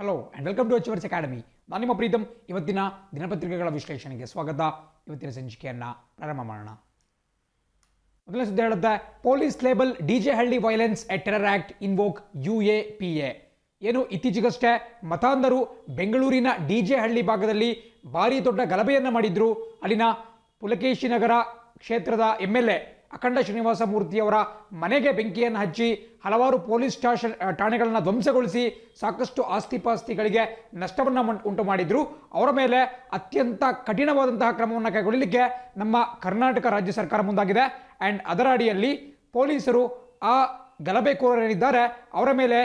hello and welcome to achievers academy ನಾನು ನಿಮ್ಮ ಪ್ರೀತಮ್ ಇವತ್ತಿನ ದಿನಪತ್ರಿಕೆಗಳ ವಿಶ್ಲೇಷಣೆಗೆ ಸ್ವಾಗತ ಇವತ್ತಿನ ಸಂಚಿಕೆಯನ್ನು ಪ್ರಾರಂಭ ಮಾಡೋಣ ಮೊದಲ ಸುದ್ದಿ ಹೇಳುತ್ತೆ police label J Halli violence at terror act invoke U A P A ಏನು ಇತ್ತೀಚೆಗಷ್ಟೇ ಮತಾಂಧರು ಬೆಂಗಳೂರಿನ ಡಿ ಜೆ ಹಳ್ಳಿ ಭಾಗದಲ್ಲಿ ಭಾರಿ ದೊಡ್ಡ ಗಲಭೆಯನ್ನು ಮಾಡಿದ್ರು ಅಲ್ಲಿನ ಪುಲಕೇಶಿ ನಗರ ಕ್ಷೇತ್ರದ ಎಂ ಎಲ್ ಎ ಅಖಂಡ ಶ್ರೀನಿವಾಸ ಮೂರ್ತಿಯವರ ಮನೆಗೆ ಬೆಂಕಿಯನ್ನು ಹಚ್ಚಿ ಹಲವಾರು ಪೊಲೀಸ್ ಸ್ಟೇಷನ್ ಠಾಣೆಗಳನ್ನು ಧ್ವಂಸಗೊಳಿಸಿ ಸಾಕಷ್ಟು ಆಸ್ತಿಪಾಸ್ತಿಗಳಿಗೆ ನಷ್ಟವನ್ನು ಉಂಟು ಮಾಡಿದ್ರು ಅವರ ಮೇಲೆ ಅತ್ಯಂತ ಕಠಿಣವಾದಂತಹ ಕ್ರಮವನ್ನು ಕೈಗೊಳ್ಳಲಿಕ್ಕೆ ನಮ್ಮ ಕರ್ನಾಟಕ ರಾಜ್ಯ ಸರ್ಕಾರ ಮುಂದಾಗಿದೆ ಆ್ಯಂಡ್ ಅದರ ಅಡಿಯಲ್ಲಿ ಪೊಲೀಸರು ಆ ಗಲಭೆಕೋರರೇನಿದ್ದಾರೆ ಅವರ ಮೇಲೆ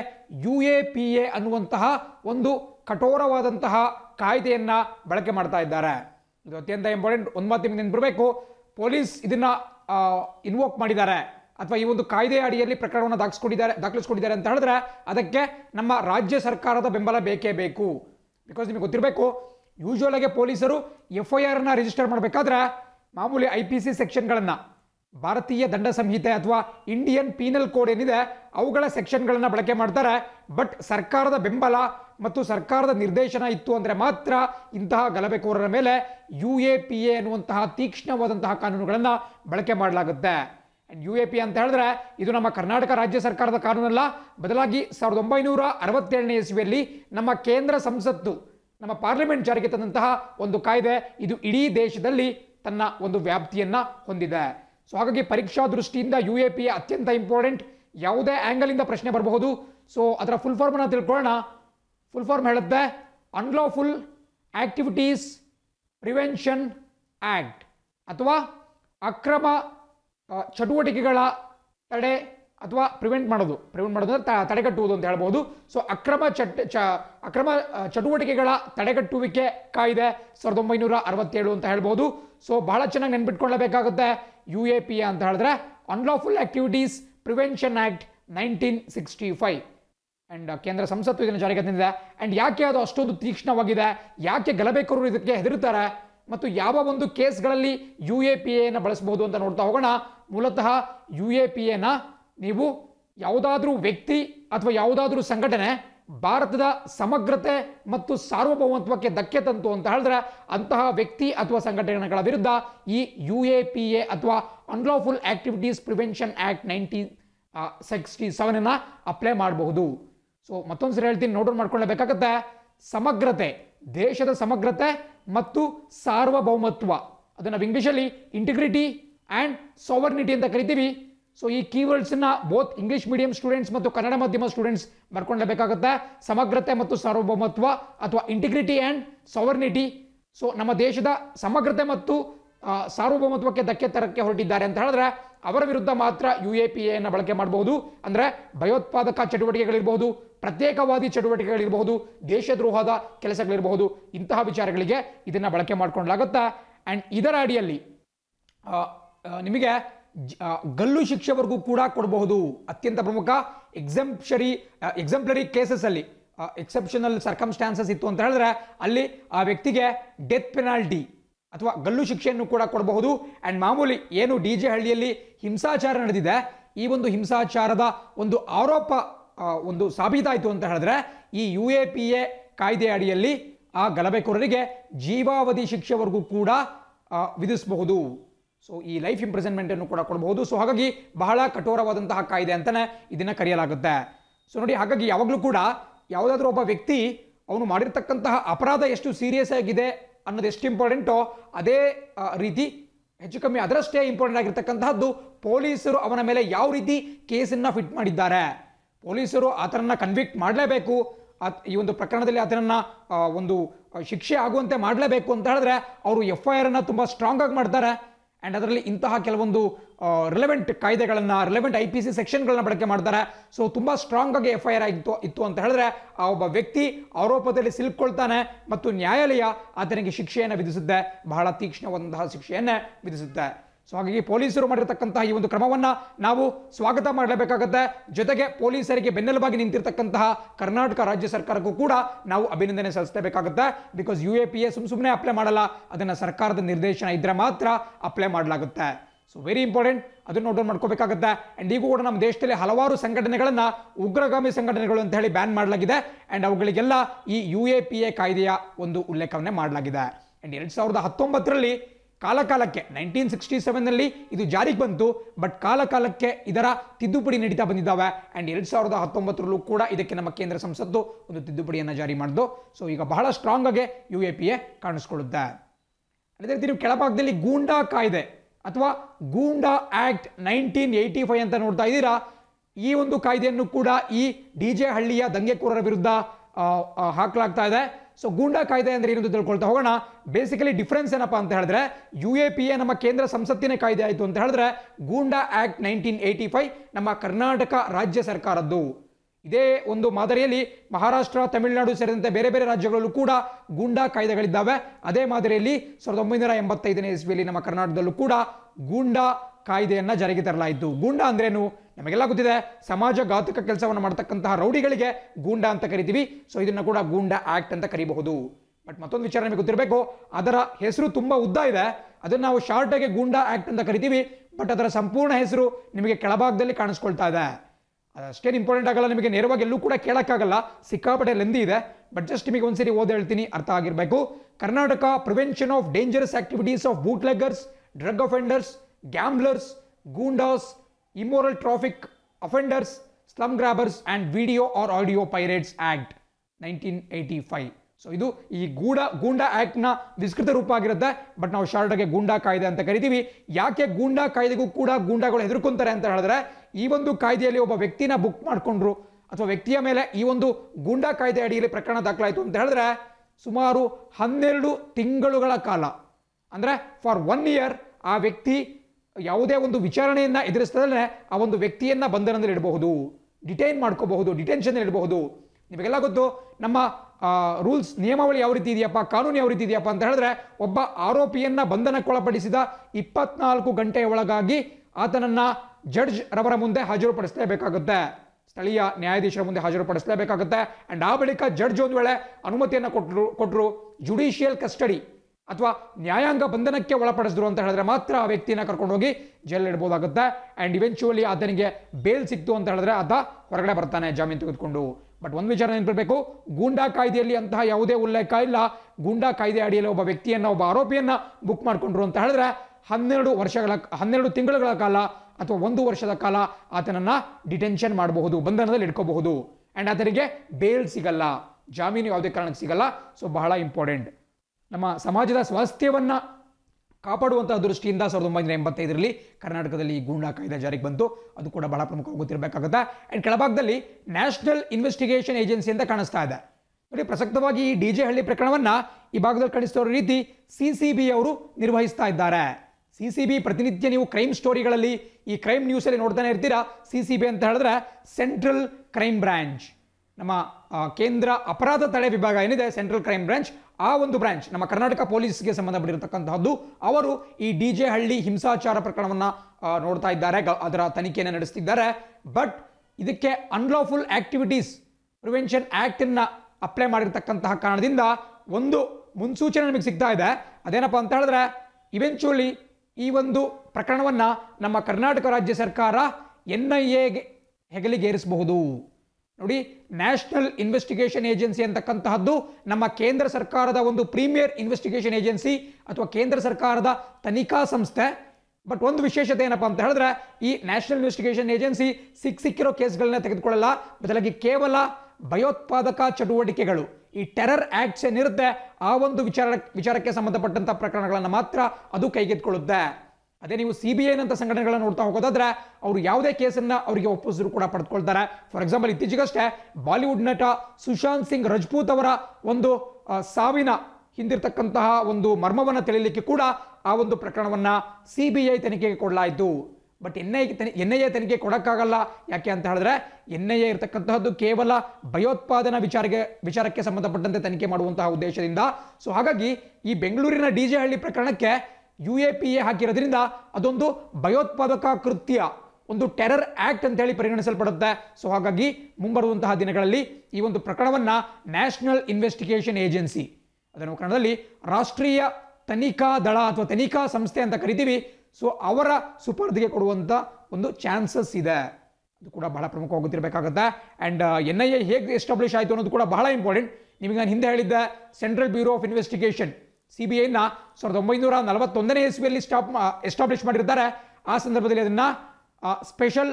ಯು ಎ ಪಿ ಎ ಅನ್ನುವಂತಹ ಒಂದು ಕಠೋರವಾದಂತಹ ಕಾಯ್ದೆಯನ್ನು ಬಳಕೆ ಮಾಡ್ತಾ ಇದ್ದಾರೆ ಇದು ಅತ್ಯಂತ ಇಂಪಾರ್ಟೆಂಟ್ ಒಂದು ಮಾತು ನಿಮ್ಗೆ ಬರಬೇಕು ಪೊಲೀಸ್ ಇದನ್ನು ಇನ್ವೋಕ್ ಮಾಡಿದ್ದಾರೆ ಅಥವಾ ಈ ಒಂದು ಕಾಯ್ದೆಯ ಅಡಿಯಲ್ಲಿ ಪ್ರಕರಣವನ್ನು ದಾಖಲಿಸ್ಕೊಂಡಿದ್ದಾರೆ ದಾಖಲಿಸ್ಕೊಂಡಿದ್ದಾರೆ ಅಂತ ಹೇಳಿದ್ರೆ ಅದಕ್ಕೆ ನಮ್ಮ ರಾಜ್ಯ ಸರ್ಕಾರದ ಬೆಂಬಲ ಬೇಕೇ ಬೇಕು ಬಿಕಾಸ್ ನಿಮಗೆ ಗೊತ್ತಿರಬೇಕು ಯೂಶುವಲ್ ಆಗಿ ಪೊಲೀಸರು ಎಫ್ ಐ ಆರ್ನ ರಿಜಿಸ್ಟರ್ ಮಾಡಬೇಕಾದ್ರೆ ಮಾಮೂಲಿ ಐ ಪಿ ಸಿ ಸೆಕ್ಷನ್ಗಳನ್ನು ಭಾರತೀಯ ದಂಡ ಸಂಹಿತೆ ಅಥವಾ ಇಂಡಿಯನ್ ಪೀನಲ್ ಕೋಡ್ ಏನಿದೆ ಅವುಗಳ ಸೆಕ್ಷನ್ಗಳನ್ನು ಬಳಕೆ ಮಾಡ್ತಾರೆ ಬಟ್ ಸರ್ಕಾರದ ಬೆಂಬಲ ಮತ್ತು ಸರ್ಕಾರದ ನಿರ್ದೇಶನ ಇತ್ತು ಅಂದರೆ ಮಾತ್ರ ಇಂತಹ ಗಲಭೆಕೋರರ ಮೇಲೆ ಯು ಎ ಪಿ ಎ ಎನ್ನುವಂತಹ ತೀಕ್ಷ್ಣವಾದಂತಹ ಕಾನೂನುಗಳನ್ನು ಬಳಕೆ ಮಾಡಲಾಗುತ್ತೆ ಯು ಎ ಪಿ ಅಂತ ಹೇಳಿದ್ರೆ ಇದು ನಮ್ಮ ಕರ್ನಾಟಕ ರಾಜ್ಯ ಸರ್ಕಾರದ ಕಾನೂನಲ್ಲ ಬದಲಾಗಿ ಸಾವಿರದ ಒಂಬೈನೂರ ಅರವತ್ತೇಳನೇ ಇಸ್ವಿಯಲ್ಲಿ ನಮ್ಮ ಕೇಂದ್ರ ಸಂಸತ್ತು ನಮ್ಮ ಪಾರ್ಲಿಮೆಂಟ್ ಜಾರಿಗೆ ತಂದಂತಹ ಒಂದು ಕಾಯ್ದೆ ಇದು ಇಡೀ ದೇಶದಲ್ಲಿ ತನ್ನ ಒಂದು ವ್ಯಾಪ್ತಿಯನ್ನು ಹೊಂದಿದೆ ಸೊ ಹಾಗಾಗಿ ಪರೀಕ್ಷಾ ದೃಷ್ಟಿಯಿಂದ ಯು ಎ ಪಿ ಅತ್ಯಂತ ಇಂಪಾರ್ಟೆಂಟ್ ಯಾವುದೇ ಆ್ಯಂಗಲಿಂದ ಪ್ರಶ್ನೆ ಬರಬಹುದು ಸೊ ಅದರ ಫುಲ್ ಫಾರ್ಮನ್ನು ತಿಳ್ಕೊಳ್ಳೋಣ ಫುಲ್ ಫಾರ್ಮ್ ಹೇಳುತ್ತೆ ಅನ್ಲಾಫುಲ್ ಆಕ್ಟಿವಿಟೀಸ್ ಪ್ರಿವೆನ್ಷನ್ ಆ್ಯಕ್ಟ್ ಅಥವಾ ಅಕ್ರಮ ಚಟುವಟಿಕೆಗಳ ತಡೆ ಅಥವಾ ಪ್ರಿವೆಂಟ್ ಮಾಡೋದು ಪ್ರಿವೆಂಟ್ ಮಾಡೋದು ಅಂದರೆ ತಡೆಗಟ್ಟುವುದು ಅಂತ ಹೇಳ್ಬೋದು ಸೊ ಅಕ್ರಮ ಚಟ್ ಚ ಅಕ್ರಮ ಚಟುವಟಿಕೆಗಳ ತಡೆಗಟ್ಟುವಿಕೆ ಕಾಯ್ದೆ ಸಾವಿರದ ಒಂಬೈನೂರ ಅರವತ್ತೇಳು ಅಂತ ಹೇಳ್ಬೋದು ಸೊ ಬಹಳ ಚೆನ್ನಾಗಿ ನೆನ್ಪಿಟ್ಕೊಳ್ಳಬೇಕಾಗುತ್ತೆ ಯು ಎ ಪಿ ಅಂತ ಹೇಳಿದ್ರೆ unlawful activities prevention act nineteen sixty five and uh, ಕೇಂದ್ರ ಸಂಸತ್ತು ಇದನ್ನು ಜಾರಿಗೆ ತಂದಿದೆ ಆ್ಯಂಡ್ ಯಾಕೆ ಅದು ಅಷ್ಟೊಂದು ತೀಕ್ಷ್ಣವಾಗಿದೆ ಯಾಕೆ ಗಲಭೆಕರು ಇದಕ್ಕೆ ಹೆದರುತ್ತಾರೆ ಮತ್ತು ಯಾವ ಒಂದು ಕೇಸ್ಗಳಲ್ಲಿ ಯು ಎ ಪಿ ಎನ ಬಳಸಬಹುದು ಅಂತ ನೋಡ್ತಾ ಹೋಗೋಣ ಮೂಲತಃ ಯು ಎ ಪಿ ಎನ ನೀವು ಯಾವುದಾದ್ರೂ ವ್ಯಕ್ತಿ ಅಥವಾ ಯಾವುದಾದ್ರೂ ಸಂಘಟನೆ ಭಾರತದ ಸಮಗ್ರತೆ ಮತ್ತು ಸಾರ್ವಭೌಮತ್ವಕ್ಕೆ ಧಕ್ಕೆ ತಂತು ಅಂತ ಹೇಳಿದ್ರೆ ಅಂತಹ ವ್ಯಕ್ತಿ ಅಥವಾ ಸಂಘಟನೆಗಳ ವಿರುದ್ಧ ಈ ಯು ಎ ಪಿ ಎ ಅಥವಾ unlawful activities prevention act nineteen sixty ಸೆವೆನನ್ನು ಅಪ್ಲೈ ಮಾಡಬಹುದು ಸೊ ಸರಿ ಹೇಳ್ತೀನಿ ನೋಟ್ ಮಾಡ್ಕೊಳ್ಳಬೇಕಾಗತ್ತೆ ಸಮಗ್ರತೆ ದೇಶದ ಸಮಗ್ರತೆ ಮತ್ತು ಸಾರ್ವಭೌಮತ್ವ ಅದು ನಾವು ಇಂಗ್ಲೀಷಲ್ಲಿ ಇಂಟಿಗ್ರಿಟಿ ಆ್ಯಂಡ್ ಸೋವರ್ನಿಟಿ ಅಂತ ಕರಿತೀವಿ ಸೊ ಈ ಕೀವರ್ಡ್ಸನ್ನ ಬೋತ್ ಇಂಗ್ಲೀಷ್ ಮೀಡಿಯಂ ಸ್ಟೂಡೆಂಟ್ಸ್ ಮತ್ತು ಕನ್ನಡ ಮಾಧ್ಯಮ ಸ್ಟೂಡೆಂಟ್ಸ್ ಮಾಡ್ಕೊಳ್ಳಬೇಕಾಗತ್ತೆ ಸಮಗ್ರತೆ ಮತ್ತು ಸಾರ್ವಭೌಮತ್ವ ಅಥವಾ ಇಂಟಿಗ್ರಿಟಿ ಆ್ಯಂಡ್ ಸೋವರ್ನಿಟಿ ಸೊ ನಮ್ಮ ದೇಶದ ಸಮಗ್ರತೆ ಮತ್ತು ಸಾರ್ವಭೌಮತ್ವಕ್ಕೆ ಧಕ್ಕೆ ತರಕ್ಕೆ ಹೊರಟಿದ್ದಾರೆ ಅಂತ ಹೇಳಿದ್ರೆ ಅವರ ವಿರುದ್ಧ ಮಾತ್ರ ಯು ಎ ಪಿ ಎನ್ನು ಬಳಕೆ ಮಾಡಬಹುದು ಅಂದರೆ ಭಯೋತ್ಪಾದಕ ಚಟುವಟಿಕೆಗಳಿರಬಹುದು ಪ್ರತ್ಯೇಕವಾದಿ ಚಟುವಟಿಕೆಗಳಿರಬಹುದು ದೇಶದ್ರೋಹದ ಕೆಲಸಗಳಿರಬಹುದು ಇಂತಹ ವಿಚಾರಗಳಿಗೆ ಇದನ್ನು ಬಳಕೆ ಮಾಡಿಕೊಂಡಾಗುತ್ತಾ ಆ್ಯಂಡ್ ಇದರ ಅಡಿಯಲ್ಲಿ ನಿಮಗೆ ಗಲ್ಲು ಶಿಕ್ಷೆವರೆಗೂ ಕೂಡ ಕೊಡಬಹುದು ಅತ್ಯಂತ ಪ್ರಮುಖ ಎಕ್ಸೆಂಪ್ಷರಿ ಎಕ್ಸೆಂಪ್ಲರಿ ಅಲ್ಲಿ ಎಕ್ಸೆಪ್ಷನಲ್ ಸರ್ಕಮ್ಸ್ಟಾನ್ಸಸ್ ಇತ್ತು ಅಂತ ಹೇಳಿದ್ರೆ ಅಲ್ಲಿ ಆ ವ್ಯಕ್ತಿಗೆ ಡೆತ್ ಪೆನಾಲ್ಟಿ ಅಥವಾ ಗಲ್ಲು ಶಿಕ್ಷೆಯನ್ನು ಕೂಡ ಕೊಡಬಹುದು ಆ್ಯಂಡ್ ಮಾಮೂಲಿ ಏನು ಡಿ ಜೆ ಹಳ್ಳಿಯಲ್ಲಿ ಹಿಂಸಾಚಾರ ನಡೆದಿದೆ ಈ ಒಂದು ಹಿಂಸಾಚಾರದ ಒಂದು ಆರೋಪ ಒಂದು ಸಾಬೀತಾಯಿತು ಅಂತ ಹೇಳಿದ್ರೆ ಈ ಯು ಎ ಪಿ ಎ ಕಾಯ್ದೆ ಅಡಿಯಲ್ಲಿ ಆ ಗಲಭೆಕೋರರಿಗೆ ಜೀವಾವಧಿ ಶಿಕ್ಷೆವರೆಗೂ ಕೂಡ ವಿಧಿಸಬಹುದು ಸೊ ಈ ಲೈಫ್ ಅನ್ನು ಕೂಡ ಕೊಡಬಹುದು ಸೊ ಹಾಗಾಗಿ ಬಹಳ ಕಠೋರವಾದಂತಹ ಕಾಯ್ದೆ ಅಂತಲೇ ಇದನ್ನು ಕರೆಯಲಾಗುತ್ತೆ ಸೊ ನೋಡಿ ಹಾಗಾಗಿ ಯಾವಾಗಲೂ ಕೂಡ ಯಾವುದಾದ್ರೂ ಒಬ್ಬ ವ್ಯಕ್ತಿ ಅವನು ಮಾಡಿರ್ತಕ್ಕಂತಹ ಅಪರಾಧ ಎಷ್ಟು ಸೀರಿಯಸ್ ಆಗಿದೆ ಅನ್ನೋದು ಎಷ್ಟು ಇಂಪಾರ್ಟೆಂಟೋ ಅದೇ ರೀತಿ ಹೆಚ್ಚು ಕಮ್ಮಿ ಅದರಷ್ಟೇ ಇಂಪಾರ್ಟೆಂಟ್ ಆಗಿರ್ತಕ್ಕಂತಹದ್ದು ಪೊಲೀಸರು ಅವನ ಮೇಲೆ ಯಾವ ರೀತಿ ಕೇಸನ್ನು ಫಿಟ್ ಮಾಡಿದ್ದಾರೆ ಪೊಲೀಸರು ಆತನನ್ನು ಕನ್ವಿಕ್ಟ್ ಮಾಡಲೇಬೇಕು ಈ ಒಂದು ಪ್ರಕರಣದಲ್ಲಿ ಆತನನ್ನು ಒಂದು ಶಿಕ್ಷೆ ಆಗುವಂತೆ ಮಾಡಲೇಬೇಕು ಅಂತ ಹೇಳಿದ್ರೆ ಅವರು ಎಫ್ ಐ ಆರನ್ನು ತುಂಬ ಸ್ಟ್ರಾಂಗಾಗಿ ಮಾಡ್ತಾರೆ ಆ್ಯಂಡ್ ಅದರಲ್ಲಿ ಇಂತಹ ಕೆಲವೊಂದು ರಿಲೆವೆಂಟ್ ಕಾಯ್ದೆಗಳನ್ನು ರಿಲೆವೆಂಟ್ ಐ ಪಿ ಸಿ ಸೆಕ್ಷನ್ಗಳನ್ನ ಬಳಕೆ ಮಾಡ್ತಾರೆ ಸೊ ತುಂಬ ಸ್ಟ್ರಾಂಗ್ ಆಗಿ ಎಫ್ ಐ ಆರ್ ಆಗಿತ್ತು ಇತ್ತು ಅಂತ ಹೇಳಿದ್ರೆ ಆ ಒಬ್ಬ ವ್ಯಕ್ತಿ ಆರೋಪದಲ್ಲಿ ಸಿಲುಕೊಳ್ತಾನೆ ಮತ್ತು ನ್ಯಾಯಾಲಯ ಆತನಿಗೆ ಶಿಕ್ಷೆಯನ್ನು ವಿಧಿಸುತ್ತೆ ಬಹಳ ತೀಕ್ಷ್ಣವಾದಂತಹ ಶಿಕ್ಷೆಯನ್ನು ವಿಧಿಸುತ್ತೆ ಸೊ ಹಾಗಾಗಿ ಪೊಲೀಸರು ಮಾಡಿರತಕ್ಕಂತಹ ಈ ಒಂದು ಕ್ರಮವನ್ನು ನಾವು ಸ್ವಾಗತ ಮಾಡಲೇಬೇಕಾಗುತ್ತೆ ಜೊತೆಗೆ ಪೊಲೀಸರಿಗೆ ಬೆನ್ನೆಲುಬಾಗಿ ನಿಂತಿರ್ತಕ್ಕಂತಹ ಕರ್ನಾಟಕ ರಾಜ್ಯ ಸರ್ಕಾರಕ್ಕೂ ಕೂಡ ನಾವು ಅಭಿನಂದನೆ ಸಲ್ಲಿಸಲೇಬೇಕಾಗುತ್ತೆ because U A P A ಸುಮ್ ಸುಮ್ಮನೆ ಅಪ್ಲೈ ಮಾಡಲ್ಲ ಅದನ್ನು ಸರ್ಕಾರದ ನಿರ್ದೇಶನ ಇದ್ದರೆ ಮಾತ್ರ ಅಪ್ಲೈ ಮಾಡಲಾಗುತ್ತೆ ಸೊ ವೆರಿ ಇಂಪಾರ್ಟೆಂಟ್ ಅದನ್ನು ನೋಟ್ ಡೌನ್ ಮಾಡ್ಕೋಬೇಕಾಗುತ್ತೆ ಆ್ಯಂಡ್ ಈಗೂ ಕೂಡ ನಮ್ಮ ದೇಶದಲ್ಲಿ ಹಲವಾರು ಸಂಘಟನೆಗಳನ್ನು ಉಗ್ರಗಾಮಿ ಸಂಘಟನೆಗಳು ಅಂತ ಹೇಳಿ ಬ್ಯಾನ್ ಮಾಡಲಾಗಿದೆ ಆ್ಯಂಡ್ ಅವುಗಳಿಗೆಲ್ಲ ಈ ಯು ಎ ಪಿ ಎ ಕಾಯ್ದೆಯ ಒಂದು ಉಲ್ಲೇಖವನ್ನೇ ಮಾಡಲಾಗಿದೆ ಆ್ಯಂಡ್ ಎರಡು ಸಾವಿರದ ಹತ್ತೊಂಬತ್ತರಲ್ಲಿ ಕಾಲಕಾಲಕ್ಕೆ ನೈನ್ಟೀನ್ ಸಿಕ್ಸ್ಟಿ ಸೆವೆನ್ನಲ್ಲಿ ಇದು ಜಾರಿಗೆ ಬಂತು ಬಟ್ ಕಾಲಕಾಲಕ್ಕೆ ಇದರ ತಿದ್ದುಪಡಿ ನಡೀತಾ ಬಂದಿದ್ದಾವೆ ಆ್ಯಂಡ್ ಎರಡು ಸಾವಿರದ ಹತ್ತೊಂಬತ್ತರಲ್ಲೂ ಕೂಡ ಇದಕ್ಕೆ ನಮ್ಮ ಕೇಂದ್ರ ಸಂಸತ್ತು ಒಂದು ತಿದ್ದುಪಡಿಯನ್ನು ಜಾರಿ ಮಾಡಿದ್ದು ಸೊ ಈಗ ಬಹಳ ಸ್ಟ್ರಾಂಗ್ ಆಗಿ ಯು ಎ ಪಿ ಎ ಕಾಣಿಸ್ಕೊಳ್ಳುತ್ತೆ ಅದೇ ರೀತಿ ನೀವು ಕೆಳಭಾಗದಲ್ಲಿ ಗೂಂಡಾ ಕಾಯ್ದೆ ಅಥವಾ goonda act nineteen eighty five ಅಂತ ನೋಡ್ತಾ ಇದ್ದೀರಾ ಈ ಒಂದು ಕಾಯ್ದೆಯನ್ನು ಕೂಡ ಈ ಡಿ ಜೆ ಹಳ್ಳಿಯ ದಂಗೆಕೋರರ ವಿರುದ್ಧ ಹಾಕಲಾಗ್ತಾ ಇದೆ ಸೊ ಗೂಂಡಾ ಕಾಯ್ದೆ ಅಂದರೆ ಏನಂತ ತಿಳ್ಕೊಳ್ತಾ ಹೋಗೋಣ ಬೇಸಿಕಲಿ ಡಿಫ್ರೆನ್ಸ್ ಏನಪ್ಪ ಅಂತ ಹೇಳಿದ್ರೆ ಯು ಎ ಪಿ ಎ ನಮ್ಮ ಕೇಂದ್ರ ಸಂಸತ್ತಿನ ಕಾಯ್ದೆ ಆಯಿತು ಅಂತ ಹೇಳಿದ್ರೆ goonda act nineteen eighty five ನಮ್ಮ ಕರ್ನಾಟಕ ರಾಜ್ಯ ಸರ್ಕಾರದ್ದು ಇದೇ ಒಂದು ಮಾದರಿಯಲ್ಲಿ ಮಹಾರಾಷ್ಟ್ರ ತಮಿಳುನಾಡು ಸೇರಿದಂತೆ ಬೇರೆ ಬೇರೆ ರಾಜ್ಯಗಳಲ್ಲೂ ಕೂಡ ಗೂಂಡಾ ಕಾಯ್ದೆಗಳಿದ್ದಾವೆ ಅದೇ ಮಾದರಿಯಲ್ಲಿ ಸಾವಿರದ ಒಂಬೈನೂರ ಎಂಬತ್ತೈದನೇ ಇಸ್ವಿಯಲ್ಲಿ ನಮ್ಮ ಕರ್ನಾಟಕದಲ್ಲೂ ಕೂಡ ಗೂಂಡಾ ಕಾಯ್ದೆಯನ್ನು ಜಾರಿಗೆ ತರಲಾಯಿತು ಗೂಂಡಾ ಅಂದ್ರೇನು ನಮಗೆಲ್ಲ ಗೊತ್ತಿದೆ ಸಮಾಜ ಘಾತುಕ ಕೆಲಸವನ್ನು ಮಾಡತಕ್ಕಂತಹ ರೌಡಿಗಳಿಗೆ ಗೂಂಡಾ ಅಂತ ಕರಿತೀವಿ ಸೊ ಇದನ್ನು ಕೂಡ ಗೂಂಡಾ ಆಕ್ಟ್ ಅಂತ ಕರಿಬಹುದು ಬಟ್ ಮತ್ತೊಂದು ವಿಚಾರ ನಿಮಗೆ ಗೊತ್ತಿರಬೇಕು ಅದರ ಹೆಸರು ತುಂಬ ಉದ್ದ ಇದೆ ಅದನ್ನು ನಾವು ಶಾರ್ಟಾಗಿ ಗೂಂಡಾ ಆಕ್ಟ್ ಅಂತ ಕರಿತೀವಿ ಬಟ್ ಅದರ ಸಂಪೂರ್ಣ ಹೆಸರು ನಿಮಗೆ ಕೆಳಭಾಗದಲ್ಲಿ ಕಾಣಿಸ್ಕೊಳ್ತಾ ಇದೆ ಅದಷ್ಟೇನು ಇಂಪಾರ್ಟೆಂಟ್ ಆಗಲ್ಲ ನಿಮಗೆ ನೇರವಾಗಿ ಎಲ್ಲೂ ಕೂಡ ಕೇಳೋಕ್ಕಾಗಲ್ಲ ಸಿಕ್ಕಾಪಟ್ಟೆ ಲೆಂದಿ ಇದೆ ಬಟ್ ಜಸ್ಟ್ ನಿಮಗೆ ಒಂದ್ಸರಿ ಓದ್ ಹೇಳ್ತೀನಿ ಅರ್ಥ ಆಗಿರಬೇಕು Karnataka prevention of dangerous activities of bootleggers drug offenders gamblers goondas immoral traffic offenders slum grabbers and video or audio pirates act nineteen eighty five so ಇದು ಈ ಗೂಡ ಗೂಂಡಾ ಆ್ಯಕ್ಟ್ನ ವಿಸ್ತೃತ ರೂಪ ಆಗಿರುತ್ತೆ ಬಟ್ ನಾವು ಶಾರ್ಟಾಗಿ ಗೂಂಡಾ ಕಾಯ್ದೆ ಅಂತ ಕರಿತೀವಿ ಯಾಕೆ ಗೂಂಡಾ ಕಾಯ್ದೆಗೂ ಕೂಡ ಗೂಂಡಾಗಳು ಹೆದರ್ಕೊಂತಾರೆ ಅಂತ ಹೇಳಿದ್ರೆ ಈ ಒಂದು ಕಾಯ್ದೆಯಲ್ಲಿ ಒಬ್ಬ ವ್ಯಕ್ತಿನ ಬುಕ್ ಮಾಡಿಕೊಂಡ್ರು ಅಥವಾ ವ್ಯಕ್ತಿಯ ಮೇಲೆ ಈ ಒಂದು ಗೂಂಡಾ ಕಾಯ್ದೆ ಅಡಿಯಲ್ಲಿ ಪ್ರಕರಣ ದಾಖಲಾಯಿತು ಅಂತ ಹೇಳಿದ್ರೆ ಸುಮಾರು ಹನ್ನೆರಡು ತಿಂಗಳುಗಳ ಕಾಲ ಅಂದರೆ ಫಾರ್ ಒನ್ ಇಯರ್ ಆ ವ್ಯಕ್ತಿ ಯಾವುದೇ ಒಂದು ವಿಚಾರಣೆಯನ್ನು ಎದುರಿಸ್ತದಲ್ಲೇ ಆ ಒಂದು ವ್ಯಕ್ತಿಯನ್ನು ಬಂಧನದಲ್ಲಿ ಇಡಬಹುದು ಡಿಟೈನ್ ಮಾಡ್ಕೋಬಹುದು ಡಿಟೆನ್ಷನ್ ಇಡಬಹುದು ನಿಮಗೆಲ್ಲ ಗೊತ್ತು ನಮ್ಮ ರೂಲ್ಸ್ ನಿಯಮಾವಳಿ ಯಾವ ರೀತಿ ಇದೆಯಪ್ಪ ಕಾನೂನು ಯಾವ ರೀತಿ ಇದೆಯಪ್ಪ ಅಂತ ಹೇಳಿದ್ರೆ ಒಬ್ಬ ಆರೋಪಿಯನ್ನು ಬಂಧನಕ್ಕೊಳಪಡಿಸಿದ ಇಪ್ಪತ್ನಾಲ್ಕು ಗಂಟೆಯ ಒಳಗಾಗಿ ಆತನನ್ನು ಜಡ್ಜ್ ರವರ ಮುಂದೆ ಹಾಜರುಪಡಿಸಲೇಬೇಕಾಗುತ್ತೆ ಸ್ಥಳೀಯ ನ್ಯಾಯಾಧೀಶರ ಮುಂದೆ ಹಾಜರುಪಡಿಸಲೇಬೇಕಾಗುತ್ತೆ ಆ್ಯಂಡ್ ಆ ಬಳಿಕ ಜಡ್ಜ್ ಒಂದು ವೇಳೆ ಅನುಮತಿಯನ್ನು ಕೊಟ್ಟರು ಕೊಟ್ಟರು ಜುಡಿಷಿಯಲ್ ಕಸ್ಟಡಿ ಅಥವಾ ನ್ಯಾಯಾಂಗ ಬಂಧನಕ್ಕೆ ಒಳಪಡಿಸಿದ್ರು ಅಂತ ಹೇಳಿದ್ರೆ ಮಾತ್ರ ಆ ವ್ಯಕ್ತಿನ ಕರ್ಕೊಂಡೋಗಿ ಇಡ್ಬೋದಾಗುತ್ತೆ ಆ್ಯಂಡ್ ಇವೆಂಚುವಲಿ ಆತನಿಗೆ ಬೇಲ್ ಸಿಕ್ತು ಅಂತ ಹೇಳಿದ್ರೆ ಆತ ಹೊರಗಡೆ ಬರ್ತಾನೆ ಜಾಮೀನು ತೆಗೆದುಕೊಂಡು ಬಟ್ ಒಂದು ವಿಚಾರ ನೆನಪಿರಬೇಕು ಗೂಂಡಾ ಕಾಯ್ದೆಯಲ್ಲಿ ಅಂತಹ ಯಾವುದೇ ಉಲ್ಲೇಖ ಇಲ್ಲ ಗೂಂಡಾ ಕಾಯ್ದೆ ಅಡಿಯಲ್ಲಿ ಒಬ್ಬ ವ್ಯಕ್ತಿಯನ್ನು ಒಬ್ಬ ಆರೋಪಿಯನ್ನು ಬುಕ್ ಮಾಡಿಕೊಂಡ್ರು ಅಂತ ಹೇಳಿದ್ರೆ ಹನ್ನೆರಡು ವರ್ಷಗಳ ಹನ್ನೆರಡು ತಿಂಗಳುಗಳ ಕಾಲ ಅಥವಾ ಒಂದು ವರ್ಷದ ಕಾಲ ಆತನನ್ನು ಡಿಟೆನ್ಷನ್ ಮಾಡಬಹುದು ಬಂಧನದಲ್ಲಿ ಇಟ್ಕೋಬಹುದು ಆ್ಯಂಡ್ ಆತನಿಗೆ ಬೇಲ್ ಸಿಗಲ್ಲ ಜಾಮೀನು ಯಾವುದೇ ಕಾರಣಕ್ಕೆ ಸಿಗಲ್ಲ ಸೊ ಬಹಳ ಇಂಪಾರ್ಟೆಂಟ್ ನಮ್ಮ ಸಮಾಜದ ಸ್ವಾಸ್ಥ್ಯವನ್ನು ಕಾಪಾಡುವಂತಹ ದೃಷ್ಟಿಯಿಂದ ಸಾವಿರದ ಒಂಬೈನೂರ ಎಂಬತ್ತೈದರಲ್ಲಿ ಕರ್ನಾಟಕದಲ್ಲಿ ಈ ಗೂಂಡಾ ಕಾಯ್ದೆ ಜಾರಿಗೆ ಬಂತು ಅದು ಕೂಡ ಬಹಳ ಪ್ರಮುಖವಾಗಿ ಗೊತ್ತಿರಬೇಕಾಗುತ್ತೆ ಆ್ಯಂಡ್ ಕೆಳಭಾಗದಲ್ಲಿ ನ್ಯಾಷನಲ್ ಇನ್ವೆಸ್ಟಿಗೇಷನ್ ಏಜೆನ್ಸಿ ಅಂತ ಕಾಣಿಸ್ತಾ ಇದೆ ನೋಡಿ ಪ್ರಸಕ್ತವಾಗಿ ಈ ಡಿ ಜೆ ಹಳ್ಳಿ ಪ್ರಕರಣವನ್ನು ಈ ಭಾಗದಲ್ಲಿ ಕಾಣಿಸ್ತಿರೋ ರೀತಿ ಸಿ ಸಿ ಬಿ ಅವರು ನಿರ್ವಹಿಸ್ತಾ ಇದ್ದಾರೆ ಸಿ ಸಿ ಬಿ ಪ್ರತಿನಿತ್ಯ ನೀವು ಕ್ರೈಮ್ ಸ್ಟೋರಿಗಳಲ್ಲಿ ಈ ಕ್ರೈಮ್ ನ್ಯೂಸಲ್ಲಿ ನೋಡ್ತಾನೆ ಇರ್ತೀರಾ ಸಿ ಸಿ ಬಿ ಅಂತ ಹೇಳಿದ್ರೆ ಸೆಂಟ್ರಲ್ ಕ್ರೈಮ್ ಬ್ರಾಂಚ್ ನಮ್ಮ ಕೇಂದ್ರ ಅಪರಾಧ ತಡೆ ವಿಭಾಗ ಏನಿದೆ ಸೆಂಟ್ರಲ್ ಕ್ರೈಮ್ ಬ್ರಾಂಚ್ ಆ ಒಂದು ಬ್ರಾಂಚ್ ನಮ್ಮ ಕರ್ನಾಟಕ ಪೊಲೀಸ್ಗೆ ಸಂಬಂಧಪಟ್ಟಿರತಕ್ಕಂತಹದ್ದು ಅವರು ಈ ಡಿ ಜೆ ಹಳ್ಳಿ ಹಿಂಸಾಚಾರ ಪ್ರಕರಣವನ್ನು ನೋಡ್ತಾ ಇದ್ದಾರೆ ಅದರ ತನಿಖೆಯನ್ನು ನಡೆಸ್ತಿದ್ದಾರೆ ಬಟ್ ಇದಕ್ಕೆ ಅನ್ಲಾಫುಲ್ ಆಕ್ಟಿವಿಟೀಸ್ ಪ್ರಿವೆನ್ಷನ್ ಆ್ಯಕ್ಟನ್ನು ಅಪ್ಲೈ ಮಾಡಿರ್ತಕ್ಕಂತಹ ಕಾರಣದಿಂದ ಒಂದು ಮುನ್ಸೂಚನೆ ನಮಗೆ ಸಿಗ್ತಾ ಇದೆ ಅದೇನಪ್ಪ ಅಂತ ಹೇಳಿದ್ರೆ ಇವೆಂಚುಲಿ ಈ ಒಂದು ಪ್ರಕರಣವನ್ನು ನಮ್ಮ ಕರ್ನಾಟಕ ರಾಜ್ಯ ಸರ್ಕಾರ ಎನ್ ಐ ಎಗೆ ಹೆಗಲಿಗೇರಿಸಬಹುದು ನೋಡಿ ನ್ಯಾಷನಲ್ ಇನ್ವೆಸ್ಟಿಗೇಷನ್ ಏಜೆನ್ಸಿ ಅಂತಕ್ಕಂತಹದ್ದು ನಮ್ಮ ಕೇಂದ್ರ ಸರ್ಕಾರದ ಒಂದು ಪ್ರೀಮಿಯರ್ ಇನ್ವೆಸ್ಟಿಗೇಷನ್ ಏಜೆನ್ಸಿ ಅಥವಾ ಕೇಂದ್ರ ಸರ್ಕಾರದ ತನಿಖಾ ಸಂಸ್ಥೆ ಬಟ್ ಒಂದು ವಿಶೇಷತೆ ಏನಪ್ಪಾ ಅಂತ ಹೇಳಿದ್ರೆ ಈ ನ್ಯಾಷನಲ್ ಇನ್ವೆಸ್ಟಿಗೇಷನ್ ಏಜೆನ್ಸಿ ಸಿಕ್ ಸಿಕ್ಕಿರೋ ಕೇಸ್ಗಳನ್ನ ತೆಗೆದುಕೊಳ್ಳಲ್ಲ ಬದಲಾಗಿ ಕೇವಲ ಭಯೋತ್ಪಾದಕ ಚಟುವಟಿಕೆಗಳು ಈ ಟೆರರ್ ಆಕ್ಟ್ಸ್ ಏನಿರುತ್ತೆ ಆ ಒಂದು ವಿಚಾರ ವಿಚಾರಕ್ಕೆ ಸಂಬಂಧಪಟ್ಟಂಥ ಪ್ರಕರಣಗಳನ್ನು ಮಾತ್ರ ಅದು ಕೈಗೆತ್ತಿಕೊಳ್ಳುತ್ತೆ ಅದೇ ನೀವು ಸಿ ಬಿ ಐನಂಥ ಸಂಘಟನೆಗಳನ್ನ ನೋಡ್ತಾ ಹೋಗೋದಾದ್ರೆ ಅವರು ಯಾವುದೇ ಕೇಸನ್ನ ಅವರಿಗೆ ಒಪ್ಪಿಸಿದ್ರು ಕೂಡ ಪಡೆದುಕೊಳ್ತಾರೆ ಫಾರ್ ಎಕ್ಸಾಂಪಲ್ ಇತ್ತೀಚೆಗಷ್ಟೇ ಬಾಲಿವುಡ್ ನಟ ಸುಶಾಂತ್ ಸಿಂಗ್ ರಜಪೂತ್ ಅವರ ಒಂದು ಸಾವಿನ ಹಿಂದಿರ್ತಕ್ಕಂತಹ ಒಂದು ಮರ್ಮವನ್ನು ತಿಳಿಯಲಿಕ್ಕೆ ಕೂಡ ಆ ಒಂದು ಪ್ರಕರಣವನ್ನ ಸಿ ಬಿ ಐ ತನಿಖೆಗೆ ಕೊಡಲಾಯಿತು but N I N I A ತನಿಖೆ ಕೊಡೋಕ್ಕಾಗಲ್ಲ ಯಾಕೆ ಅಂತ ಹೇಳಿದ್ರೆ ಎನ್ ಐ ಎ ಇರತಕ್ಕಂತಹದ್ದು ಕೇವಲ ಭಯೋತ್ಪಾದನಾ ವಿಚಾರಕ್ಕೆ ವಿಚಾರಕ್ಕೆ ಸಂಬಂಧಪಟ್ಟಂತೆ ತನಿಖೆ ಮಾಡುವಂತಹ ಉದ್ದೇಶದಿಂದ ಸೊ ಹಾಗಾಗಿ ಈ ಬೆಂಗಳೂರಿನ ಡಿ ಜೆ ಹಳ್ಳಿ ಪ್ರಕರಣಕ್ಕೆ ಯು ಎ ಪಿ ಎ ಹಾಕಿರೋದ್ರಿಂದ ಅದೊಂದು ಭಯೋತ್ಪಾದಕ ಕೃತ್ಯ ಒಂದು ಟೆರರ್ ಆಕ್ಟ್ ಅಂತ ಹೇಳಿ ಪರಿಗಣಿಸಲ್ಪಡುತ್ತೆ ಸೊ ಹಾಗಾಗಿ ಮುಂಬರುವಂತಹ ದಿನಗಳಲ್ಲಿ ಈ ಒಂದು ಪ್ರಕರಣವನ್ನು ನ್ಯಾಷನಲ್ ಇನ್ವೆಸ್ಟಿಗೇಷನ್ ಏಜೆನ್ಸಿ ಅದರ ಕನ್ನಡದಲ್ಲಿ ರಾಷ್ಟ್ರೀಯ ತನಿಖಾ ದಳ ಅಥವಾ ತನಿಖಾ ಸಂಸ್ಥೆ ಅಂತ ಕರಿತೀವಿ ಸೊ ಅವರ ಸುಪರ್ದಿಗೆ ಕೊಡುವಂಥ ಒಂದು ಚಾನ್ಸಸ್ ಇದೆ ಅದು ಕೂಡ ಬಹಳ ಪ್ರಮುಖವಾಗುತ್ತಿರಬೇಕಾಗುತ್ತೆ and and uh, N I A ಹೇಗೆ ಎಸ್ಟಾಬ್ಲಿಷ್ ಆಯಿತು ಅನ್ನೋದು ಕೂಡ ಬಹಳ ಇಂಪಾರ್ಟೆಂಟ್ ನಿಮಗೆ ನಾನು ಹಿಂದೆ ಹೇಳಿದ್ದೆ central bureau of investigation C B ಐನ ಸಾವಿರದ ಒಂಬೈನೂರ ನಲವತ್ತೊಂದನೇ ಇಸ್ವಿಯಲ್ಲಿ ಸ್ಟಾಪ್ ಎಸ್ಟಾಬ್ಲಿಷ್ ಮಾಡಿರ್ತಾರೆ ಆ ಸಂದರ್ಭದಲ್ಲಿ ಅದನ್ನು ಸ್ಪೆಷಲ್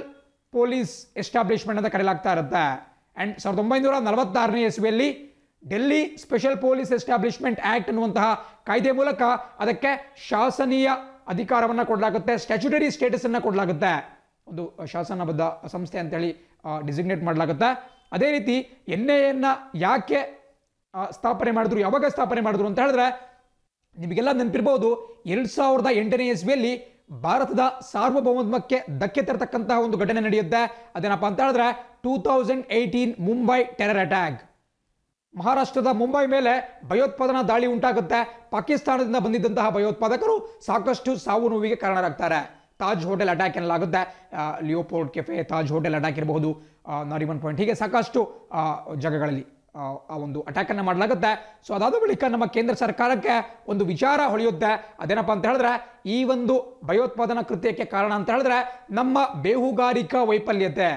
ಪೊಲೀಸ್ ಎಸ್ಟಾಬ್ಲಿಷ್ಮೆಂಟ್ ಅಂತ ಕರೆಯಲಾಗ್ತಾ ಇರುತ್ತೆ ಆ್ಯಂಡ್ ಸಾವಿರದ ಒಂಬೈನೂರ ನಲವತ್ತಾರನೇ ಇಸ್ವಿಯಲ್ಲಿ Delhi special police establishment act ಅನ್ನುವಂತಹ ಕಾಯ್ದೆ ಮೂಲಕ ಅದಕ್ಕೆ ಶಾಸನೀಯ ಅಧಿಕಾರವನ್ನು ಕೊಡಲಾಗುತ್ತೆ ಸ್ಟ್ಯಾಚ್ಯುಟರಿ ಸ್ಟೇಟಸನ್ನು ಕೊಡಲಾಗುತ್ತೆ ಒಂದು ಶಾಸನಬದ್ಧ ಸಂಸ್ಥೆ ಅಂತೇಳಿ ಡಿಸಿಗ್ನೇಟ್ ಮಾಡಲಾಗುತ್ತೆ ಅದೇ ರೀತಿ ಎನ್ ಎ ಯಾಕೆ ಸ್ಥಾಪನೆ ಮಾಡಿದ್ರು ಯಾವಾಗ ಸ್ಥಾಪನೆ ಮಾಡಿದ್ರು ಅಂತ ಹೇಳಿದ್ರೆ ನಿಮಗೆಲ್ಲ ನೆನಪಿರ್ಬೋದು ಎರಡು ಸಾವಿರದ ಎಂಟನೇ ಇಸ್ವಿಯಲ್ಲಿ ಭಾರತದ ಸಾರ್ವಭೌಮತ್ವಕ್ಕೆ ಧಕ್ಕೆ ತರತಕ್ಕಂತಹ ಒಂದು ಘಟನೆ ನಡೆಯುತ್ತೆ ಅದೇನಪ್ಪ ಅಂತ ಹೇಳಿದ್ರೆ two thousand eighteen Mumbai terror attack ಮಹಾರಾಷ್ಟ್ರದ ಮುಂಬೈ ಮೇಲೆ ಭಯೋತ್ಪಾದನಾ ದಾಳಿ ಉಂಟಾಗುತ್ತೆ ಪಾಕಿಸ್ತಾನದಿಂದ ಬಂದಿದ್ದಂತಹ ಭಯೋತ್ಪಾದಕರು ಸಾಕಷ್ಟು ಸಾವು ನೋವಿಗೆ ಕಾರಣರಾಗ್ತಾರೆ ತಾಜ್ ಹೋಟೆಲ್ ಅಟ್ಯಾಕ್ ಎನ್ನಲಾಗುತ್ತೆ Leopold cafe Taj hotel attack ಇರಬಹುದು ನಾರಿಮನ್ ಪಾಯಿಂಟ್ ಹೀಗೆ ಸಾಕಷ್ಟು ಜಾಗಗಳಲ್ಲಿ ಆ ಒಂದು ಅಟ್ಯಾಕನ್ನು ಮಾಡಲಾಗುತ್ತೆ ಸೊ ಅದಾದ ಬಳಿಕ ನಮ್ಮ ಕೇಂದ್ರ ಸರ್ಕಾರಕ್ಕೆ ಒಂದು ವಿಚಾರ ಹೊಳೆಯುತ್ತೆ ಅದೇನಪ್ಪ ಅಂತ ಹೇಳಿದ್ರೆ ಈ ಒಂದು ಭಯೋತ್ಪಾದನಾ ಕೃತ್ಯಕ್ಕೆ ಕಾರಣ ಅಂತ ಹೇಳಿದ್ರೆ ನಮ್ಮ ಬೇಹುಗಾರಿಕಾ ವೈಫಲ್ಯತೆ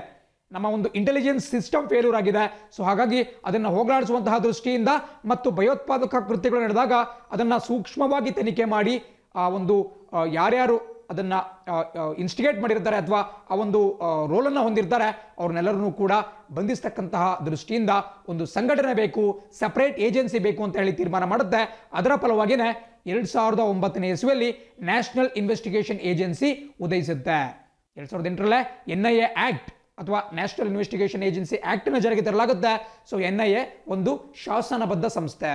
ನಮ್ಮ ಒಂದು ಇಂಟೆಲಿಜೆನ್ಸ್ ಸಿಸ್ಟಮ್ ಫೇಲ್ಯೂರ್ ಆಗಿದೆ ಸೊ ಹಾಗಾಗಿ ಅದನ್ನು ಹೋಗಲಾಡಿಸುವಂತಹ ದೃಷ್ಟಿಯಿಂದ ಮತ್ತು ಭಯೋತ್ಪಾದಕ ಕೃತ್ಯಗಳು ನಡೆದಾಗ ಅದನ್ನು ಸೂಕ್ಷ್ಮವಾಗಿ ತನಿಖೆ ಮಾಡಿ ಆ ಒಂದು ಯಾರ್ಯಾರು ಅದನ್ನು ಇನ್ಸ್ಟಿಗೇಟ್ ಮಾಡಿರ್ತಾರೆ ಅಥವಾ ಆ ಒಂದು ರೋಲನ್ನು ಹೊಂದಿರ್ತಾರೆ ಅವ್ರನ್ನೆಲ್ಲರನ್ನೂ ಕೂಡ ಬಂಧಿಸ್ತಕ್ಕಂತಹ ದೃಷ್ಟಿಯಿಂದ ಒಂದು ಸಂಘಟನೆ ಬೇಕು ಸಪರೇಟ್ ಏಜೆನ್ಸಿ ಬೇಕು ಅಂತ ಹೇಳಿ ತೀರ್ಮಾನ ಮಾಡುತ್ತೆ ಅದರ ಫಲವಾಗಿಯೇ ಎರಡು ಸಾವಿರದ ಒಂಬತ್ತನೇ ಇಸ್ವಿಯಲ್ಲಿ ನ್ಯಾಷನಲ್ ಇನ್ವೆಸ್ಟಿಗೇಷನ್ ಏಜೆನ್ಸಿ ಉದಯಿಸುತ್ತೆ ಎರಡು ಸಾವಿರದ ಎಂಟರಲ್ಲೇ ಎನ್ ಐ ಎ ಆ್ಯಕ್ಟ್ ಅಥವಾ ನ್ಯಾಷನಲ್ ಇನ್ವೆಸ್ಟಿಗೇಷನ್ ಏಜೆನ್ಸಿ ಆ್ಯಕ್ಟನ್ನು ಜಾರಿಗೆ ತರಲಾಗುತ್ತೆ ಸೊ ಎನ್ ಐ ಎ ಒಂದು ಶಾಸನಬದ್ಧ ಸಂಸ್ಥೆ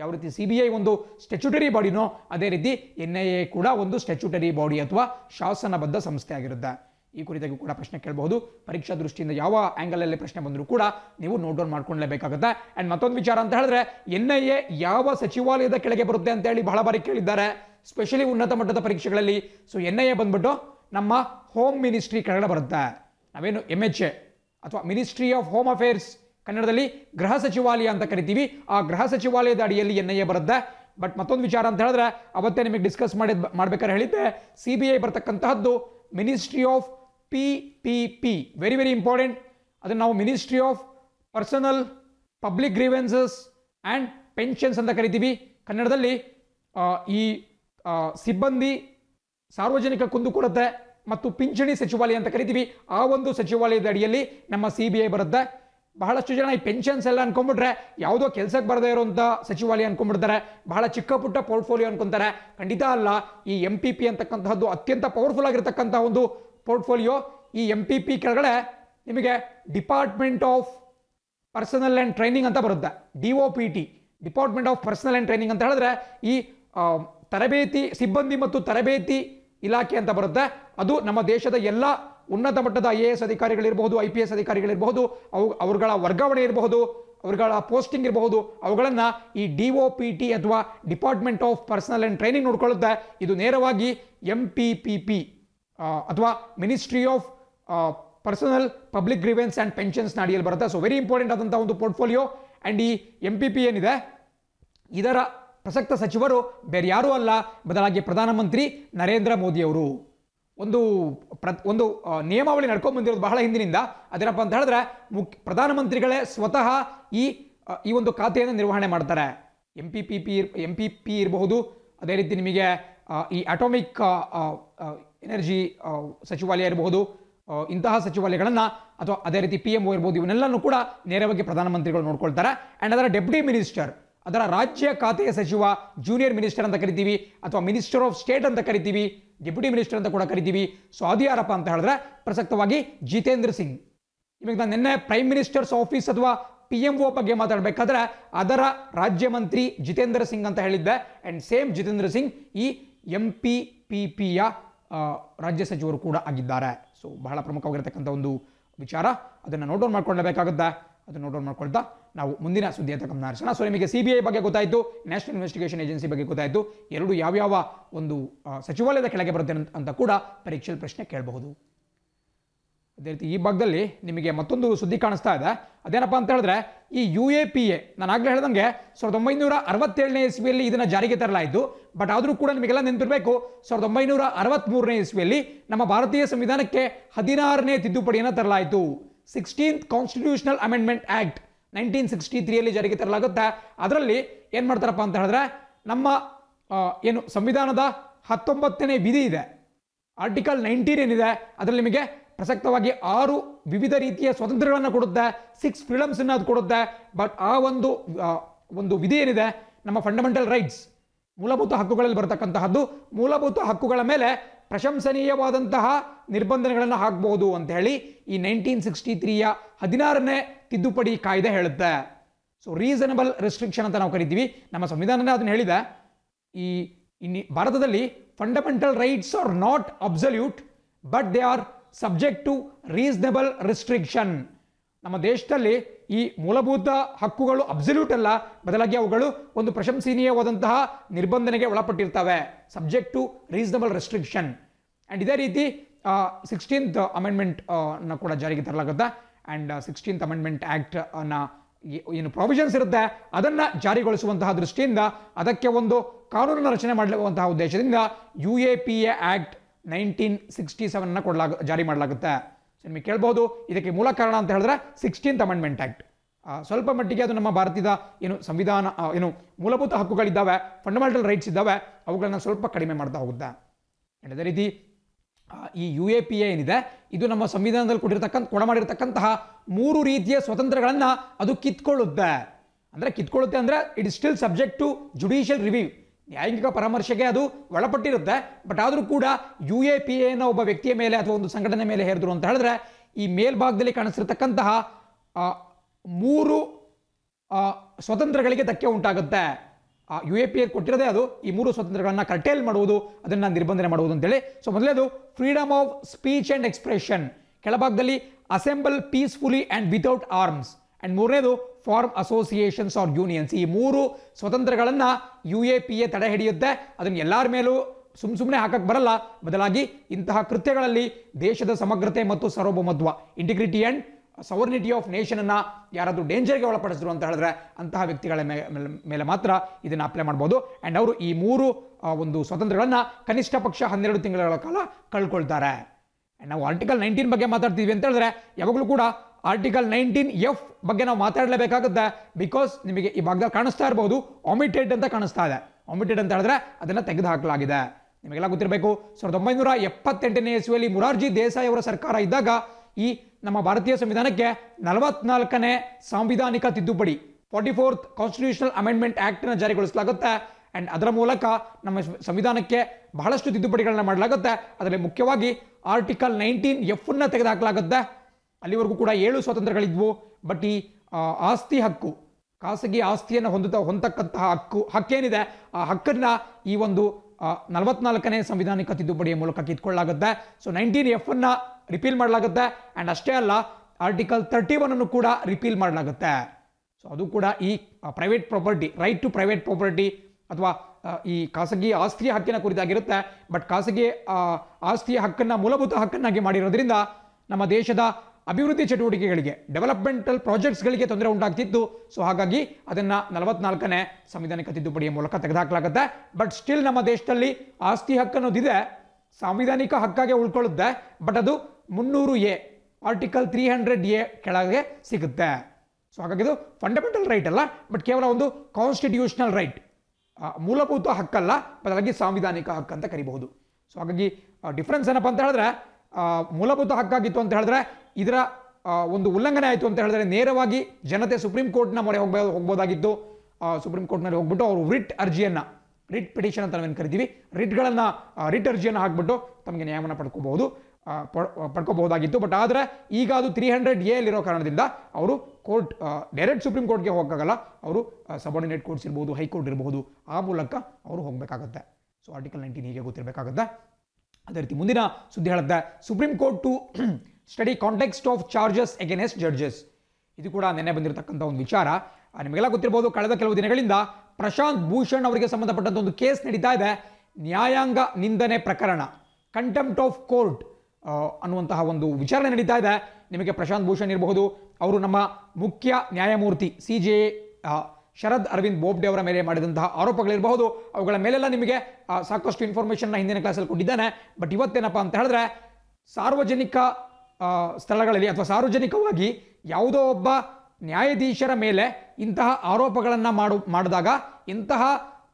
ಯಾವ ರೀತಿ ಸಿ ಬಿ ಐ ಒಂದು ಸ್ಟ್ಯಾಚ್ಯುಟರಿ ಬಾಡಿನೋ ಅದೇ ರೀತಿ ಎನ್ ಐ ಎ ಕೂಡ ಒಂದು ಸ್ಟ್ಯಾಚ್ಯುಟರಿ ಬಾಡಿ ಅಥವಾ ಶಾಸನಬದ್ಧ ಸಂಸ್ಥೆ ಆಗಿರುತ್ತೆ ಈ ಕುರಿತಾಗಿ ಕೂಡ ಪ್ರಶ್ನೆ ಕೇಳಬಹುದು ಪರೀಕ್ಷಾ ದೃಷ್ಟಿಯಿಂದ ಯಾವ ಆ್ಯಂಗಲಲ್ಲಿ ಪ್ರಶ್ನೆ ಬಂದರೂ ಕೂಡ ನೀವು ನೋಟ್ ಡೌನ್ ಮಾಡ್ಕೊಳ್ಳೇಬೇಕಾಗುತ್ತೆ ಆ್ಯಂಡ್ ಮತ್ತೊಂದು ವಿಚಾರ ಅಂತ ಹೇಳಿದ್ರೆ ಎನ್ ಐ ಎ ಯಾವ ಸಚಿವಾಲಯದ ಕೆಳಗೆ ಬರುತ್ತೆ ಅಂತ ಹೇಳಿ ಬಹಳ ಬಾರಿ ಕೇಳಿದ್ದಾರೆ ಸ್ಪೆಷಲಿ ಉನ್ನತ ಮಟ್ಟದ ಪರೀಕ್ಷೆಗಳಲ್ಲಿ ಸೊ ಎನ್ ಐ ಎ ಬಂದ್ಬಿಟ್ಟು ನಮ್ಮ ಹೋಮ್ ಮಿನಿಸ್ಟ್ರಿ ಕೆಳಗಡೆ ಬರುತ್ತೆ ನಾವೇನು ಎಂ ಎಚ್ ಎ ಅಥವಾ ಮಿನಿಸ್ಟ್ರಿ ಆಫ್ ಹೋಮ್ ಅಫೇರ್ಸ್ ಕನ್ನಡದಲ್ಲಿ ಗೃಹ ಸಚಿವಾಲಯ ಅಂತ ಕರಿತೀವಿ ಆ ಗೃಹ ಸಚಿವಾಲಯದ ಅಡಿಯಲ್ಲಿ ಎನ್ ಐ ಎ ಬರುತ್ತೆ ಬಟ್ ಮತ್ತೊಂದು ವಿಚಾರ ಅಂತ ಹೇಳಿದ್ರೆ ಅವತ್ತೇ ನಿಮಗೆ ಡಿಸ್ಕಸ್ ಮಾಡಿ ಮಾಡ್ಬೇಕಾದ್ರೆ ಹೇಳಿದ್ದೆ ಸಿ ಬಿ ಐ ಬರ್ತಕ್ಕಂತಹದ್ದು ministry of P P P very very important ಅದನ್ನು ನಾವು ministry of personnel public grievances and pensions ಅಂತ ಕರಿತೀವಿ ಕನ್ನಡದಲ್ಲಿ ಈ ಸಿಬ್ಬಂದಿ ಸಾರ್ವಜನಿಕ ಕೊಡುತ್ತೆ ಮತ್ತು ಪಿಂಚಣಿ ಸಚಿವಾಲಯ ಅಂತ ಕರಿತೀವಿ ಆ ಒಂದು ಸಚಿವಾಲಯದ ಅಡಿಯಲ್ಲಿ ನಮ್ಮ ಸಿ ಬಿ ಐ ಬರುತ್ತೆ ಬಹಳಷ್ಟು ಜನ ಈ ಪೆನ್ಷನ್ಸ್ ಎಲ್ಲ ಅನ್ಕೊಂಡ್ಬಿಟ್ರೆ ಯಾವುದೋ ಕೆಲಸಕ್ಕೆ ಬರದೇ ಇರುವಂತಹ ಸಚಿವಾಲಯ ಅನ್ಕೊಂಡ್ಬಿಡ್ತಾರೆ ಬಹಳ ಚಿಕ್ಕ ಪುಟ್ಟ ಪೋರ್ಟ್ಫೋಲಿಯೋ ಅನ್ಕೊಂತಾರೆ ಖಂಡಿತ ಅಲ್ಲ ಈ ಎಂ ಪಿ ಪಿ ಅಂತಕ್ಕಂತಹದ್ದು ಅತ್ಯಂತ ಪವರ್ಫುಲ್ ಆಗಿರ್ತಕ್ಕಂಥ ಒಂದು ಪೋರ್ಟ್ಫೋಲಿಯೋ ಈ ಎಂ ಪಿ ಪಿ ಕೆಳಗಡೆ ನಿಮಗೆ department of personal and training ಅಂತ ಬರುತ್ತೆ D O P T department of personal and training ಅಂತ ಹೇಳಿದ್ರೆ ಈ ತರಬೇತಿ ಸಿಬ್ಬಂದಿ ಮತ್ತು ತರಬೇತಿ ಇಲಾಖೆ ಅಂತ ಬರುತ್ತೆ ಅದು ನಮ್ಮ ದೇಶದ ಎಲ್ಲ ಉನ್ನತ ಮಟ್ಟದ ಐ ಎ ಎಸ್ ಅಧಿಕಾರಿಗಳಿರಬಹುದು ಐ ಪಿ ಎಸ್ ಅಧಿಕಾರಿಗಳಿರಬಹುದು ಅವು ಅವರುಗಳ ವರ್ಗಾವಣೆ ಇರಬಹುದು ಅವರುಗಳ ಪೋಸ್ಟಿಂಗ್ ಇರಬಹುದು ಅವುಗಳನ್ನು ಈ ಡಿ ಒ ಪಿ ಟಿ ಅಥವಾ department of personal and training ನೋಡ್ಕೊಳ್ಳುತ್ತೆ ಇದು ನೇರವಾಗಿ ಎಂ ಪಿ ಪಿ ಪಿ ಅಥವಾ ministry of personnel public grievance and ಪೆನ್ಷನ್ಸ್ನ ಅಡಿಯಲ್ಲಿ ಬರುತ್ತೆ ಸೊ ವೆರಿ ಇಂಪಾರ್ಟೆಂಟ್ ಆದಂಥ ಒಂದು ಪೋರ್ಟ್ಫೋಲಿಯೋ ಆ್ಯಂಡ್ ಈ ಎಂ ಪಿ ಪಿ ಏನಿದೆ ಇದರ ಪ್ರಸಕ್ತ ಸಚಿವರು ಬೇರೆ ಯಾರೂ ಅಲ್ಲ ಬದಲಾಗಿ ಪ್ರಧಾನಮಂತ್ರಿ ನರೇಂದ್ರ ಮೋದಿಯವರು ಒಂದು ಪ್ರ ಒಂದು ನಿಯಮಾವಳಿ ನಡ್ಕೊಂಡು ಬಂದಿರೋದು ಬಹಳ ಹಿಂದಿನಿಂದ ಅದೇನಪ್ಪ ಅಂತ ಹೇಳಿದ್ರೆ ಮುಖ್ಯ ಪ್ರಧಾನಮಂತ್ರಿಗಳೇ ಸ್ವತಃ ಈ ಈ ಒಂದು ಖಾತೆಯನ್ನು ನಿರ್ವಹಣೆ ಮಾಡ್ತಾರೆ M P P P M P P ಇರಬಹುದು ಅದೇ ರೀತಿ ನಿಮಗೆ ಈ ಅಟೋಮಿಕ್ ಎನರ್ಜಿ ಸಚಿವಾಲಯ ಇರಬಹುದು ಇಂತಹ ಸಚಿವಾಲಯಗಳನ್ನು ಅಥವಾ ಅದೇ ರೀತಿ ಪಿ ಎಂ ಒ ಇರ್ಬೋದು ಇವನ್ನೆಲ್ಲನೂ ಕೂಡ ನೇರವಾಗಿ ಪ್ರಧಾನಮಂತ್ರಿಗಳು ನೋಡ್ಕೊಳ್ತಾರೆ ಆ್ಯಂಡ್ ಅದರ ಡೆಪ್ಯೂಟಿ ಮಿನಿಸ್ಟರ್ ಅದರ ರಾಜ್ಯ ಖಾತೆಯ ಸಚಿವ ಜೂನಿಯರ್ ಮಿನಿಸ್ಟರ್ ಅಂತ ಕರಿತೀವಿ ಅಥವಾ ಮಿನಿಸ್ಟರ್ ಆಫ್ ಸ್ಟೇಟ್ ಅಂತ ಕರಿತೀವಿ ಡೆಪ್ಯೂಟಿ ಮಿನಿಸ್ಟರ್ ಅಂತ ಕೂಡ ಕರಿತೀವಿ ಸೊ ಅದು ಯಾರಪ್ಪ ಅಂತ ಹೇಳಿದ್ರೆ ಪ್ರಸಕ್ತವಾಗಿ ಜಿತೇಂದ್ರ ಸಿಂಗ್ ಇವಾಗ ನಾನು ನಿನ್ನೆ ಪ್ರೈಮ್ ಮಿನಿಸ್ಟರ್ಸ್ ಆಫೀಸ್ ಅಥವಾ ಪಿ ಎಂ ಒ ಬಗ್ಗೆ ಮಾತಾಡಬೇಕಾದ್ರೆ ಅದರ ರಾಜ್ಯ ಮಂತ್ರಿ ಜಿತೇಂದ್ರ ಸಿಂಗ್ ಅಂತ ಹೇಳಿದ್ದೆ ಆ್ಯಂಡ್ ಸೇಮ್ ಜಿತೇಂದ್ರ ಸಿಂಗ್ ಈ ಎಂ ಪಿ ಪಿ ಪಿಯ ರಾಜ್ಯ ಸಚಿವರು ಕೂಡ ಆಗಿದ್ದಾರೆ ಸೊ ಬಹಳ ಪ್ರಮುಖವಾಗಿರತಕ್ಕಂಥ ಒಂದು ವಿಚಾರ ಅದನ್ನು ನೋಟ್ ಡೌನ್ ಮಾಡ್ಕೊಳ್ಳಬೇಕಾಗುತ್ತೆ ಅದನ್ನು ನೋಟ್ ಡೌನ್ ಮಾಡ್ಕೊಳ್ತಾ ನಾವು ಮುಂದಿನ ಸುದ್ದಿ ಅಂತ ಗಮನ ಸೊ ನಿಮಗೆ ಸಿ ಬಿ ಐ ಬಗ್ಗೆ ಗೊತ್ತಾಯಿತು ನ್ಯಾಷನಲ್ ಇನ್ವೆಸ್ಟಿಗೇಷನ್ ಏಜೆನ್ಸಿ ಬಗ್ಗೆ ಗೊತ್ತಾಯಿತು ಎರಡು ಯಾವ್ಯಾವ ಒಂದು ಸಚಿವಾಲಯದ ಕೆಳಗೆ ಬರುತ್ತೆ ಅಂತ ಕೂಡ ಪರೀಕ್ಷೆಯಲ್ಲಿ ಪ್ರಶ್ನೆ ಕೇಳಬಹುದು ಅದೇ ರೀತಿ ಈ ಭಾಗದಲ್ಲಿ ನಿಮಗೆ ಮತ್ತೊಂದು ಸುದ್ದಿ ಕಾಣಿಸ್ತಾ ಇದೆ ಅದೇನಪ್ಪ ಅಂತ ಹೇಳಿದ್ರೆ ಈ ಯು ಎ ಪಿ ಎ ನಾನು ಆಗಲೇ ಹೇಳ್ದಂಗೆ ಸಾವಿರದ ಒಂಬೈನೂರ ಅರವತ್ತೇಳನೇ ಇಸ್ವಿಯಲ್ಲಿ ಇದನ್ನು ಜಾರಿಗೆ ತರಲಾಯಿತು ಬಟ್ ಆದರೂ ಕೂಡ ನಿಮಗೆಲ್ಲ ನೆನಪಿರಬೇಕು ಸಾವಿರದ ಒಂಬೈನೂರ ಅರವತ್ತ್ಮೂರನೇ ಇಸ್ವಿಯಲ್ಲಿ ನಮ್ಮ ಭಾರತೀಯ ಸಂವಿಧಾನಕ್ಕೆ ಹದಿನಾರನೇ ತಿದ್ದುಪಡಿಯನ್ನು ತರಲಾಯಿತು sixteenth constitutional amendment act nineteen sixty ತ್ರೀಯಲ್ಲಿ ಜಾರಿಗೆ ತರಲಾಗುತ್ತೆ ಅದರಲ್ಲಿ ಏನು ಮಾಡ್ತಾರಪ್ಪ ಅಂತ ಹೇಳಿದ್ರೆ ನಮ್ಮ ಏನು ಸಂವಿಧಾನದ ಹತ್ತೊಂಬತ್ತನೇ ವಿಧಿ ಇದೆ ಆರ್ಟಿಕಲ್ ನೈನ್ಟೀನ್ ಏನಿದೆ ಅದರಲ್ಲಿ ನಿಮಗೆ ಪ್ರಸಕ್ತವಾಗಿ ಆರು ವಿವಿಧ ರೀತಿಯ ಸ್ವಾತಂತ್ರ್ಯಗಳನ್ನು ಕೊಡುತ್ತೆ ಸಿಕ್ಸ್ ಫ್ರೀಡಮ್ಸ್ ಅದು ಕೊಡುತ್ತೆ ಬಟ್ ಆ ಒಂದು ಒಂದು ವಿಧಿ ಏನಿದೆ ನಮ್ಮ ಫಂಡಮೆಂಟಲ್ ರೈಟ್ಸ್ ಮೂಲಭೂತ ಹಕ್ಕುಗಳಲ್ಲಿ ಬರತಕ್ಕಂತಹದ್ದು ಮೂಲಭೂತ ಹಕ್ಕುಗಳ ಮೇಲೆ ಪ್ರಶಂಸನೀಯವಾದಂತಹ ನಿರ್ಬಂಧನೆಗಳನ್ನು ಹಾಕಬಹುದು ಅಂತ ಹೇಳಿ ಈ ನೈನ್ಟೀನ್ ಸಿಕ್ಸ್ಟಿ ತ್ರೀಯ ಹದಿನಾರನೇ ತಿದ್ದುಪಡಿ ಕಾಯ್ದೆ ಹೇಳುತ್ತೆ ಸೊ ರೀಸನಬಲ್ ರೆಸ್ಟ್ರಿಕ್ಷನ್ ಅಂತ ನಾವು ಕರಿತೀವಿ ನಮ್ಮ ಸಂವಿಧಾನನೇ ಅದನ್ನು ಹೇಳಿದೆ ಈ ಇನ್ನಿ ಭಾರತದಲ್ಲಿ fundamental rights are not absolute but they are subject to reasonable restriction ನಮ್ಮ ದೇಶದಲ್ಲಿ ಈ ಮೂಲಭೂತ ಹಕ್ಕುಗಳು ಅಬ್ಸಲ್ಯೂಟ್ ಅಲ್ಲ ಬದಲಾಗಿ ಅವುಗಳು ಒಂದು ಪ್ರಶಂಸನೀಯವಾದಂತಹ ನಿರ್ಬಂಧನೆಗೆ ಒಳಪಟ್ಟಿರ್ತವೆ subject to reasonable restriction and ಇದೇ ರೀತಿ ಸಿಕ್ಸ್ಟೀನ್ತ್ ಅಮೆಂಡ್ಮೆಂಟ್ನ ಕೂಡ ಜಾರಿಗೆ ತರಲಾಗುತ್ತೆ ಆ್ಯಂಡ್ ಸಿಕ್ಸ್ಟೀನ್ತ್ ಅಮೆಂಡ್ಮೆಂಟ್ ಆ್ಯಕ್ಟ್ ಅನ್ನ ಏನು ಪ್ರೊವಿಷನ್ಸ್ ಇರುತ್ತೆ ಅದನ್ನು ಜಾರಿಗೊಳಿಸುವಂತಹ ದೃಷ್ಟಿಯಿಂದ ಅದಕ್ಕೆ ಒಂದು ಕಾನೂನನ್ನು ರಚನೆ ಮಾಡಲಾಗುವಂತಹ ಉದ್ದೇಶದಿಂದ U A P A act nineteen sixty ಸೆವೆನ್ನ ಕೊಡಲಾಗ ಜಾರಿ ಮಾಡಲಾಗುತ್ತೆ ನಿಮಗೆ ಕೇಳ್ಬೋದು ಇದಕ್ಕೆ ಮೂಲ ಕಾರಣ ಅಂತ ಹೇಳಿದ್ರೆ ಸಿಕ್ಸ್ಟೀನ್ತ್ ಅಮೆಂಡ್ಮೆಂಟ್ ಆ್ಯಕ್ಟ್ ಸ್ವಲ್ಪ ಮಟ್ಟಿಗೆ ಅದು ನಮ್ಮ ಭಾರತದ ಏನು ಸಂವಿಧಾನ ಏನು ಮೂಲಭೂತ ಹಕ್ಕುಗಳಿದ್ದಾವೆ ಫಂಡಮೆಂಟಲ್ ರೈಟ್ಸ್ ಇದ್ದಾವೆ ಅವುಗಳನ್ನ ಸ್ವಲ್ಪ ಕಡಿಮೆ ಮಾಡ್ತಾ ಹೋಗುತ್ತೆ ಅದೇ ರೀತಿ ಈ ಯು ಎ ಪಿ ಎ ಏನಿದೆ ಇದು ನಮ್ಮ ಸಂವಿಧಾನದಲ್ಲಿ ಕೊಟ್ಟಿರ್ತಕ್ಕಂಥ ಕೊಡಮಾಡಿರ್ತಕ್ಕಂತಹ ಮೂರು ರೀತಿಯ ಸ್ವತಂತ್ರಗಳನ್ನು ಅದು ಕಿತ್ಕೊಳ್ಳುತ್ತೆ ಅಂದರೆ ಕಿತ್ಕೊಳ್ಳುತ್ತೆ ಅಂದರೆ it still subject to judicial review ನ್ಯಾಯಾಂಗಿಕ ಪರಾಮರ್ಶೆಗೆ ಅದು ಒಳಪಟ್ಟಿರುತ್ತೆ ಬಟ್ ಆದರೂ ಕೂಡ ಯು ಎ ಪಿ ಎನ ಒಬ್ಬ ವ್ಯಕ್ತಿಯ ಮೇಲೆ ಅಥವಾ ಒಂದು ಸಂಘಟನೆ ಮೇಲೆ ಹೇರಿದ್ರು ಅಂತ ಹೇಳಿದ್ರೆ ಈ ಮೇಲ್ಭಾಗದಲ್ಲಿ ಕಾಣಿಸಿರ್ತಕ್ಕಂತಹ ಮೂರು ಸ್ವತಂತ್ರಗಳಿಗೆ ಧಕ್ಕೆ ಉಂಟಾಗುತ್ತೆ ಯು ಎ ಪಿ ಎ ಕೊಟ್ಟಿರೋದೇ ಅದು ಈ ಮೂರು ಸ್ವಾತಂತ್ರ್ಯಗಳನ್ನು ಕರ್ಟೇಲ್ ಮಾಡುವುದು ಅದನ್ನು ನಿರ್ಬಂಧನೆ ಮಾಡುವುದು ಅಂತೇಳಿ ಸೊ ಮೊದಲೇದು freedom of speech and expression ಕೆಳಭಾಗದಲ್ಲಿ assemble peacefully and without arms and ಮೂರನೇದು ಫಾರ್ಮ್ ಅಸೋಸಿಯೇಷನ್ಸ್ ಆರ್ ಯೂನಿಯನ್ಸ್ ಈ ಮೂರು ಸ್ವತಂತ್ರಗಳನ್ನು ಯು ಎ ಪಿ ಎ ತಡೆ ಹಿಡಿಯುತ್ತೆ ಅದನ್ನು ಎಲ್ಲರ ಮೇಲೂ ಸುಮ್ ಸುಮ್ಮನೆ ಹಾಕಕ್ಕೆ ಬರಲ್ಲ ಬದಲಾಗಿ ಇಂತಹ ಕೃತ್ಯಗಳಲ್ಲಿ ದೇಶದ ಸಮಗ್ರತೆ ಮತ್ತು ಸಾರ್ವಭೌಮತ್ವ ಇಂಟಿಗ್ರಿಟಿ ಆ್ಯಂಡ್ ಸವರ್ನಿಟಿ ಆಫ್ ನೇಷನನ್ನು ಯಾರಾದರೂ ಡೇಂಜರ್ಗೆ ಒಳಪಡಿಸಿದ್ರು ಅಂತ ಹೇಳಿದ್ರೆ ಅಂತಹ ವ್ಯಕ್ತಿಗಳ ಮೇಲೆ ಮಾತ್ರ ಇದನ್ನ ಅಪ್ಲೈ ಮಾಡ್ಬೋದು ಆ್ಯಂಡ್ ಅವರು ಈ ಮೂರು ಒಂದು ಸ್ವತಂತ್ರಗಳನ್ನ ಕನಿಷ್ಠ ಪಕ್ಷ ಹನ್ನೆರಡು ತಿಂಗಳ ಕಾಲ ಕಳ್ಕೊಳ್ತಾರೆ ನಾವು ಆರ್ಟಿಕಲ್ ನೈನ್ಟೀನ್ ಬಗ್ಗೆ ಮಾತಾಡ್ತಿದ್ವಿ ಅಂತ ಹೇಳಿದ್ರೆ ಯಾವಾಗಲೂ ಕೂಡ ಆರ್ಟಿಕಲ್ ನೈನ್ಟೀನ್ ಎಫ್ ಬಗ್ಗೆ ನಾವು ಮಾತಾಡಲೇಬೇಕಾಗುತ್ತೆ ಬಿಕಾಸ್ ನಿಮಗೆ ಈ ಭಾಗದಲ್ಲಿ ಕಾಣಿಸ್ತಾ ಇರಬಹುದು ಆಮಿಟೆಡ್ ಅಂತ ಕಾಣಿಸ್ತಾ ಇದೆ ಒಮಿಟೆಡ್ ಅಂತ ಹೇಳಿದ್ರೆ ಅದನ್ನು ತೆಗೆದು ಹಾಕಲಾಗಿದೆ ನಿಮಗೆಲ್ಲ ಗೊತ್ತಿರಬೇಕು ಸಾವಿರದ ಒಂಬೈನೂರ ಎಪ್ಪತ್ತೆಂಟನೇ ಇಸುವಲ್ಲಿ ಮುರಾರ್ಜಿ ದೇಸಾಯಿ ಅವರ ಸರ್ಕಾರ ಇದ್ದಾಗ ಈ ನಮ್ಮ ಭಾರತೀಯ ಸಂವಿಧಾನಕ್ಕೆ ನಲವತ್ನಾಲ್ಕನೇ ಸಾಂವಿಧಾನಿಕ ತಿದ್ದುಪಡಿ ಫಾರ್ಟಿ ಫೋರ್ತ್ ಕಾನ್ಸ್ಟಿಟ್ಯೂಷನಲ್ ಅಮೆಂಡ್ಮೆಂಟ್ ಆ್ಯಕ್ಟನ್ನು ಜಾರಿಗೊಳಿಸಲಾಗುತ್ತೆ ಆ್ಯಂಡ್ ಅದರ ಮೂಲಕ ನಮ್ಮ ಸಂವಿಧಾನಕ್ಕೆ ಬಹಳಷ್ಟು ತಿದ್ದುಪಡಿಗಳನ್ನ ಮಾಡಲಾಗುತ್ತೆ ಅದರಲ್ಲಿ ಮುಖ್ಯವಾಗಿ ಆರ್ಟಿಕಲ್ ನೈನ್ಟೀನ್ ಎಫನ್ನ ತೆಗೆದುಹಾಕಲಾಗುತ್ತೆ ಅಲ್ಲಿವರೆಗೂ ಕೂಡ ಏಳು ಸ್ವಾತಂತ್ರ್ಯಗಳಿದ್ವು ಬಟ್ ಈ ಆಸ್ತಿ ಹಕ್ಕು ಖಾಸಗಿ ಆಸ್ತಿಯನ್ನು ಹೊಂದುತ್ತಾ ಹೊಂದಕ್ಕಂತಹ ಹಕ್ಕು ಹಕ್ಕೇನಿದೆ ಆ ಹಕ್ಕನ್ನು ಈ ಒಂದು ನಲವತ್ನಾಲ್ಕನೇ ಸಂವಿಧಾನಿಕ ತಿದ್ದುಪಡಿಯ ಮೂಲಕ ಕಿತ್ಕೊಳ್ಳಲಾಗುತ್ತೆ ಸೊ ನೈನ್ಟೀನ್ ಎಫ್ ಅನ್ನ ರಿಪೀಲ್ ಮಾಡಲಾಗುತ್ತೆ ಆ್ಯಂಡ್ ಅಷ್ಟೇ ಅಲ್ಲ ಆರ್ಟಿಕಲ್ ತರ್ಟಿ ಒನ್ ಅನ್ನು ಕೂಡ ರಿಪೀಲ್ ಮಾಡಲಾಗುತ್ತೆ ಸೊ ಅದು ಕೂಡ ಈ private property right to private property ಅಥವಾ ಈ ಖಾಸಗಿ ಆಸ್ತಿಯ ಹಕ್ಕಿನ ಕುರಿತಾಗಿರುತ್ತೆ ಬಟ್ ಖಾಸಗಿ ಆಸ್ತಿಯ ಹಕ್ಕನ್ನು ಮೂಲಭೂತ ಹಕ್ಕನ್ನಾಗಿ ಮಾಡಿರೋದ್ರಿಂದ ನಮ್ಮ ದೇಶದ ಅಭಿವೃದ್ಧಿ ಚಟುವಟಿಕೆಗಳಿಗೆ ಡೆವಲಪ್ಮೆಂಟಲ್ ಪ್ರಾಜೆಕ್ಟ್ಸ್ಗಳಿಗೆ ತೊಂದರೆ ಉಂಟಾಗ್ತಿತ್ತು ಸೊ ಹಾಗಾಗಿ ಅದನ್ನು ನಲವತ್ನಾಲ್ಕನೇ ಸಂವಿಧಾನಿಕ ತಿದ್ದುಪಡಿಯ ಮೂಲಕ ತೆಗೆದುಹಾಕಲಾಗುತ್ತೆ ಬಟ್ ಸ್ಟಿಲ್ ನಮ್ಮ ದೇಶದಲ್ಲಿ ಆಸ್ತಿ ಹಕ್ಕು ಅನ್ನೋದಿದೆ ಸಾಂವಿಧಾನಿಕ ಹಕ್ಕಾಗೆ ಉಳ್ಕೊಳ್ಳುತ್ತೆ ಬಟ್ ಅದು ಮುನ್ನೂರು A article three hundred A ಕೆಳಗೆ ಸಿಗುತ್ತೆ ಸೊ ಹಾಗಾಗಿ ಇದು ಫಂಡಮೆಂಟಲ್ ರೈಟ್ ಅಲ್ಲ ಬಟ್ ಕೇವಲ ಒಂದು ಕಾನ್ಸ್ಟಿಟ್ಯೂಷನಲ್ ರೈಟ್ ಮೂಲಭೂತ ಹಕ್ಕಲ್ಲ ಬದಲಾಗಿ ಸಾಂವಿಧಾನಿಕ ಹಕ್ಕು ಅಂತ ಕರಿಬಹುದು ಸೊ ಹಾಗಾಗಿ ಡಿಫ್ರೆನ್ಸ್ ಏನಪ್ಪ ಅಂತ ಹೇಳಿದ್ರೆ ಮೂಲಭೂತ ಹಕ್ಕಾಗಿತ್ತು ಅಂತ ಹೇಳಿದ್ರೆ ಇದರ ಒಂದು ಉಲ್ಲಂಘನೆ ಆಯಿತು ಅಂತ ಹೇಳಿದ್ರೆ ನೇರವಾಗಿ ಜನತೆ ಸುಪ್ರೀಂ ಕೋರ್ಟ್ನ ಮೊರೆ ಹೋಗ್ಬೋದು ಹೋಗ್ಬೋದಾಗಿತ್ತು ಸುಪ್ರೀಂ ಕೋರ್ಟ್ನಲ್ಲಿ ಹೋಗ್ಬಿಟ್ಟು ಅವರು ರಿಟ್ ಅರ್ಜಿಯನ್ನು ರಿಟ್ ಪಿಟಿಷನ್ ಅಂತ ನಾವೇನು ಕರಿತೀವಿ ರಿಟ್ಗಳನ್ನು ರಿಟ್ ಅರ್ಜಿಯನ್ನು ಹಾಕ್ಬಿಟ್ಟು ತಮಗೆ ನ್ಯಾಯವನ್ನು ಪಡ್ಕೋಬಹುದು ಪಡ್ಕೋಬಹುದಾಗಿತ್ತು ಬಟ್ ಆದರೆ ಈಗ ಅದು ತ್ರೀ ಹಂಡ್ರೆಡ್ ಎಲ್ಲಿರೋ ಕಾರಣದಿಂದ ಅವರು ಕೋರ್ಟ್ ಡೈರೆಕ್ಟ್ ಸುಪ್ರೀಂ ಕೋರ್ಟ್ಗೆ ಹೋಗೋಕ್ಕಾಗಲ್ಲ ಅವರು ಸಬಾರ್ಡಿನೇಟ್ ಕೋರ್ಟ್ಸ್ ಇರ್ಬೋದು ಹೈಕೋರ್ಟ್ ಇರಬಹುದು ಆ ಮೂಲಕ ಅವರು ಹೋಗಬೇಕಾಗುತ್ತೆ ಸೊ ಆರ್ಟಿಕಲ್ ನೈನ್ಟೀನ್ ಹೀಗೆ ಗೊತ್ತಿರಬೇಕಾಗುತ್ತೆ ಅದೇ ರೀತಿ ಮುಂದಿನ ಸುದ್ದಿ ಹೇಳುತ್ತೆ Supreme Court study context of charges against judges ಇದು ಕೂಡ ನೆನ್ನೆ ಬಂದಿರತಕ್ಕಂಥ ಒಂದು ವಿಚಾರ ನಿಮಗೆಲ್ಲ ಗೊತ್ತಿರಬಹುದು ಕಳೆದ ಕೆಲವು ದಿನಗಳಿಂದ ಪ್ರಶಾಂತ್ ಭೂಷಣ್ ಅವರಿಗೆ ಸಂಬಂಧಪಟ್ಟಂಥ ಒಂದು ಕೇಸ್ ನಡೀತಾ ಇದೆ ನ್ಯಾಯಾಂಗ ನಿಂದನೆ ಪ್ರಕರಣ ಕಂಟೆಂಪ್ಟ್ ಆಫ್ ಕೋರ್ಟ್ ಅನ್ನುವಂತಹ ಒಂದು ವಿಚಾರಣೆ ನಡೀತಾ ಇದೆ ನಿಮಗೆ ಪ್ರಶಾಂತ್ ಭೂಷಣ್ ಇರಬಹುದು ಅವರು ನಮ್ಮ ಮುಖ್ಯ ನ್ಯಾಯಮೂರ್ತಿ ಸಿ ಜೆ ಶರದ್ ಅರವಿಂದ್ ಬೋಬ್ಡೆ ಅವರ ಮೇಲೆ ಮಾಡಿದಂತಹ ಆರೋಪಗಳಿರಬಹುದು ಅವುಗಳ ಮೇಲೆಲ್ಲ ನಿಮಗೆ ಸಾಕಷ್ಟು ಇನ್ಫಾರ್ಮೇಷನ್ನ ಹಿಂದಿನ ಕ್ಲಾಸಲ್ಲಿ ಕೊಟ್ಟಿದ್ದಾನೆ ಬಟ್ ಇವತ್ತೇನಪ್ಪ ಅಂತ ಹೇಳಿದ್ರೆ ಸಾರ್ವಜನಿಕ ಸ್ಥಳಗಳಲ್ಲಿ ಅಥವಾ ಸಾರ್ವಜನಿಕವಾಗಿ ಯಾವುದೋ ಒಬ್ಬ ನ್ಯಾಯಾಧೀಶರ ಮೇಲೆ ಇಂತಹ ಆರೋಪಗಳನ್ನು ಮಾಡು ಮಾಡಿದಾಗ ಇಂತಹ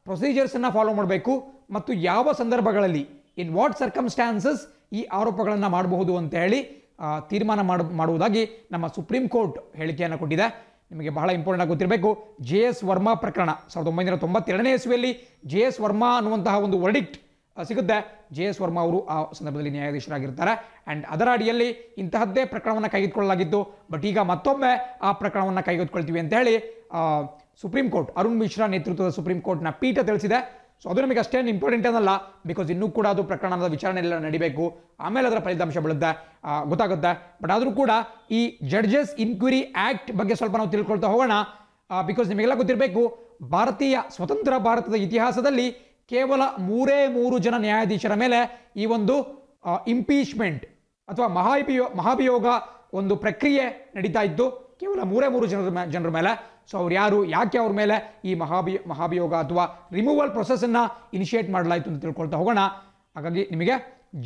ಪ್ರೊಸೀಜರ್ಸನ್ನು ಫಾಲೋ ಮಾಡಬೇಕು ಮತ್ತು ಯಾವ ಸಂದರ್ಭಗಳಲ್ಲಿ ಇನ್ ವಾಟ್ ಸರ್ಕಮ್ಸ್ಟಾನ್ಸಸ್ ಈ ಆರೋಪಗಳನ್ನು ಮಾಡಬಹುದು ಅಂತ ಹೇಳಿ ತೀರ್ಮಾನ ಮಾಡು ಮಾಡುವುದಾಗಿ ನಮ್ಮ ಸುಪ್ರೀಂ ಕೋರ್ಟ್ ಹೇಳಿಕೆಯನ್ನು ಕೊಟ್ಟಿದೆ ನಿಮಗೆ ಬಹಳ ಇಂಪಾರ್ಟೆಂಟ್ ಆಗಿ ಗೊತ್ತಿರಬೇಕು ಜೆ ಎಸ್ ವರ್ಮಾ ಪ್ರಕರಣ ಸಾವಿರದ ಒಂಬೈನೂರ ತೊಂಬತ್ತೆರಡನೇ ಇಸುವಲ್ಲಿ ಜೆ ಎಸ್ ವರ್ಮಾ ಅನ್ನುವಂತಹ ಒಂದು ವರ್ಡಿಕ್ಟ್ ಸಿಗುತ್ತೆ ಜೆ ಎಸ್ ವರ್ಮಾ ಅವರು ಆ ಸಂದರ್ಭದಲ್ಲಿ ನ್ಯಾಯಾಧೀಶರಾಗಿರ್ತಾರೆ ಆ್ಯಂಡ್ ಅದರ ಅಡಿಯಲ್ಲಿ ಇಂತಹದ್ದೇ ಪ್ರಕರಣವನ್ನು ಕೈಗೆತ್ತಿಕೊಳ್ಳಲಾಗಿತ್ತು ಬಟ್ ಈಗ ಮತ್ತೊಮ್ಮೆ ಆ ಪ್ರಕರಣವನ್ನು ಕೈಗೆತ್ತಿಕೊಳ್ತೀವಿ ಅಂತ ಹೇಳಿ ಸುಪ್ರೀಂ ಕೋರ್ಟ್ ಅರುಣ್ ಮಿಶ್ರಾ ನೇತೃತ್ವದ ಸುಪ್ರೀಂ ಕೋರ್ಟ್ನ ಪೀಠ ತಿಳಿಸಿದೆ ಸೊ ಅದು ನಮಗೆ ಅಷ್ಟೇನು ಇಂಪಾರ್ಟೆಂಟ್ ಏನಲ್ಲ ಬಿಕಾಸ್ ಇನ್ನೂ ಕೂಡ ಅದು ಪ್ರಕರಣದ ವಿಚಾರಣೆ ಎಲ್ಲ ನಡಿಬೇಕು ಆಮೇಲೆ ಅದರ ಫಲಿತಾಂಶ ಬೀಳುತ್ತೆ ಗೊತ್ತಾಗುತ್ತೆ ಬಟ್ ಆದರೂ ಕೂಡ ಈ ಜಡ್ಜಸ್ ಇನ್ಕ್ವೈರಿ ಆ್ಯಕ್ಟ್ ಬಗ್ಗೆ ಸ್ವಲ್ಪ ನಾವು ತಿಳ್ಕೊಳ್ತಾ ಹೋಗೋಣ ಬಿಕಾಸ್ ನಿಮಗೆಲ್ಲ ಗೊತ್ತಿರಬೇಕು ಭಾರತೀಯ ಸ್ವತಂತ್ರ ಭಾರತದ ಇತಿಹಾಸದಲ್ಲಿ ಕೇವಲ ಮೂರೇ ಮೂರು ಜನ ನ್ಯಾಯಾಧೀಶರ ಮೇಲೆ ಈ ಒಂದು ಇಂಪೀಚ್ಮೆಂಟ್ ಅಥವಾ ಮಹಾಭಿಯೋ ಮಹಾಭಿಯೋಗ ಒಂದು ಪ್ರಕ್ರಿಯೆ ನಡೀತಾ ಇದ್ದು ಕೇವಲ ಮೂರೇ ಮೂರು ಜನರ ಜನರ ಮೇಲೆ ಸೊ ಅವ್ರು ಯಾರು ಯಾಕೆ ಅವ್ರ ಮೇಲೆ ಈ ಮಹಾಭಿ ಮಹಾಭಿಯೋಗ ಅಥವಾ ರಿಮೂವಲ್ ಪ್ರೊಸೆಸನ್ನು ಇನಿಷಿಯೇಟ್ ಮಾಡಲಾಯಿತು ಅಂತ ತಿಳ್ಕೊಳ್ತಾ ಹೋಗೋಣ ಹಾಗಾಗಿ ನಿಮಗೆ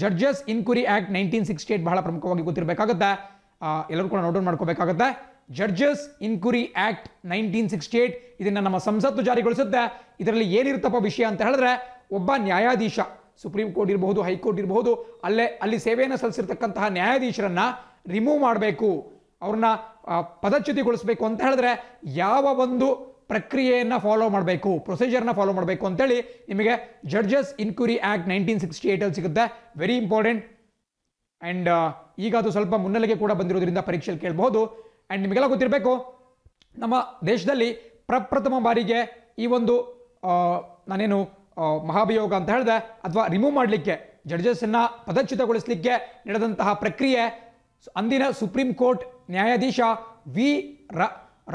Judges Inquiry Act nineteen sixty eight ಬಹಳ ಪ್ರಮುಖವಾಗಿ ಗೊತ್ತಿರಬೇಕಾಗುತ್ತೆ ಎಲ್ಲರೂ ಕೂಡ ನೋಟ್ ಡೌನ್ ಮಾಡ್ಕೋಬೇಕಾಗುತ್ತೆ Judges Inquiry Act nineteen sixty eight ಇದನ್ನು ನಮ್ಮ ಸಂಸತ್ತು ಜಾರಿಗೊಳಿಸುತ್ತೆ ಇದರಲ್ಲಿ ಏನಿರುತ್ತಪ್ಪ ವಿಷಯ ಅಂತ ಹೇಳಿದ್ರೆ ಒಬ್ಬ ನ್ಯಾಯಾಧೀಶ ಸುಪ್ರೀಂ ಕೋರ್ಟ್ ಇರಬಹುದು ಹೈಕೋರ್ಟ್ ಇರಬಹುದು ಅಲ್ಲೇ ಅಲ್ಲಿ ಸೇವೆಯನ್ನು ಸಲ್ಲಿಸಿರ್ತಕ್ಕಂತಹ ನ್ಯಾಯಾಧೀಶರನ್ನು ರಿಮೂವ್ ಮಾಡಬೇಕು ಅವ್ರನ್ನ ಪದಚ್ಯುತಿಗೊಳಿಸಬೇಕು ಅಂತ ಹೇಳಿದ್ರೆ ಯಾವ ಒಂದು ಪ್ರಕ್ರಿಯೆಯನ್ನು ಫಾಲೋ ಮಾಡಬೇಕು ಪ್ರೊಸೀಜರ್ನ ಫಾಲೋ ಮಾಡಬೇಕು ಅಂತೇಳಿ ನಿಮಗೆ Judges Inquiry Act nineteen sixty ಏಟಲ್ಲಿ ಸಿಗುತ್ತೆ ವೆರಿ ಇಂಪಾರ್ಟೆಂಟ್ ಆ್ಯಂಡ್ ಈಗ ಅದು ಸ್ವಲ್ಪ ಮುನ್ನೆಲೆಗೆ ಕೂಡ ಬಂದಿರೋದ್ರಿಂದ ಪರೀಕ್ಷೆಯಲ್ಲಿ ಕೇಳಬಹುದು ಆ್ಯಂಡ್ ನಿಮಗೆಲ್ಲ ಗೊತ್ತಿರಬೇಕು ನಮ್ಮ ದೇಶದಲ್ಲಿ ಪ್ರಪ್ರಥಮ ಬಾರಿಗೆ ಈ ಒಂದು ನಾನೇನು ಮಹಾಭಿಯೋಗ ಅಂತ ಹೇಳಿದೆ ಅಥವಾ ರಿಮೂವ್ ಮಾಡಲಿಕ್ಕೆ ಜಡ್ಜಸ್ಸನ್ನು ಪದಚ್ಯುತಗೊಳಿಸಲಿಕ್ಕೆ ನಡೆದಂತಹ ಪ್ರಕ್ರಿಯೆ ಅಂದಿನ ಸುಪ್ರೀಂ ಕೋರ್ಟ್ ನ್ಯಾಯಾಧೀಶ ವಿ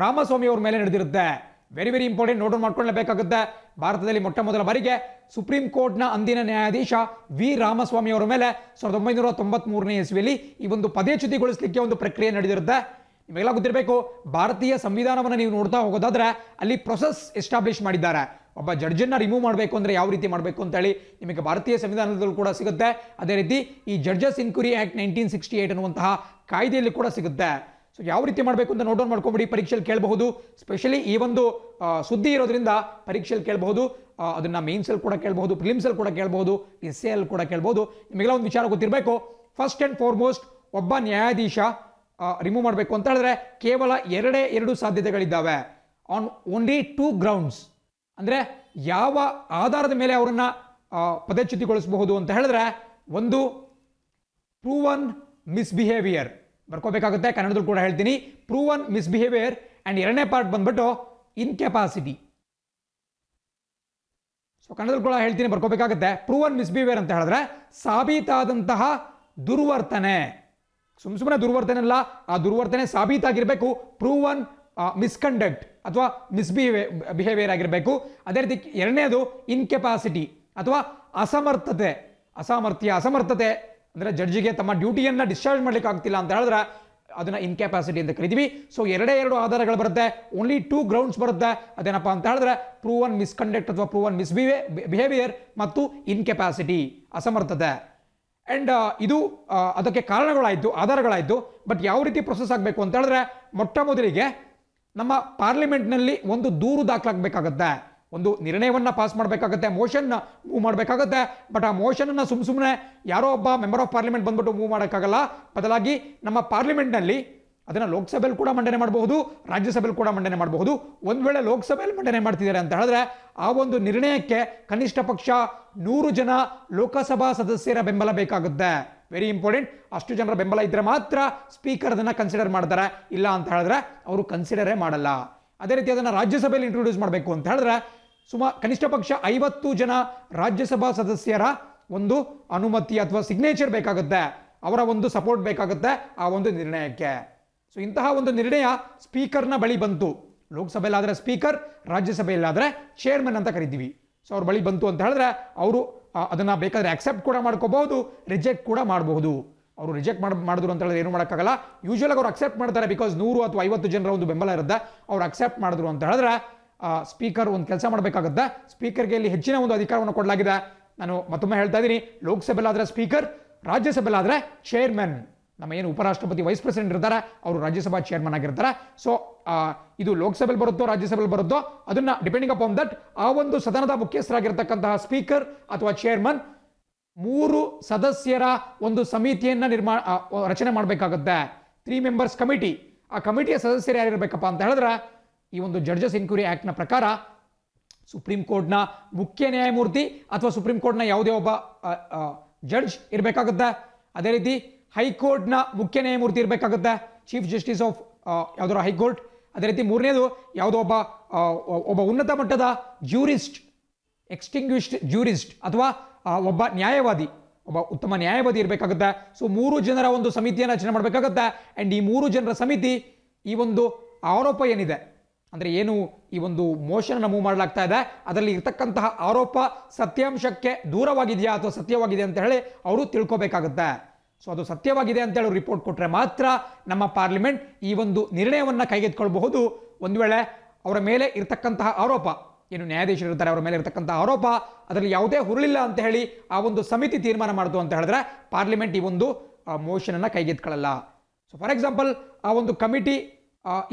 ರಾಮಸ್ವಾಮಿ ಅವ್ರ ಮೇಲೆ ನಡೆದಿರುತ್ತೆ ವೆರಿ ವೆರಿ ಇಂಪಾರ್ಟೆಂಟ್ ನೋಟ್ ಮಾಡ್ಕೊಳ್ಳಬೇಕಾಗುತ್ತೆ ಭಾರತದಲ್ಲಿ ಮೊಟ್ಟ ಮೊದಲ ಬಾರಿಗೆ ಸುಪ್ರೀಂ ಕೋರ್ಟ್ನ ಅಂದಿನ ನ್ಯಾಯಾಧೀಶ ವಿ ರಾಮಸ್ವಾಮಿ ಅವರ ಮೇಲೆ ಸಾವಿರದ ಒಂಬೈನೂರ ತೊಂಬತ್ಮೂರನೇ ಇಸ್ವಿಯಲ್ಲಿ ಈ ಒಂದು ಪದಚ್ಯುತಿಗೊಳಿಸಲಿಕ್ಕೆ ಒಂದು ಪ್ರಕ್ರಿಯೆ ನಡೆದಿರುತ್ತೆ ನಿಮಗೆಲ್ಲ ಗೊತ್ತಿರಬೇಕು ಭಾರತೀಯ ಸಂವಿಧಾನವನ್ನು ನೀವು ನೋಡ್ತಾ ಹೋಗೋದಾದ್ರೆ ಅಲ್ಲಿ ಪ್ರೊಸೆಸ್ ಎಸ್ಟಾಬ್ಲಿಷ್ ಮಾಡಿದ್ದಾರೆ ಒಬ್ಬ ಜಡ್ಜನ್ನ ರಿಮೂವ್ ಮಾಡಬೇಕು ಅಂದರೆ ಯಾವ ರೀತಿ ಮಾಡಬೇಕು ಅಂತೇಳಿ ನಿಮಗೆ ಭಾರತೀಯ ಸಂವಿಧಾನದಲ್ಲೂ ಕೂಡ ಸಿಗುತ್ತೆ ಅದೇ ರೀತಿ ಈ Judges Inquiry Act nineteen sixty eight ಅನ್ನುವಂತಹ ಕಾಯ್ದೆಯಲ್ಲಿ ಕೂಡ ಸಿಗುತ್ತೆ ಸೊ ಯಾವ ರೀತಿ ಮಾಡಬೇಕು ಅಂತ ನೋಟ್ ಡೌನ್ ಮಾಡ್ಕೊಂಬಿಡಿ ಪರೀಕ್ಷೆಯಲ್ಲಿ ಕೇಳಬಹುದು ಸ್ಪೆಷಲಿ ಈ ಒಂದು ಸುದ್ದಿ ಇರೋದ್ರಿಂದ ಪರೀಕ್ಷೆಯಲ್ಲಿ ಕೇಳಬಹುದು ಅದನ್ನು ಮೇನ್ಸಲ್ಲಿ ಕೂಡ ಕೇಳಬಹುದು ಪ್ರಿಲಿಮ್ಸಲ್ಲಿ ಕೂಡ ಕೇಳಬಹುದು ಎಸ್ ಎಲ್ ಕೂಡ ಕೇಳಬಹುದು ನಿಮಗೆಲ್ಲ ಒಂದು ವಿಚಾರ ಗೊತ್ತಿರಬೇಕು ಫಸ್ಟ್ ಆ್ಯಂಡ್ ಫಾರ್ಮೋಸ್ಟ್ ಒಬ್ಬ ನ್ಯಾಯಾಧೀಶ ರಿಮೂವ್ ಮಾಡಬೇಕು ಅಂತ ಹೇಳಿದ್ರೆ ಕೇವಲ ಎರಡೇ ಎರಡು ಸಾಧ್ಯತೆಗಳಿದ್ದಾವೆ ಆನ್ ಓನ್ಲಿ ಟೂ ಗ್ರೌಂಡ್ಸ್ ಅಂದರೆ ಯಾವ ಆಧಾರದ ಮೇಲೆ ಅವರನ್ನು ಪದಚ್ಯುತಿಗೊಳಿಸಬಹುದು ಅಂತ ಹೇಳಿದ್ರೆ ಒಂದು ಪ್ರೂವನ್ ಮಿಸ್ಬಿಹೇವಿಯರ್ ಬರ್ಕೋಬೇಕಾಗುತ್ತೆ ಕನ್ನಡದಲ್ಲೂ ಕೂಡ ಹೇಳ್ತೀನಿ ಪ್ರೂವನ್ ಮಿಸ್ಬಿಹೇವಿಯರ್ ಆ್ಯಂಡ್ ಎರಡನೇ ಪಾರ್ಟ್ ಬಂದ್ಬಿಟ್ಟು ಇನ್ಕೆಪಾಸಿಟಿ ಸೊ ಕನ್ನಡದಲ್ಲಿ ಕೂಡ ಹೇಳ್ತೀನಿ ಬರ್ಕೋಬೇಕಾಗುತ್ತೆ ಪ್ರೂವನ್ ಮಿಸ್ಬಿಹೇವಿಯರ್ ಅಂತ ಹೇಳಿದ್ರೆ ಸಾಬೀತಾದಂತಹ ದುರ್ವರ್ತನೆ ಸುಮ್ ಸುಮ್ಮನೆ ದುರ್ವರ್ತನೆ ಅಲ್ಲ ಆ ದುರ್ವರ್ತನೆ ಸಾಬೀತಾಗಿರಬೇಕು ಪ್ರೂವ್ ಒನ್ ಮಿಸ್ಕಂಡಕ್ಟ್ ಅಥವಾ ಮಿಸ್ಬಿಹೇವ್ ಬಿಹೇವಿಯರ್ ಆಗಿರಬೇಕು ಅದೇ ರೀತಿ ಎರಡನೇದು ಇನ್ಕೆಪಾಸಿಟಿ ಅಥವಾ ಅಸಮರ್ಥತೆ ಅಸಾಮರ್ಥ್ಯ ಅಸಮರ್ಥತೆ ಅಂದರೆ ಜಡ್ಜಿಗೆ ತಮ್ಮ ಡ್ಯೂಟಿಯನ್ನು ಡಿಸ್ಚಾರ್ಜ್ ಮಾಡ್ಲಿಕ್ಕೆ ಆಗ್ತಿಲ್ಲ ಅಂತ ಹೇಳಿದ್ರೆ ಅದನ್ನು ಇನ್ಕೆಪಾಸಿಟಿ ಅಂತ ಕರಿತೀವಿ ಸೊ ಎರಡೇ ಎರಡು ಆಧಾರಗಳು ಬರುತ್ತೆ ಓನ್ಲಿ ಟೂ ಗ್ರೌಂಡ್ಸ್ ಬರುತ್ತೆ ಅದೇನಪ್ಪ ಅಂತ ಹೇಳಿದ್ರೆ ಪ್ರೂವ್ ಒನ್ ಮಿಸ್ಕಂಡಕ್ಟ್ ಅಥವಾ ಪ್ರೂವ್ ಒನ್ ಮಿಸ್ಬಿಹೇ ಬಿಹೇವಿಯರ್ ಮತ್ತು ಇನ್ಕೆಪಾಸಿಟಿ ಅಸಮರ್ಥತೆ ಆ್ಯಂಡ್ uh, ಇದು ಅದಕ್ಕೆ ಕಾರಣಗಳಾಯಿತು ಆಧಾರಗಳಾಯಿತು ಬಟ್ ಯಾವ ರೀತಿ ಪ್ರೊಸೆಸ್ ಆಗಬೇಕು ಅಂತ ಹೇಳಿದ್ರೆ ಮೊಟ್ಟ ಮೊದಲಿಗೆ ನಮ್ಮ ಪಾರ್ಲಿಮೆಂಟ್ನಲ್ಲಿ ಒಂದು ದೂರು ದಾಖಲಾಗಬೇಕಾಗತ್ತೆ ಒಂದು ನಿರ್ಣಯವನ್ನು ಪಾಸ್ ಮಾಡಬೇಕಾಗತ್ತೆ ಮೋಷನ್ ಮೂವ್ ಮಾಡಬೇಕಾಗತ್ತೆ ಬಟ್ ಆ ಮೋಷನನ್ನು ಸುಮ್ಮ ಸುಮ್ಮನೆ ಯಾರೋ ಒಬ್ಬ ಮೆಂಬರ್ ಆಫ್ ಪಾರ್ಲಿಮೆಂಟ್ ಬಂದ್ಬಿಟ್ಟು ಮೂವ್ ಮಾಡೋಕ್ಕಾಗಲ್ಲ ಬದಲಾಗಿ ನಮ್ಮ ಪಾರ್ಲಿಮೆಂಟ್ನಲ್ಲಿ ಅದನ್ನು ಲೋಕಸಭೆಯಲ್ಲಿ ಕೂಡ ಮಂಡನೆ ಮಾಡಬಹುದು ರಾಜ್ಯಸಭೆಯಲ್ಲಿ ಕೂಡ ಮಂಡನೆ ಮಾಡಬಹುದು ಒಂದು ವೇಳೆ ಲೋಕಸಭೆಯಲ್ಲಿ ಮಂಡನೆ ಮಾಡ್ತಿದ್ದಾರೆ ಅಂತ ಹೇಳಿದ್ರೆ ಆ ಒಂದು ನಿರ್ಣಯಕ್ಕೆ ಕನಿಷ್ಠ ಪಕ್ಷ ನೂರು ಜನ ಲೋಕಸಭಾ ಸದಸ್ಯರ ಬೆಂಬಲ ಬೇಕಾಗುತ್ತೆ ವೆರಿ ಇಂಪಾರ್ಟೆಂಟ್ ಅಷ್ಟು ಜನರ ಬೆಂಬಲ ಇದ್ದರೆ ಮಾತ್ರ ಸ್ಪೀಕರ್ ಅದನ್ನು ಕನ್ಸಿಡರ್ ಮಾಡ್ತಾರೆ ಇಲ್ಲ ಅಂತ ಹೇಳಿದ್ರೆ ಅವರು ಕನ್ಸಿಡರೇ ಮಾಡಲ್ಲ ಅದೇ ರೀತಿ ಅದನ್ನು ರಾಜ್ಯಸಭೆಯಲ್ಲಿ ಇಂಟ್ರೊಡ್ಯೂಸ್ ಮಾಡಬೇಕು ಅಂತ ಹೇಳಿದ್ರೆ ಸುಮಾ ಕನಿಷ್ಠ ಪಕ್ಷ ಐವತ್ತು ಜನ ರಾಜ್ಯಸಭಾ ಸದಸ್ಯರ ಒಂದು ಅನುಮತಿ ಅಥವಾ ಸಿಗ್ನೇಚರ್ ಬೇಕಾಗುತ್ತೆ ಅವರ ಒಂದು ಸಪೋರ್ಟ್ ಬೇಕಾಗುತ್ತೆ ಆ ಒಂದು ನಿರ್ಣಯಕ್ಕೆ ಸೊ ಇಂತಹ ಒಂದು ನಿರ್ಣಯ ಸ್ಪೀಕರ್ನ ಬಳಿ ಬಂತು ಲೋಕಸಭೆಯಲ್ಲಾದರೆ ಸ್ಪೀಕರ್ ರಾಜ್ಯಸಭೆಯಲ್ಲಾದರೆ ಚೇರ್ಮನ್ ಅಂತ ಕರಿತೀವಿ ಸೊ ಅವ್ರ ಬಳಿ ಬಂತು ಅಂತ ಹೇಳಿದ್ರೆ ಅವರು ಅದನ್ನು ಬೇಕಾದರೆ ಅಕ್ಸೆಪ್ಟ್ ಕೂಡ ಮಾಡ್ಕೋಬಹುದು ರಿಜೆಕ್ಟ್ ಕೂಡ ಮಾಡಬಹುದು ಅವರು ರಿಜೆಕ್ಟ್ ಮಾಡಿ ಮಾಡಿದ್ರು ಅಂತ ಹೇಳಿದ್ರೆ ಏನು ಮಾಡೋಕ್ಕಾಗಲ್ಲ ಯೂಶುವಲಾಗಿ ಅವ್ರು ಅಕ್ಸೆಪ್ಟ್ ಮಾಡ್ತಾರೆ ಬಿಕಾಸ್ ನೂರು ಅಥವಾ ಐವತ್ತು ಜನರ ಒಂದು ಬೆಂಬಲ ಇರುತ್ತೆ ಅವ್ರು ಅಕ್ಸೆಪ್ಟ್ ಮಾಡಿದ್ರು ಅಂತ ಹೇಳಿದ್ರೆ ಸ್ಪೀಕರ್ ಒಂದು ಕೆಲಸ ಮಾಡಬೇಕಾಗುತ್ತೆ ಸ್ಪೀಕರ್ಗೆ ಇಲ್ಲಿ ಹೆಚ್ಚಿನ ಒಂದು ಅಧಿಕಾರವನ್ನು ಕೊಡಲಾಗಿದೆ ನಾನು ಮತ್ತೊಮ್ಮೆ ಹೇಳ್ತಾ ಇದ್ದೀನಿ ಲೋಕಸಭೆಯಲ್ಲಾದರೆ ಸ್ಪೀಕರ್ ಆದ್ರೆ ಚೇರ್ಮನ್ ನಮ್ಮ ಏನು ಉಪರಾಷ್ಟ್ರಪತಿ ವೈಸ್ ಪ್ರೆಸಿಡೆಂಟ್ ಇರ್ತಾರೆ ಅವರು ರಾಜ್ಯಸಭಾ ಚೇರ್ಮನ್ ಆಗಿರ್ತಾರೆ ಸೊ ಇದು ಲೋಕಸಭೆಯಲ್ಲಿ ಬರುತ್ತೋ ರಾಜ್ಯಸಭೆಯಲ್ಲಿ ಬರುತ್ತೋ ಅದನ್ನ ಡಿಪೆಂಡಿಂಗ್ ಅಪಾನ್ ದಟ್ ಆ ಒಂದು ಸದನದ ಮುಖ್ಯಸ್ಥರಾಗಿರ್ತಕ್ಕಂತಹ ಸ್ಪೀಕರ್ ಅಥವಾ ಚೇರ್ಮನ್ ಮೂರು ಸದಸ್ಯರ ಒಂದು ಸಮಿತಿಯನ್ನು ನಿರ್ಮಾಣ ರಚನೆ ಮಾಡಬೇಕಾಗುತ್ತೆ ತ್ರೀ ಮೆಂಬರ್ಸ್ ಕಮಿಟಿ ಆ ಕಮಿಟಿಯ ಸದಸ್ಯರು ಯಾರಿರ್ಬೇಕಪ್ಪ ಅಂತ ಹೇಳಿದ್ರೆ ಈ ಒಂದು ಜಡ್ಜಸ್ ಇನ್ಕ್ವೈರಿ ಆ್ಯಕ್ಟ್ನ ಪ್ರಕಾರ ಸುಪ್ರೀಂ ಕೋರ್ಟ್ನ ಮುಖ್ಯ ನ್ಯಾಯಮೂರ್ತಿ ಅಥವಾ ಸುಪ್ರೀಂ ಕೋರ್ಟ್ನ ಯಾವುದೇ ಒಬ್ಬ ಜಡ್ಜ್ ಇರಬೇಕಾಗುತ್ತೆ ಅದೇ ರೀತಿ ಹೈಕೋರ್ಟ್ನ ಮುಖ್ಯ ನ್ಯಾಯಮೂರ್ತಿ ಇರಬೇಕಾಗುತ್ತೆ ಚೀಫ್ ಜಸ್ಟಿಸ್ ಆಫ್ ಯಾವ್ದಾರ ಹೈಕೋರ್ಟ್ ಅದೇ ರೀತಿ ಮೂರನೇದು ಯಾವುದೋ ಒಬ್ಬ ಒಬ್ಬ ಉನ್ನತ ಮಟ್ಟದ ಜ್ಯೂರಿಸ್ಟ್ ಎಕ್ಸ್ಟಿಂಗ್ವಿಶ್ಡ್ ಜ್ಯೂರಿಸ್ಟ್ ಅಥವಾ ಒಬ್ಬ ನ್ಯಾಯವಾದಿ ಒಬ್ಬ ಉತ್ತಮ ನ್ಯಾಯವಾದಿ ಇರಬೇಕಾಗುತ್ತೆ ಸೊ ಮೂರು ಜನರ ಒಂದು ಸಮಿತಿಯನ್ನು ರಚನೆ ಮಾಡಬೇಕಾಗುತ್ತೆ ಆ್ಯಂಡ್ ಈ ಮೂರು ಜನರ ಸಮಿತಿ ಈ ಒಂದು ಆರೋಪ ಏನಿದೆ ಅಂದರೆ ಏನು ಈ ಒಂದು ಮೋಷನ್ ಮೂವ್ ಮಾಡಲಾಗ್ತಾ ಇದೆ ಅದರಲ್ಲಿ ಇರ್ತಕ್ಕಂತಹ ಆರೋಪ ಸತ್ಯಾಂಶಕ್ಕೆ ದೂರವಾಗಿದೆಯಾ ಅಥವಾ ಸತ್ಯವಾಗಿದೆ ಅಂತ ಹೇಳಿ ಅವರು ತಿಳ್ಕೋಬೇಕಾಗುತ್ತೆ ಸೊ ಅದು ಸತ್ಯವಾಗಿದೆ ಅಂತೇಳಿ ರಿಪೋರ್ಟ್ ಕೊಟ್ಟರೆ ಮಾತ್ರ ನಮ್ಮ ಪಾರ್ಲಿಮೆಂಟ್ ಈ ಒಂದು ನಿರ್ಣಯವನ್ನು ಕೈಗೆತ್ಕೊಳ್ಬಹುದು ಒಂದು ವೇಳೆ ಅವರ ಮೇಲೆ ಇರತಕ್ಕಂತಹ ಆರೋಪ ಏನು ನ್ಯಾಯಾಧೀಶರು ಇರ್ತಾರೆ ಅವರ ಮೇಲೆ ಇರತಕ್ಕಂಥ ಆರೋಪ ಅದರಲ್ಲಿ ಯಾವುದೇ ಹುರುಳಿಲ್ಲ ಅಂತ ಹೇಳಿ ಆ ಒಂದು ಸಮಿತಿ ತೀರ್ಮಾನ ಮಾಡಿತು ಅಂತ ಹೇಳಿದ್ರೆ ಪಾರ್ಲಿಮೆಂಟ್ ಈ ಒಂದು ಮೋಷನನ್ನು ಕೈಗೆತ್ಕೊಳ್ಳಲ್ಲ ಸೊ ಫಾರ್ ಎಕ್ಸಾಂಪಲ್ ಆ ಒಂದು ಕಮಿಟಿ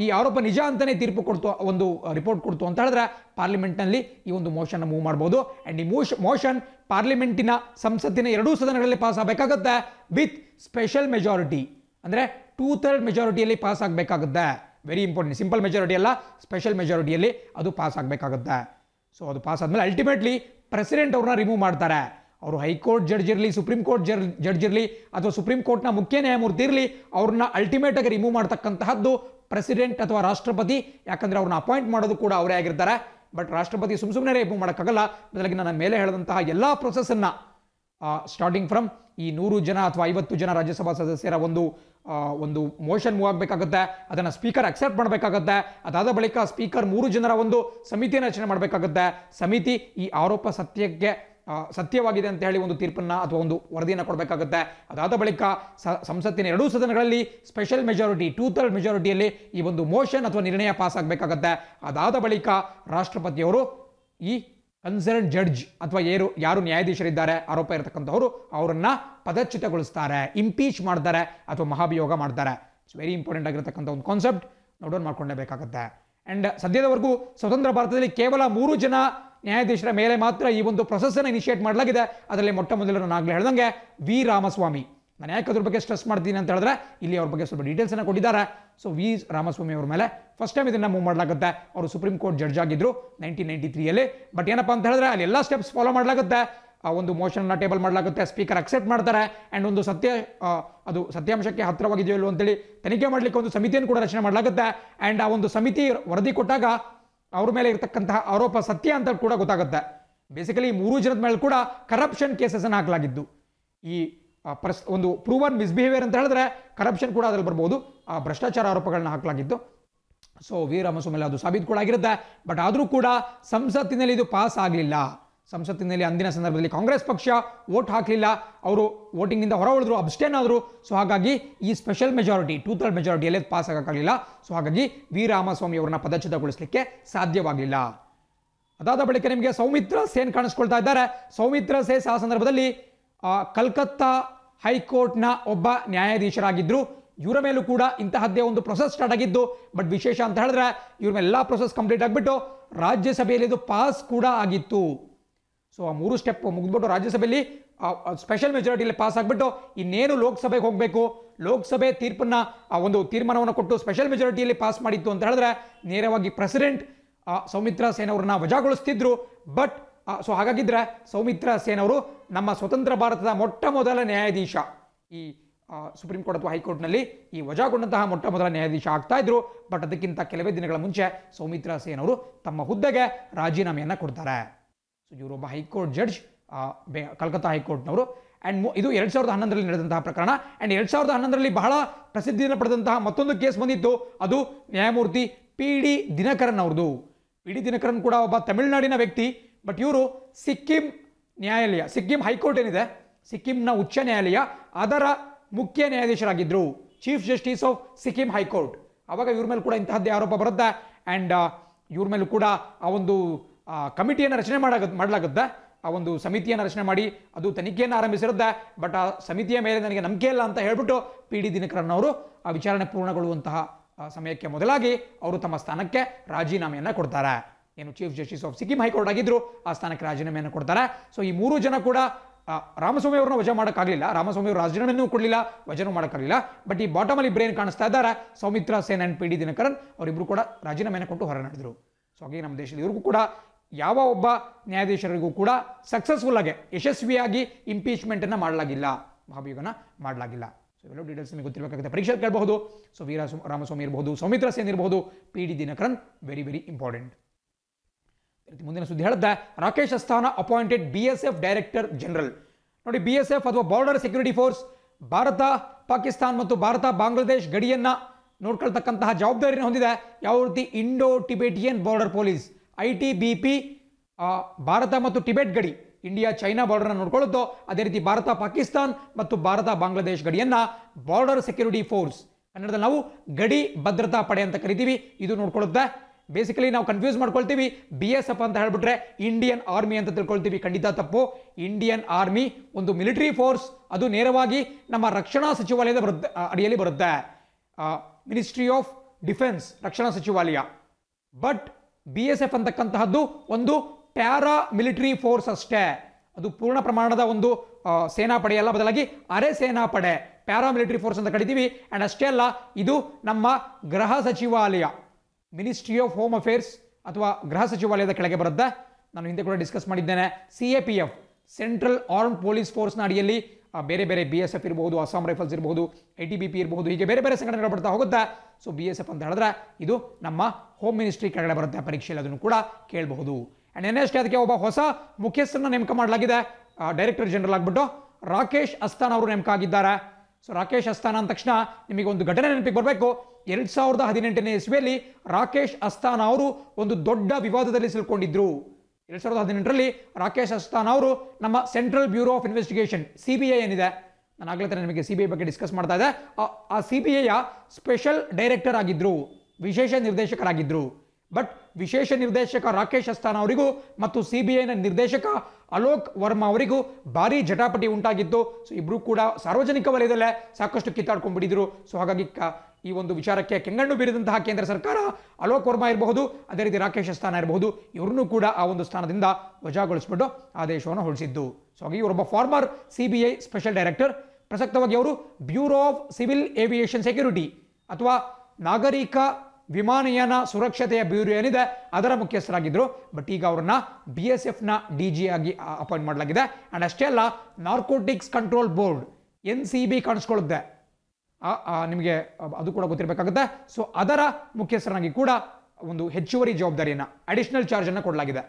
ಈ ಆರೋಪ ನಿಜ ಅಂತಲೇ ತೀರ್ಪು ಕೊಡ್ತು ಒಂದು ರಿಪೋರ್ಟ್ ಕೊಡ್ತು ಅಂತ ಹೇಳಿದ್ರೆ ಪಾರ್ಲಿಮೆಂಟ್ನಲ್ಲಿ ಈ ಒಂದು ಮೋಷನ್ ಮೂವ್ ಮಾಡ್ಬೋದು ಆ್ಯಂಡ್ ಈ ಮೋಷ ಮೋಷನ್ ಪಾರ್ಲಿಮೆಂಟಿನ ಸಂಸತ್ತಿನ ಎರಡೂ ಸದನಗಳಲ್ಲಿ ಪಾಸ್ ಆಗಬೇಕಾಗುತ್ತೆ ವಿತ್ ಸ್ಪೆಷಲ್ ಮೆಜಾರಿಟಿ ಅಂದರೆ ಟೂ ಥರ್ಡ್ ಮೆಜಾರಿಟಿಯಲ್ಲಿ ಪಾಸ್ ಆಗಬೇಕಾಗುತ್ತೆ ವೆರಿ ಇಂಪಾರ್ಟೆಂಟ್ ಸಿಂಪಲ್ ಮೆಜಾರಿಟಿ ಅಲ್ಲ ಸ್ಪೆಷಲ್ ಮೆಜಾರಿಟಿಯಲ್ಲಿ ಅದು ಪಾಸ್ ಆಗಬೇಕಾಗುತ್ತೆ ಸೊ ಅದು ಪಾಸ್ ಆದಮೇಲೆ ಅಲ್ಟಿಮೇಟ್ಲಿ ಪ್ರೆಸಿಡೆಂಟ್ ಅವ್ರನ್ನ ರಿಮೂವ್ ಮಾಡ್ತಾರೆ ಅವರು ಹೈಕೋರ್ಟ್ ಜಡ್ಜ್ ಇರಲಿ ಸುಪ್ರೀಂ ಕೋರ್ಟ್ ಜರ್ ಜಡ್ಜ್ ಇರಲಿ ಅಥವಾ ಸುಪ್ರೀಂ ಕೋರ್ಟ್ನ ಮುಖ್ಯ ನ್ಯಾಯಮೂರ್ತಿ ಇರಲಿ ಅವ್ರನ್ನ ಅಲ್ಟಿಮೇಟಾಗಿ ರಿಮೂವ್ ಮಾಡ್ತಕ್ಕಂತಹದ್ದು ಪ್ರೆಸಿಡೆಂಟ್ ಅಥವಾ ರಾಷ್ಟ್ರಪತಿ ಯಾಕಂದರೆ ಅವ್ರನ್ನ ಅಪಾಯಿಂಟ್ ಮಾಡೋದು ಕೂಡ ಅವರೇ ಆಗಿರ್ತಾರೆ ಬಟ್ ರಾಷ್ಟ್ರಪತಿ ಸುಮ್ ಸುಮ್ಮನೆ ರೇಪು ಮಾಡೋಕ್ಕಾಗಲ್ಲ ಬದಲಾಗಿ ನನ್ನ ಮೇಲೆ ಹೇಳಿದಂತಹ ಎಲ್ಲ ಪ್ರೊಸೆಸನ್ನು ಸ್ಟಾರ್ಟಿಂಗ್ ಫ್ರಮ್ ಈ ನೂರು ಜನ ಅಥವಾ ಐವತ್ತು ಜನ ರಾಜ್ಯಸಭಾ ಸದಸ್ಯರ ಒಂದು ಒಂದು ಮೋಷನ್ ಮೂವ್ ಆಗಬೇಕಾಗುತ್ತೆ ಅದನ್ನು ಸ್ಪೀಕರ್ ಅಕ್ಸೆಪ್ಟ್ ಮಾಡಬೇಕಾಗುತ್ತೆ ಅದಾದ ಬಳಿಕ ಸ್ಪೀಕರ್ ಮೂರು ಜನರ ಒಂದು ಸಮಿತಿಯನ್ನು ರಚನೆ ಮಾಡಬೇಕಾಗುತ್ತೆ ಸಮಿತಿ ಈ ಆರೋಪ ಸತ್ಯಕ್ಕೆ ಸತ್ಯವಾಗಿದೆ ಅಂತ ಹೇಳಿ ಒಂದು ತೀರ್ಪನ್ನು ಅಥವಾ ಒಂದು ವರದಿಯನ್ನು ಕೊಡಬೇಕಾಗುತ್ತೆ ಅದಾದ ಬಳಿಕ ಸಂಸತ್ತಿನ ಎರಡೂ ಸದನಗಳಲ್ಲಿ ಸ್ಪೆಷಲ್ ಮೆಜಾರಿಟಿ ಟೂ ಥರ್ಡ್ ಮೆಜಾರಿಟಿಯಲ್ಲಿ ಈ ಒಂದು ಮೋಷನ್ ಅಥವಾ ನಿರ್ಣಯ ಪಾಸ್ ಆಗಬೇಕಾಗತ್ತೆ ಅದಾದ ಬಳಿಕ ರಾಷ್ಟ್ರಪತಿಯವರು ಈ ಕನ್ಸರ್ನ್ ಜಡ್ಜ್ ಅಥವಾ ಯಾರು ಯಾರು ನ್ಯಾಯಾಧೀಶರಿದ್ದಾರೆ ಆರೋಪ ಇರತಕ್ಕಂಥವರು ಅವರನ್ನು ಪದಚ್ಯುತಗೊಳಿಸ್ತಾರೆ ಇಂಪೀಚ್ ಮಾಡ್ತಾರೆ ಅಥವಾ ಮಹಾಭಿಯೋಗ ಮಾಡ್ತಾರೆ ಇಟ್ಸ್ ವೆರಿ ಇಂಪಾರ್ಟೆಂಟ್ ಆಗಿರತಕ್ಕಂಥ ಒಂದು ಕಾನ್ಸೆಪ್ಟ್ ನೋಡೋಣ ಮಾಡ್ಕೊಂಡೇ ಬೇಕಾಗುತ್ತೆ ಆ್ಯಂಡ್ ಸದ್ಯದವರೆಗೂ ಸ್ವತಂತ್ರ ಭಾರತದಲ್ಲಿ ಕೇವಲ ಮೂರು ಜನ ನ್ಯಾಯಾಧೀಶರ ಮೇಲೆ ಮಾತ್ರ ಈ ಒಂದು ಪ್ರೊಸೆಸ್ಸನ್ನು ಇನಿಷಿಯೇಟ್ ಮಾಡಲಾಗಿದೆ ಅದರಲ್ಲಿ ಮೊಟ್ಟ ಮೊದಲು ನಾನು ಆಗಲೇ ಹೇಳ್ದಂಗೆ ವಿ ರಾಮಸ್ವಾಮಿ ನಾನು ಯಾಕೆ ಅದ್ರ ಬಗ್ಗೆ ಸ್ಟ್ರೆಸ್ ಮಾಡ್ತೀನಿ ಅಂತ ಹೇಳಿದ್ರೆ ಇಲ್ಲಿ ಅವ್ರ ಬಗ್ಗೆ ಸ್ವಲ್ಪ ಡೀಟೇಲ್ಸನ್ನು ಕೊಟ್ಟಿದ್ದಾರೆ ಸೊ ವಿ ರಾಮಸ್ವಾಮಿ ಅವ್ರ ಮೇಲೆ ಫಸ್ಟ್ ಟೈಮ್ ಇದನ್ನು ಮೂವ್ ಮಾಡಲಾಗುತ್ತೆ ಅವರು ಸುಪ್ರೀಂ ಕೋರ್ಟ್ ಜಡ್ಜ್ ಆಗಿದ್ರು ನೈನ್ಟೀನ್ ನೈಂಟಿ ತ್ರೀಯಲ್ಲಿ ಬಟ್ ಏನಪ್ಪ ಅಂತ ಹೇಳಿದ್ರೆ ಅಲ್ಲಿ ಎಲ್ಲ ಸ್ಟೆಪ್ಸ್ ಫಾಲೋ ಮಾಡಲಾಗುತ್ತೆ ಆ ಒಂದು ಮೋಷನ್ನ ಟೇಬಲ್ ಮಾಡಲಾಗುತ್ತೆ ಸ್ಪೀಕರ್ ಅಕ್ಸೆಪ್ಟ್ ಮಾಡ್ತಾರೆ ಆ್ಯಂಡ್ ಒಂದು ಸತ್ಯ ಅದು ಸತ್ಯಾಂಶಕ್ಕೆ ಹತ್ತಿರವಾಗಿದೆಯೋ ಇಲ್ಲೋ ಅಂತೇಳಿ ತನಿಖೆ ಮಾಡಲಿಕ್ಕೆ ಒಂದು ಸಮಿತಿಯನ್ನು ಕೂಡ ರಚನೆ ಮಾಡಲಾಗುತ್ತೆ ಆ್ಯಂಡ್ ಆ ಒಂದು ಸಮಿತಿ ವರದಿ ಕೊಟ್ಟಾಗ ಅವ್ರ ಮೇಲೆ ಇರತಕ್ಕಂತಹ ಆರೋಪ ಸತ್ಯ ಅಂತ ಕೂಡ ಗೊತ್ತಾಗುತ್ತೆ ಬೇಸಿಕಲಿ ಮೂರು ಜನದ ಮೇಲೆ ಕೂಡ ಕರಪ್ಷನ್ ಕೇಸಸನ್ನು ಹಾಕಲಾಗಿದ್ದು ಈ ಪ್ರಸ್ ಒಂದು ಪ್ರೂವನ್ ಮಿಸ್ಬಿಹೇವಿಯರ್ ಅಂತ ಹೇಳಿದ್ರೆ ಕರಪ್ಷನ್ ಕೂಡ ಅದ್ರಲ್ಲಿ ಬರ್ಬೋದು ಆ ಭ್ರಷ್ಟಾಚಾರ ಆರೋಪಗಳನ್ನ ಹಾಕಲಾಗಿತ್ತು ಸೊ ವೀರ ಮೇಲೆ ಅದು ಸಾಬೀತು ಕೂಡ ಆಗಿರುತ್ತೆ ಬಟ್ ಆದರೂ ಕೂಡ ಸಂಸತ್ತಿನಲ್ಲಿ ಇದು ಪಾಸ್ ಆಗಲಿಲ್ಲ ಸಂಸತ್ತಿನಲ್ಲಿ ಅಂದಿನ ಸಂದರ್ಭದಲ್ಲಿ ಕಾಂಗ್ರೆಸ್ ಪಕ್ಷ ವೋಟ್ ಹಾಕಲಿಲ್ಲ ಅವರು ವೋಟಿಂಗಿಂದ ಹೊರ ಉಳಿದ್ರು ಅಬ್ಸ್ಟೇನ್ ಆದರು ಸೊ ಹಾಗಾಗಿ ಈ ಸ್ಪೆಷಲ್ ಮೆಜಾರಿಟಿ ಟೂ ಥರ್ಡ್ ಅಲ್ಲೇ ಪಾಸ್ ಆಗೋಕ್ಕಾಗಲಿಲ್ಲ ಸೊ ಹಾಗಾಗಿ ವಿ ರಾಮಸ್ವಾಮಿ ಅವರನ್ನ ಪದಚ್ಯುತಗೊಳಿಸಲಿಕ್ಕೆ ಸಾಧ್ಯವಾಗಿಲ್ಲ ಅದಾದ ಬಳಿಕ ನಿಮಗೆ ಸೌಮಿತ್ರ ಸೇನ್ ಕಾಣಿಸ್ಕೊಳ್ತಾ ಇದ್ದಾರೆ ಸೌಮಿತ್ರ ಸೇಸ್ ಆ ಸಂದರ್ಭದಲ್ಲಿ ಕಲ್ಕತ್ತಾ ಹೈಕೋರ್ಟ್ನ ಒಬ್ಬ ನ್ಯಾಯಾಧೀಶರಾಗಿದ್ದರು ಇವರ ಮೇಲೂ ಕೂಡ ಇಂತಹದ್ದೇ ಒಂದು ಪ್ರೊಸೆಸ್ ಸ್ಟಾರ್ಟ್ ಆಗಿದ್ದು ಬಟ್ ವಿಶೇಷ ಅಂತ ಹೇಳಿದ್ರೆ ಇವ್ರ ಮೇಲೆಲ್ಲ ಪ್ರೊಸೆಸ್ ಕಂಪ್ಲೀಟ್ ಆಗಿಬಿಟ್ಟು ರಾಜ್ಯಸಭೆಯಲ್ಲಿ ಇದು ಪಾಸ್ ಕೂಡ ಆಗಿತ್ತು ಸೊ ಆ ಮೂರು ಸ್ಟೆಪ್ ಮುಗಿದ್ಬಿಟ್ಟು ರಾಜ್ಯಸಭೆಯಲ್ಲಿ ಸ್ಪೆಷಲ್ ಮೆಜಾರಿಟಿಯಲ್ಲಿ ಪಾಸ್ ಆಗಿಬಿಟ್ಟು ಇನ್ನೇನು ಲೋಕಸಭೆಗೆ ಹೋಗಬೇಕು ಲೋಕಸಭೆ ತೀರ್ಪನ್ನು ಆ ಒಂದು ತೀರ್ಮಾನವನ್ನು ಕೊಟ್ಟು ಸ್ಪೆಷಲ್ ಮೆಜಾರಿಟಿಯಲ್ಲಿ ಪಾಸ್ ಮಾಡಿತ್ತು ಅಂತ ಹೇಳಿದ್ರೆ ನೇರವಾಗಿ ಪ್ರೆಸಿಡೆಂಟ್ ಸೌಮಿತ್ರಾ ಸೇನ್ ಅವ್ರನ್ನ ವಜಾಗೊಳಿಸ್ತಿದ್ರು ಬಟ್ ಸೊ ಹಾಗಾಗಿದ್ರೆ ಸೌಮಿತ್ರಾ ಸೇನ್ ಅವರು ನಮ್ಮ ಸ್ವತಂತ್ರ ಭಾರತದ ಮೊಟ್ಟ ಮೊದಲ ನ್ಯಾಯಾಧೀಶ ಈ ಸುಪ್ರೀಂ ಕೋರ್ಟ್ ಅಥವಾ ಹೈಕೋರ್ಟ್ನಲ್ಲಿ ಈ ವಜಾಗೊಂಡಂತಹ ಮೊಟ್ಟ ಮೊದಲ ನ್ಯಾಯಾಧೀಶ ಆಗ್ತಾ ಇದ್ರು ಬಟ್ ಅದಕ್ಕಿಂತ ಕೆಲವೇ ದಿನಗಳ ಮುಂಚೆ ಸೌಮಿತ್ರಾ ಸೇನ್ ಅವರು ತಮ್ಮ ಹುದ್ದೆಗೆ ರಾಜೀನಾಮೆಯನ್ನು ಕೊಡ್ತಾರೆ ಸೊ ಹೈಕೋರ್ಟ್ ಜಡ್ಜ್ ಕಲ್ಕತ್ತಾ ಹೈಕೋರ್ಟ್ನವರು ಆ್ಯಂಡ್ ಇದು ಎರಡು ಸಾವಿರದ ಹನ್ನೊಂದರಲ್ಲಿ ನಡೆದಂತಹ ಪ್ರಕರಣ ಆ್ಯಂಡ್ ಎರಡು ಸಾವಿರದ ಹನ್ನೊಂದರಲ್ಲಿ ಬಹಳ ಪ್ರಸಿದ್ಧಿಯನ್ನು ಪಡೆದಂತಹ ಮತ್ತೊಂದು ಕೇಸ್ ಬಂದಿತ್ತು ಅದು ನ್ಯಾಯಮೂರ್ತಿ ಪಿ ಡಿ ದಿನಕರನ್ ಅವ್ರದ್ದು ಪಿ ಡಿ ದಿನಕರನ್ ಕೂಡ ಒಬ್ಬ ತಮಿಳುನಾಡಿನ ವ್ಯಕ್ತಿ ಬಟ್ ಇವರು ಸಿಕ್ಕಿಂ ನ್ಯಾಯಾಲಯ ಸಿಕ್ಕಿಂ ಹೈಕೋರ್ಟ್ ಏನಿದೆ ಸಿಕ್ಕಿಂನ ಉಚ್ಚ ನ್ಯಾಯಾಲಯ ಅದರ ಮುಖ್ಯ ನ್ಯಾಯಾಧೀಶರಾಗಿದ್ದರು chief justice of Sikkim high court ಆವಾಗ ಇವ್ರ ಮೇಲೆ ಕೂಡ ಇಂತಹದ್ದೇ ಆರೋಪ ಬರುತ್ತೆ ಆ್ಯಂಡ್ ಇವ್ರ ಮೇಲೂ ಕೂಡ ಆ ಒಂದು ಕಮಿಟಿಯನ್ನು ರಚನೆ ಮಾಡಾಗ ಮಾಡಲಾಗುತ್ತೆ ಆ ಒಂದು ಸಮಿತಿಯನ್ನು ರಚನೆ ಮಾಡಿ ಅದು ತನಿಖೆಯನ್ನು ಆರಂಭಿಸಿರುತ್ತೆ ಬಟ್ ಆ ಸಮಿತಿಯ ಮೇಲೆ ನನಗೆ ನಂಬಿಕೆ ಇಲ್ಲ ಅಂತ ಹೇಳ್ಬಿಟ್ಟು ಪಿ ಡಿ ಅವರು ಆ ವಿಚಾರಣೆ ಪೂರ್ಣಗೊಳ್ಳುವಂತಹ ಸಮಯಕ್ಕೆ ಮೊದಲಾಗಿ ಅವರು ತಮ್ಮ ಸ್ಥಾನಕ್ಕೆ ರಾಜೀನಾಮೆಯನ್ನು ಕೊಡ್ತಾರೆ ಏನು chief justice of Sikkim high court ಆಗಿದ್ದರು ಆ ಸ್ಥಾನಕ್ಕೆ ರಾಜೀನಾಮೆಯನ್ನು ಕೊಡ್ತಾರೆ ಸೊ ಈ ಮೂರು ಜನ ಕೂಡ ರಾಮಸ್ವಾಮಿ ಅವರನ್ನು ವಜಾ ಮಾಡೋಕ್ಕಾಗಲಿಲ್ಲ ರಾಮಸ್ವಾಮಿ ಅವರು ರಾಜೀನಾಮೆಯನ್ನು ಕೊಡಲಿಲ್ಲ ವಜನೂ ಮಾಡೋಕ್ಕಾಗಲಿಲ್ಲ ಬಟ್ ಈ ಬಾಟಮಲ್ಲಿ ಬ್ರೇನ್ ಕಾಣಿಸ್ತಾ ಇದ್ದಾರೆ Soumitra Sen and P D Dinakaran ಅವರಿಬ್ಬರು ಕೂಡ ರಾಜೀನಾಮೆಯನ್ನು ಕೊಟ್ಟು ಹೊರನಾಡಿದರು ಸೊ ಹಾಗೆ ನಮ್ಮ ದೇಶದಲ್ಲಿ ಇವ್ರಿಗೂ ಕೂಡ ಯಾವ ಒಬ್ಬ ನ್ಯಾಯಾಧೀಶರಿಗೂ ಕೂಡ ಸಕ್ಸಸ್ಫುಲ್ ಆಗಿ ಯಶಸ್ವಿಯಾಗಿ ಇಂಪೀಚ್ಮೆಂಟನ್ನು ಮಾಡಲಾಗಿಲ್ಲ ಮಹಾಭಿಯೋಗನ ಮಾಡಲಾಗಿಲ್ಲ ಸೊ ಡೀಟೇಲ್ಸ್ ನಿಮಗೆ ಗೊತ್ತಿರಬೇಕಾಗುತ್ತೆ ಪರೀಕ್ಷೆ ಕೇಳಬಹುದು ಸೊ ವೀರ ರಾಮಸ್ವಾಮಿ ಇರಬಹುದು ಸೌಮಿತ್ರ ಸೇನ್ ಇರಬಹುದು P D Dinakaran very very important ಮುಂದಿನ ಸುದ್ದಿ ಹೇಳಿದ್ದೆ Rakesh Asthana appointed B S F director general ನೋಡಿ ಬಿ ಎಸ್ ಎಫ್ ಅಥವಾ Border Security Force Bharat Pakistan ಮತ್ತು ಭಾರತ ಬಾಂಗ್ಲಾದೇಶ್ ಗಡಿಯನ್ನು ನೋಡ್ಕೊಳ್ತಕ್ಕಂತಹ ಜವಾಬ್ದಾರಿಯನ್ನು ಹೊಂದಿದೆ ಯಾವ ರೀತಿ Indo Tibetan Border Police I T B P Bharat ಮತ್ತು ಟಿಬೆಟ್ ಗಡಿ ಇಂಡಿಯಾ ಚೈನಾ ಬಾರ್ಡರ್ನ ನೋಡ್ಕೊಳ್ಳುತ್ತೋ ಅದೇ ರೀತಿ ಭಾರತ ಪಾಕಿಸ್ತಾನ್ ಮತ್ತು ಭಾರತ ಬಾಂಗ್ಲಾದೇಶ್ ಗಡಿಯನ್ನು ಬಾರ್ಡರ್ ಸೆಕ್ಯೂರಿಟಿ ಫೋರ್ಸ್ ಕನ್ನಡದಲ್ಲಿ ನಾವು ಗಡಿ ಭದ್ರತಾ ಪಡೆ ಅಂತ ಕರಿತೀವಿ ಇದು ನೋಡ್ಕೊಳ್ಳುತ್ತೆ ಬೇಸಿಕಲಿ ನಾವು ಕನ್ಫ್ಯೂಸ್ ಮಾಡ್ಕೊಳ್ತೀವಿ ಬಿ ಎಸ್ ಎಫ್ ಅಂತ ಹೇಳ್ಬಿಟ್ರೆ ಇಂಡಿಯನ್ ಆರ್ಮಿ ಅಂತ ತಿಳ್ಕೊಳ್ತೀವಿ ಖಂಡಿತ ತಪ್ಪು ಇಂಡಿಯನ್ ಆರ್ಮಿ ಒಂದು ಮಿಲಿಟರಿ ಫೋರ್ಸ್ ಅದು ನೇರವಾಗಿ ನಮ್ಮ ರಕ್ಷಣಾ ಸಚಿವಾಲಯದ ಬರುತ್ತೆ ಅಡಿಯಲ್ಲಿ ಬರುತ್ತೆ ಮಿನಿಸ್ಟ್ರಿ ಆಫ್ ಡಿಫೆನ್ಸ್ ರಕ್ಷಣಾ ಸಚಿವಾಲಯ ಬಟ್ ಬಿ ಎಸ್ ಎಫ್ ಅಂತಕ್ಕಂತಹದ್ದು ಒಂದು ಪ್ಯಾರಾ ಮಿಲಿಟರಿ ಫೋರ್ಸ್ ಅಷ್ಟೇ ಅದು ಪೂರ್ಣ ಪ್ರಮಾಣದ ಒಂದು ಸೇನಾ ಪಡೆ ಬದಲಾಗಿ ಅರೆ ಸೇನಾ ಪಡೆ ಪ್ಯಾರಾ ಮಿಲಿಟರಿ ಫೋರ್ಸ್ ಅಂತ ಕರಿತೀವಿ ಆ್ಯಂಡ್ ಅಷ್ಟೇ ಅಲ್ಲ ಇದು ನಮ್ಮ ಗೃಹ ಸಚಿವಾಲಯ ಮಿನಿಸ್ಟ್ರಿ ಆಫ್ ಹೋಮ್ ಅಫೇರ್ಸ್ ಅಥವಾ ಗೃಹ ಸಚಿವಾಲಯದ ಕೆಳಗೆ ಬರುತ್ತೆ ನಾನು ಹಿಂದೆ ಕೂಡ ಡಿಸ್ಕಸ್ ಮಾಡಿದ್ದೇನೆ C A P F central armed police ಫೋರ್ಸ್ನ ಅಡಿಯಲ್ಲಿ ಬೇರೆ ಬೇರೆ ಬಿ ಎಸ್ ಎಫ್ ಇರಬಹುದು ಅಸ್ಸಾಂ ರೈಫಲ್ಸ್ ಇರಬಹುದು ಐ ಟಿ ಬಿ ಪಿ ಇರಬಹುದು ಹೀಗೆ ಬೇರೆ ಬೇರೆ ಸಂಘಟನೆಗಳು ಬರ್ತಾ ಹೋಗುತ್ತಾ ಸೊ ಬಿ ಎಸ್ ಎಫ್ ಅಂತ ಹೇಳಿದ್ರೆ ಇದು ನಮ್ಮ ಹೋಮ್ ಮಿನಿಸ್ಟ್ರಿ ಕೆಳಗಡೆ ಬರುತ್ತೆ ಪರೀಕ್ಷೆಯಲ್ಲಿ ಅದನ್ನು ಕೂಡ ಕೇಳಬಹುದು ಆ್ಯಂಡ್ ಎನ್ ಅದಕ್ಕೆ ಒಬ್ಬ ಹೊಸ ಮುಖ್ಯಸ್ಥರನ್ನ ನೇಮಕ ಮಾಡಲಾಗಿದೆ ಡೈರೆಕ್ಟರ್ ಜನರಲ್ ಆಗಿಬಿಟ್ಟು ರಾಕೇಶ್ ಅಸ್ತಾನ ಅವರು ನೇಮಕ ಆಗಿದ್ದಾರೆ ಸೊ ರಾಕೇಶ್ ಅಸ್ತಾನ ಅಂದ ತಕ್ಷಣ ನಿಮಗೆ ಒಂದು ಘಟನೆ ನೆನಪಿಗೆ ಬರಬೇಕು ಎರಡು ಸಾವಿರದ ಹದಿನೆಂಟನೇ ಇಸ್ವಿಯಲ್ಲಿ ರಾಕೇಶ್ ಅಸ್ತಾನ ಅವರು ಒಂದು ದೊಡ್ಡ ವಿವಾದದಲ್ಲಿ ಸಿಲ್ಕೊಂಡಿದ್ರು ಎರಡು ಸಾವಿರದ ಹದಿನೆಂಟರಲ್ಲಿ ರಾಕೇಶ್ ಅಸ್ತಾನ್ ಅವರು ನಮ್ಮ Central bureau of investigation C B I ಏನಿದೆ ನಾನು ಆಗ್ಲೇ ನಿಮಗೆ ಸಿ ಬಿ ಐ ಬಗ್ಗೆ ಡಿಸ್ಕಸ್ ಮಾಡ್ತಾ ಇದೆ ಆ ಸಿ ಬಿ ಐಯ ಸ್ಪೆಷಲ್ ಡೈರೆಕ್ಟರ್ ಆಗಿದ್ರು ವಿಶೇಷ ನಿರ್ದೇಶಕರಾಗಿದ್ದರು ಬಟ್ ವಿಶೇಷ ನಿರ್ದೇಶಕ ರಾಕೇಶ್ ಅಸ್ತಾನ ಅವರಿಗೂ ಮತ್ತು ಸಿ ಬಿ ಐನ ನಿರ್ದೇಶಕ ಅಲೋಕ್ ವರ್ಮಾ ಅವರಿಗೂ ಭಾರಿ ಜಟಾಪಟಿ ಉಂಟಾಗಿತ್ತು ಸೊ ಇಬ್ಬರು ಕೂಡ ಸಾರ್ವಜನಿಕ ವಲಯದಲ್ಲೇ ಸಾಕಷ್ಟು ಕಿತ್ತಾಡ್ಕೊಂಡ್ಬಿಟ್ಟಿದ್ರು ಸೊ ಹಾಗಾಗಿ ಈ ಒಂದು ವಿಚಾರಕ್ಕೆ ಕೆಂಗಣ್ಣು ಬೀರಿದಂತಹ ಕೇಂದ್ರ ಸರ್ಕಾರ ಅಲೋಕ್ ವರ್ಮಾ ಇರಬಹುದು ಅದೇ ರೀತಿ ರಾಕೇಶ್ ಸ್ಥಾನ ಇರಬಹುದು ಇವ್ರನ್ನೂ ಕೂಡ ಆ ಒಂದು ಸ್ಥಾನದಿಂದ ವಜಾಗೊಳಿಸ್ಬಿಟ್ಟು ಆದೇಶವನ್ನು ಹೊರಡಿಸಿದ್ದು ಸೊ ಹಾಗೆ ಇವರೊಬ್ಬ former C B I special director ಪ್ರಸಕ್ತವಾಗಿ ಅವರು Bureau of Civil Aviation Security ಅಥವಾ ನಾಗರಿಕ ವಿಮಾನಯಾನ ಸುರಕ್ಷತೆಯ ಬ್ಯೂರೋ ಏನಿದೆ ಅದರ ಮುಖ್ಯಸ್ಥರಾಗಿದ್ದರು ಬಟ್ ಈಗ ಅವರನ್ನು ಬಿ ಎಸ್ ಎಫ್ನ ಡಿ ಜಿ ಆಗಿ ಅಪಾಯಿಂಟ್ ಮಾಡಲಾಗಿದೆ ಆ್ಯಂಡ್ ಅಷ್ಟೇ ಅಲ್ಲ narcotics control board N C B ಕಾಣಿಸ್ಕೊಳ್ಳುತ್ತೆ ನಿಮಗೆ ಅದು ಕೂಡ ಗೊತ್ತಿರಬೇಕಾಗುತ್ತೆ ಸೊ ಅದರ ಮುಖ್ಯಸ್ಥರಾಗಿ ಕೂಡ ಒಂದು ಹೆಚ್ಚುವರಿ ಜವಾಬ್ದಾರಿಯನ್ನು ಅಡಿಷನಲ್ ಚಾರ್ಜನ್ನು ಕೊಡಲಾಗಿದೆ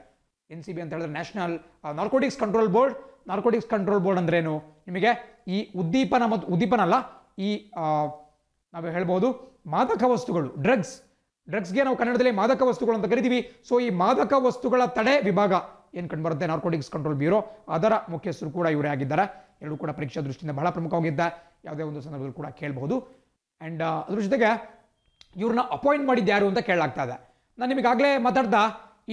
ಎನ್ ಸಿ ಬಿ ಅಂತ ಹೇಳಿದ್ರೆ national narcotics control board narcotics control board ಅಂದ್ರೇನು ನಿಮಗೆ ಈ ಉದ್ದೀಪನ ಮತ್ತು ಉದ್ದೀಪನ ಅಲ್ಲ ಈ ನಾವು ಹೇಳ್ಬೋದು ಮಾದಕ ವಸ್ತುಗಳು ಡ್ರಗ್ಸ್ ಡ್ರಗ್ಸ್ಗೆ ನಾವು ಕನ್ನಡದಲ್ಲಿ ಮಾದಕ ವಸ್ತುಗಳು ಅಂತ ಕರಿತೀವಿ ಸೊ ಈ ಮಾದಕ ವಸ್ತುಗಳ ತಡೆ ವಿಭಾಗ ಏನು ಕಂಡು ಬರುತ್ತೆ ನಾರ್ಕೋಟಿಕ್ಸ್ ಕಂಟ್ರೋಲ್ ಬ್ಯೂರೋ ಅದರ ಮುಖ್ಯಸ್ಥರು ಕೂಡ ಇವರೇ ಆಗಿದ್ದಾರೆ ಎರಡೂ ಕೂಡ ಪರೀಕ್ಷಾ ದೃಷ್ಟಿಯಿಂದ ಬಹಳ ಪ್ರಮುಖವಾಗಿದ್ದ ಯಾವುದೇ ಒಂದು ಸಂದರ್ಭದಲ್ಲಿ ಕೂಡ ಕೇಳಬಹುದು ಆ್ಯಂಡ್ ಅದ್ರ ಜೊತೆಗೆ ಇವ್ರನ್ನ ಅಪಾಯಿಂಟ್ ಮಾಡಿದ್ದು ಯಾರು ಅಂತ ಕೇಳಲಾಗ್ತಾ ಇದೆ ನಾನು ನಿಮಗಾಗಲೇ ಮಾತಾಡ್ದ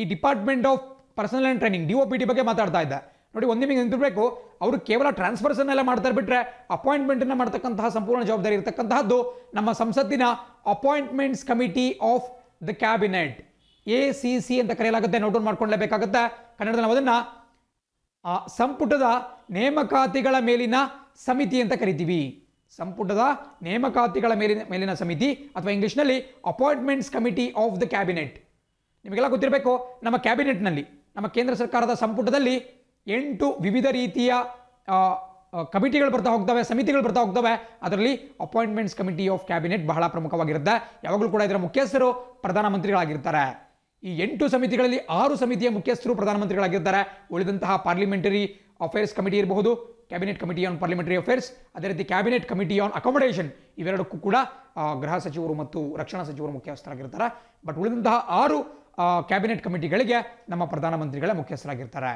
ಈ Department of personal and Training D ಬಗ್ಗೆ ಮಾತಾಡ್ತಾ ಇದ್ದೆ ನೋಡಿ ಒಂದು ನಿಮಗೆ ನಿಂತಿರಬೇಕು ಅವರು ಕೇವಲ ಟ್ರಾನ್ಸ್ಫರ್ಸನ್ನೆಲ್ಲ ಮಾಡ್ತಾರೆ ಬಿಟ್ಟರೆ ಅಪಾಯಿಂಟ್ಮೆಂಟನ್ನು ಮಾಡ್ತಕ್ಕಂತಹ ಸಂಪೂರ್ಣ ಜವಾಬ್ದಾರಿ ಇರತಕ್ಕಂತಹದ್ದು ನಮ್ಮ ಸಂಸತ್ತಿನ Appointments Committee of the Cabinet A C C ಅಂತ ಕರೆಯಲಾಗುತ್ತೆ ನೋಟ್ ಡೌನ್ ಮಾಡ್ಕೊಳ್ಳೇಬೇಕಾಗುತ್ತೆ ಕನ್ನಡದಲ್ಲಿ ನಾವು ಅದನ್ನು ಸಂಪುಟದ ನೇಮಕಾತಿಗಳ ಮೇಲಿನ ಸಮಿತಿ ಅಂತ ಕರಿತೀವಿ ಸಂಪುಟದ ನೇಮಕಾತಿಗಳ ಮೇಲಿನ ಮೇಲಿನ ಸಮಿತಿ ಅಥವಾ ಇಂಗ್ಲಿಷ್ನಲ್ಲಿ Appointments Committee of the Cabinet ನಿಮಗೆಲ್ಲ ಗೊತ್ತಿರಬೇಕು ನಮ್ಮ ಕ್ಯಾಬಿನೆಟ್ನಲ್ಲಿ ನಮ್ಮ ಕೇಂದ್ರ ಸರ್ಕಾರದ ಸಂಪುಟದಲ್ಲಿ ಎಂಟು ವಿವಿಧ ರೀತಿಯ ಕಮಿಟಿಗಳು ಬರ್ತಾ ಹೋಗ್ತವೆ ಸಮಿತಿಗಳು ಬರ್ತಾ ಹೋಗ್ತವೆ ಅದರಲ್ಲಿ ಅಪಾಯಿಂಟ್ಮೆಂಟ್ಸ್ ಕಮಿಟಿ ಆಫ್ ಕ್ಯಾಬಿನೆಟ್ ಬಹಳ ಪ್ರಮುಖವಾಗಿರುತ್ತೆ ಯಾವಾಗಲೂ ಕೂಡ ಇದರ ಮುಖ್ಯಸ್ಥರು ಪ್ರಧಾನಮಂತ್ರಿಗಳಾಗಿರ್ತಾರೆ ಈ ಎಂಟು ಸಮಿತಿಗಳಲ್ಲಿ ಆರು ಸಮಿತಿಯ ಮುಖ್ಯಸ್ಥರು ಪ್ರಧಾನಮಂತ್ರಿಗಳಾಗಿರ್ತಾರೆ ಉಳಿದಂತಹ ಪಾರ್ಲಿಮೆಂಟರಿ ಅಫೇರ್ಸ್ ಕಮಿಟಿ ಇರಬಹುದು cabinet committee on parliamentary affairs ಅದೇ ರೀತಿ ಕ್ಯಾಬಿನೆಟ್ ಕಮಿಟಿ ಆನ್ ಅಕಾಮಡೇಷನ್ ಇವೆರಡಕ್ಕೂ ಕೂಡ ಗೃಹ ಸಚಿವರು ಮತ್ತು ರಕ್ಷಣಾ ಸಚಿವರು ಮುಖ್ಯಸ್ಥರಾಗಿರ್ತಾರೆ ಬಟ್ ಉಳಿದಂತಹ ಆರು ಕ್ಯಾಬಿನೆಟ್ ಕಮಿಟಿಗಳಿಗೆ ನಮ್ಮ ಪ್ರಧಾನಮಂತ್ರಿಗಳ ಮುಖ್ಯಸ್ಥರಾಗಿರ್ತಾರೆ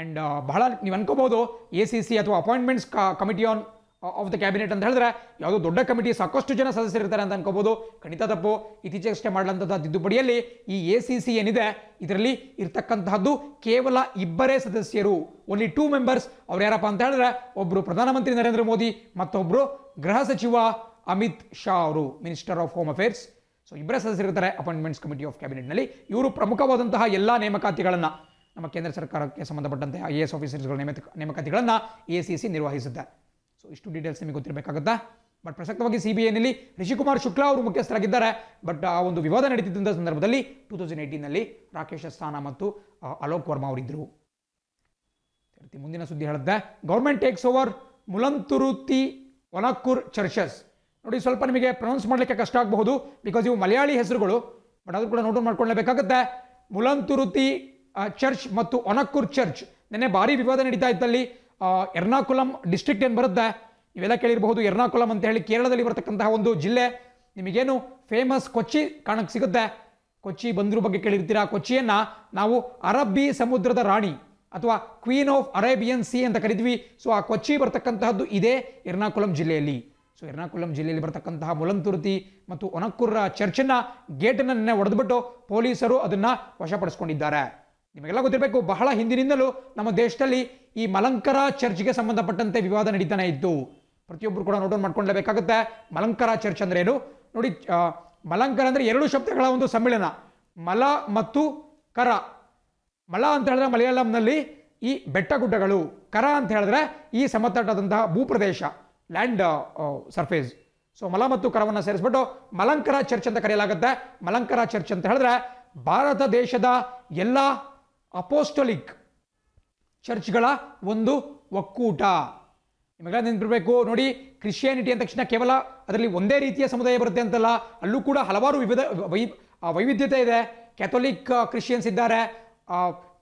ಆ್ಯಂಡ್ uh, ಬಹಳ ನೀವು ಅನ್ಕೋಬೋದು ಎ ಸಿ ಸಿ ಅಥವಾ appointments committee on of the cabinet ಅಂತ ಹೇಳಿದ್ರೆ ಯಾವುದೋ ದೊಡ್ಡ ಕಮಿಟಿ ಸಾಕಷ್ಟು ಜನ ಸದಸ್ಯರು ಇರ್ತಾರೆ ಅಂತ ಅನ್ಕೋಬೋದು ಖಂಡಿತ ತಪ್ಪು ಇತ್ತೀಚೆಗಷ್ಟೇ ಮಾಡಲಂತಹ ತಿದ್ದುಪಡಿಯಲ್ಲಿ ಈ ಎ ಸಿ ಸಿ ಏನಿದೆ ಇದರಲ್ಲಿ ಇರ್ತಕ್ಕಂತಹದ್ದು ಕೇವಲ ಇಬ್ಬರೇ ಸದಸ್ಯರು ಓನ್ಲಿ ಟೂ ಮೆಂಬರ್ಸ್ ಅವ್ರು ಯಾರಪ್ಪ ಅಂತ ಹೇಳಿದ್ರೆ ಒಬ್ಬರು ಪ್ರಧಾನಮಂತ್ರಿ ನರೇಂದ್ರ ಮೋದಿ ಮತ್ತೊಬ್ಬರು ಗೃಹ ಸಚಿವ ಅಮಿತ್ ಶಾ ಅವರು minister of home affairs so ಇಬ್ಬರೇ ಇರ್ತಾರೆ ಅಪಾಯಿಂಟ್ಮೆಂಟ್ಸ್ ಕಮಿಟಿ ಆಫ್ ಕ್ಯಾಬಿನೆಟ್ನಲ್ಲಿ ಇವರು ಪ್ರಮುಖವಾದಂತಹ ಎಲ್ಲ ನೇಮಕಾತಿಗಳನ್ನು ನಮ್ಮ ಕೇಂದ್ರ ಸರ್ಕಾರಕ್ಕೆ ಸಂಬಂಧಪಟ್ಟಂತೆ ಐ ಎ ಎಸ್ ಆಫೀಸರ್ಸ್ಗಳ ನೇಮಕ ನೇಮಕಾತಿಗಳನ್ನು ಎ ಸಿ ಸಿ ನಿರ್ವಹಿಸುತ್ತೆ ಸೊ ಇಷ್ಟು ಡೀಟೇಲ್ಸ್ ನಿಮಗೆ ಗೊತ್ತಿರಬೇಕಾಗುತ್ತಾ ಬಟ್ ಪ್ರಸಕ್ತವಾಗಿ ಸಿ ಬಿ ಎನಲ್ಲಿ ರಿಷಿಕುಮಾರ್ ಶುಕ್ಲಾ ಅವರು ಮುಖ್ಯಸ್ಥರಾಗಿದ್ದಾರೆ ಬಟ್ ಆ ಒಂದು ವಿವಾದ ನಡೀತಿದ್ದಂಥ ಸಂದರ್ಭದಲ್ಲಿ ಟೂ ತೌಸಂಡ್ ಏಯ್ಟೀನಲ್ಲಿ ರಾಕೇಶ್ ಅಸ್ಥಾನ ಮತ್ತು ಅಲೋಕ್ ವರ್ಮಾ ಅವರಿದ್ದರು ಮುಂದಿನ ಸುದ್ದಿ ಹೇಳುತ್ತೆ ಗೌರ್ಮೆಂಟ್ ಟೇಕ್ಸ್ ಓವರ್ ಮುಲಂತುರುತಿ ಒಲಕ್ಕೂರ್ ಚರ್ಚಸ್ ನೋಡಿ ಸ್ವಲ್ಪ ನಿಮಗೆ ಪ್ರೊನೌನ್ಸ್ ಮಾಡಲಿಕ್ಕೆ ಕಷ್ಟ ಆಗಬಹುದು ಬಿಕಾಸ್ ಇವು ಮಲಯಾಳಿ ಹೆಸರುಗಳು ಬಟ್ ಅದು ಕೂಡ ನೋಟ್ ಮಾಡ್ಕೊಳ್ಳಬೇಕಾಗುತ್ತೆ ಮುಲಂತುರುತಿ ಚರ್ಚ್ ಮತ್ತು ಒನಕ್ಕೂರ್ ಚರ್ಚ್ ನಿನ್ನೆ ಭಾರಿ ವಿವಾದ ನಡೀತಾ ಇದ್ದಲ್ಲಿ ಎರ್ನಾಕುಲಂ ಡಿಸ್ಟ್ರಿಕ್ಟ್ ಏನು ಬರುತ್ತೆ ನೀವೆಲ್ಲ ಕೇಳಿರಬಹುದು ಎರ್ನಾಕುಲಂ ಅಂತ ಹೇಳಿ ಕೇರಳದಲ್ಲಿ ಬರತಕ್ಕಂತಹ ಒಂದು ಜಿಲ್ಲೆ ನಿಮಗೇನು ಫೇಮಸ್ ಕೊಚ್ಚಿ ಕಾಣಕ್ಕೆ ಸಿಗುತ್ತೆ ಕೊಚ್ಚಿ ಬಂದರು ಬಗ್ಗೆ ಕೇಳಿರ್ತೀರಾ ಕೊಚ್ಚಿಯನ್ನು ನಾವು ಅರಬ್ಬಿ ಸಮುದ್ರದ ರಾಣಿ ಅಥವಾ ಕ್ವೀನ್ ಆಫ್ ಅರೇಬಿಯನ್ ಸಿ ಅಂತ ಕರಿದ್ವಿ ಸೊ ಆ ಕೊಚ್ಚಿ ಬರ್ತಕ್ಕಂತಹದ್ದು ಇದೇ ಎರ್ನಾಕುಲಂ ಜಿಲ್ಲೆಯಲ್ಲಿ ಸೊ ಎರ್ನಾಕುಲಂ ಜಿಲ್ಲೆಯಲ್ಲಿ ಬರ್ತಕ್ಕಂತಹ ಮುಲಂತುರ್ತಿ ಮತ್ತು ಒನಕ್ಕೂರ ಚರ್ಚನ್ನ ಗೇಟನ್ನು ನಿನ್ನೆ ಒಡೆದುಬಿಟ್ಟು ಪೊಲೀಸರು ಅದನ್ನು ವಶಪಡಿಸ್ಕೊಂಡಿದ್ದಾರೆ ನಿಮಗೆಲ್ಲ ಗೊತ್ತಿರಬೇಕು ಬಹಳ ಹಿಂದಿನಿಂದಲೂ ನಮ್ಮ ದೇಶದಲ್ಲಿ ಈ ಮಲಂಕರ ಚರ್ಚ್ಗೆ ಸಂಬಂಧಪಟ್ಟಂತೆ ವಿವಾದ ನಡೀತಾನೆ ಇತ್ತು ಪ್ರತಿಯೊಬ್ಬರು ಕೂಡ ನೋಡೋಣ ಮಾಡ್ಕೊಳ್ಳೇಬೇಕಾಗುತ್ತೆ ಮಲಂಕರ ಚರ್ಚ್ ಅಂದ್ರೆ ಏನು ನೋಡಿ ಮಲಂಕರ ಅಂದರೆ ಎರಡು ಶಬ್ದಗಳ ಒಂದು ಸಮ್ಮಿಳನ ಮಲ ಮತ್ತು ಕರ ಮಲ ಅಂತ ಹೇಳಿದ್ರೆ ಮಲಯಾಳಂನಲ್ಲಿ ಈ ಬೆಟ್ಟ ಗುಡ್ಡಗಳು ಕರ ಅಂತ ಹೇಳಿದ್ರೆ ಈ ಸಮತಟ್ಟಾದಂತಹ ಭೂಪ್ರದೇಶ ಲ್ಯಾಂಡ್ ಸರ್ಫೇಸ್ ಸೊ ಮಲ ಮತ್ತು ಕರವನ್ನು ಸೇರಿಸ್ಬಿಟ್ಟು ಮಲಂಕರ ಚರ್ಚ್ ಅಂತ ಕರೆಯಲಾಗುತ್ತೆ ಮಲಂಕರ ಚರ್ಚ್ ಅಂತ ಹೇಳಿದ್ರೆ ಭಾರತ ದೇಶದ ಎಲ್ಲ ಅಪೋಸ್ಟೊಲಿಕ್ ಚರ್ಚ್ಗಳ ಒಂದು ಒಕ್ಕೂಟ ನಿಮಗೆಲ್ಲ ನೆನಪಿರಬೇಕು ನೋಡಿ ಕ್ರಿಶ್ಚಿಯಾನಿಟಿ ಅಂದ ತಕ್ಷಣ ಕೇವಲ ಅದರಲ್ಲಿ ಒಂದೇ ರೀತಿಯ ಸಮುದಾಯ ಬರುತ್ತೆ ಅಂತಲ್ಲ ಅಲ್ಲೂ ಕೂಡ ಹಲವಾರು ವಿವಿಧ ವೈ ವೈವಿಧ್ಯತೆ ಇದೆ ಕ್ಯಾಥೋಲಿಕ್ ಕ್ರಿಶ್ಚಿಯನ್ಸ್ ಇದ್ದಾರೆ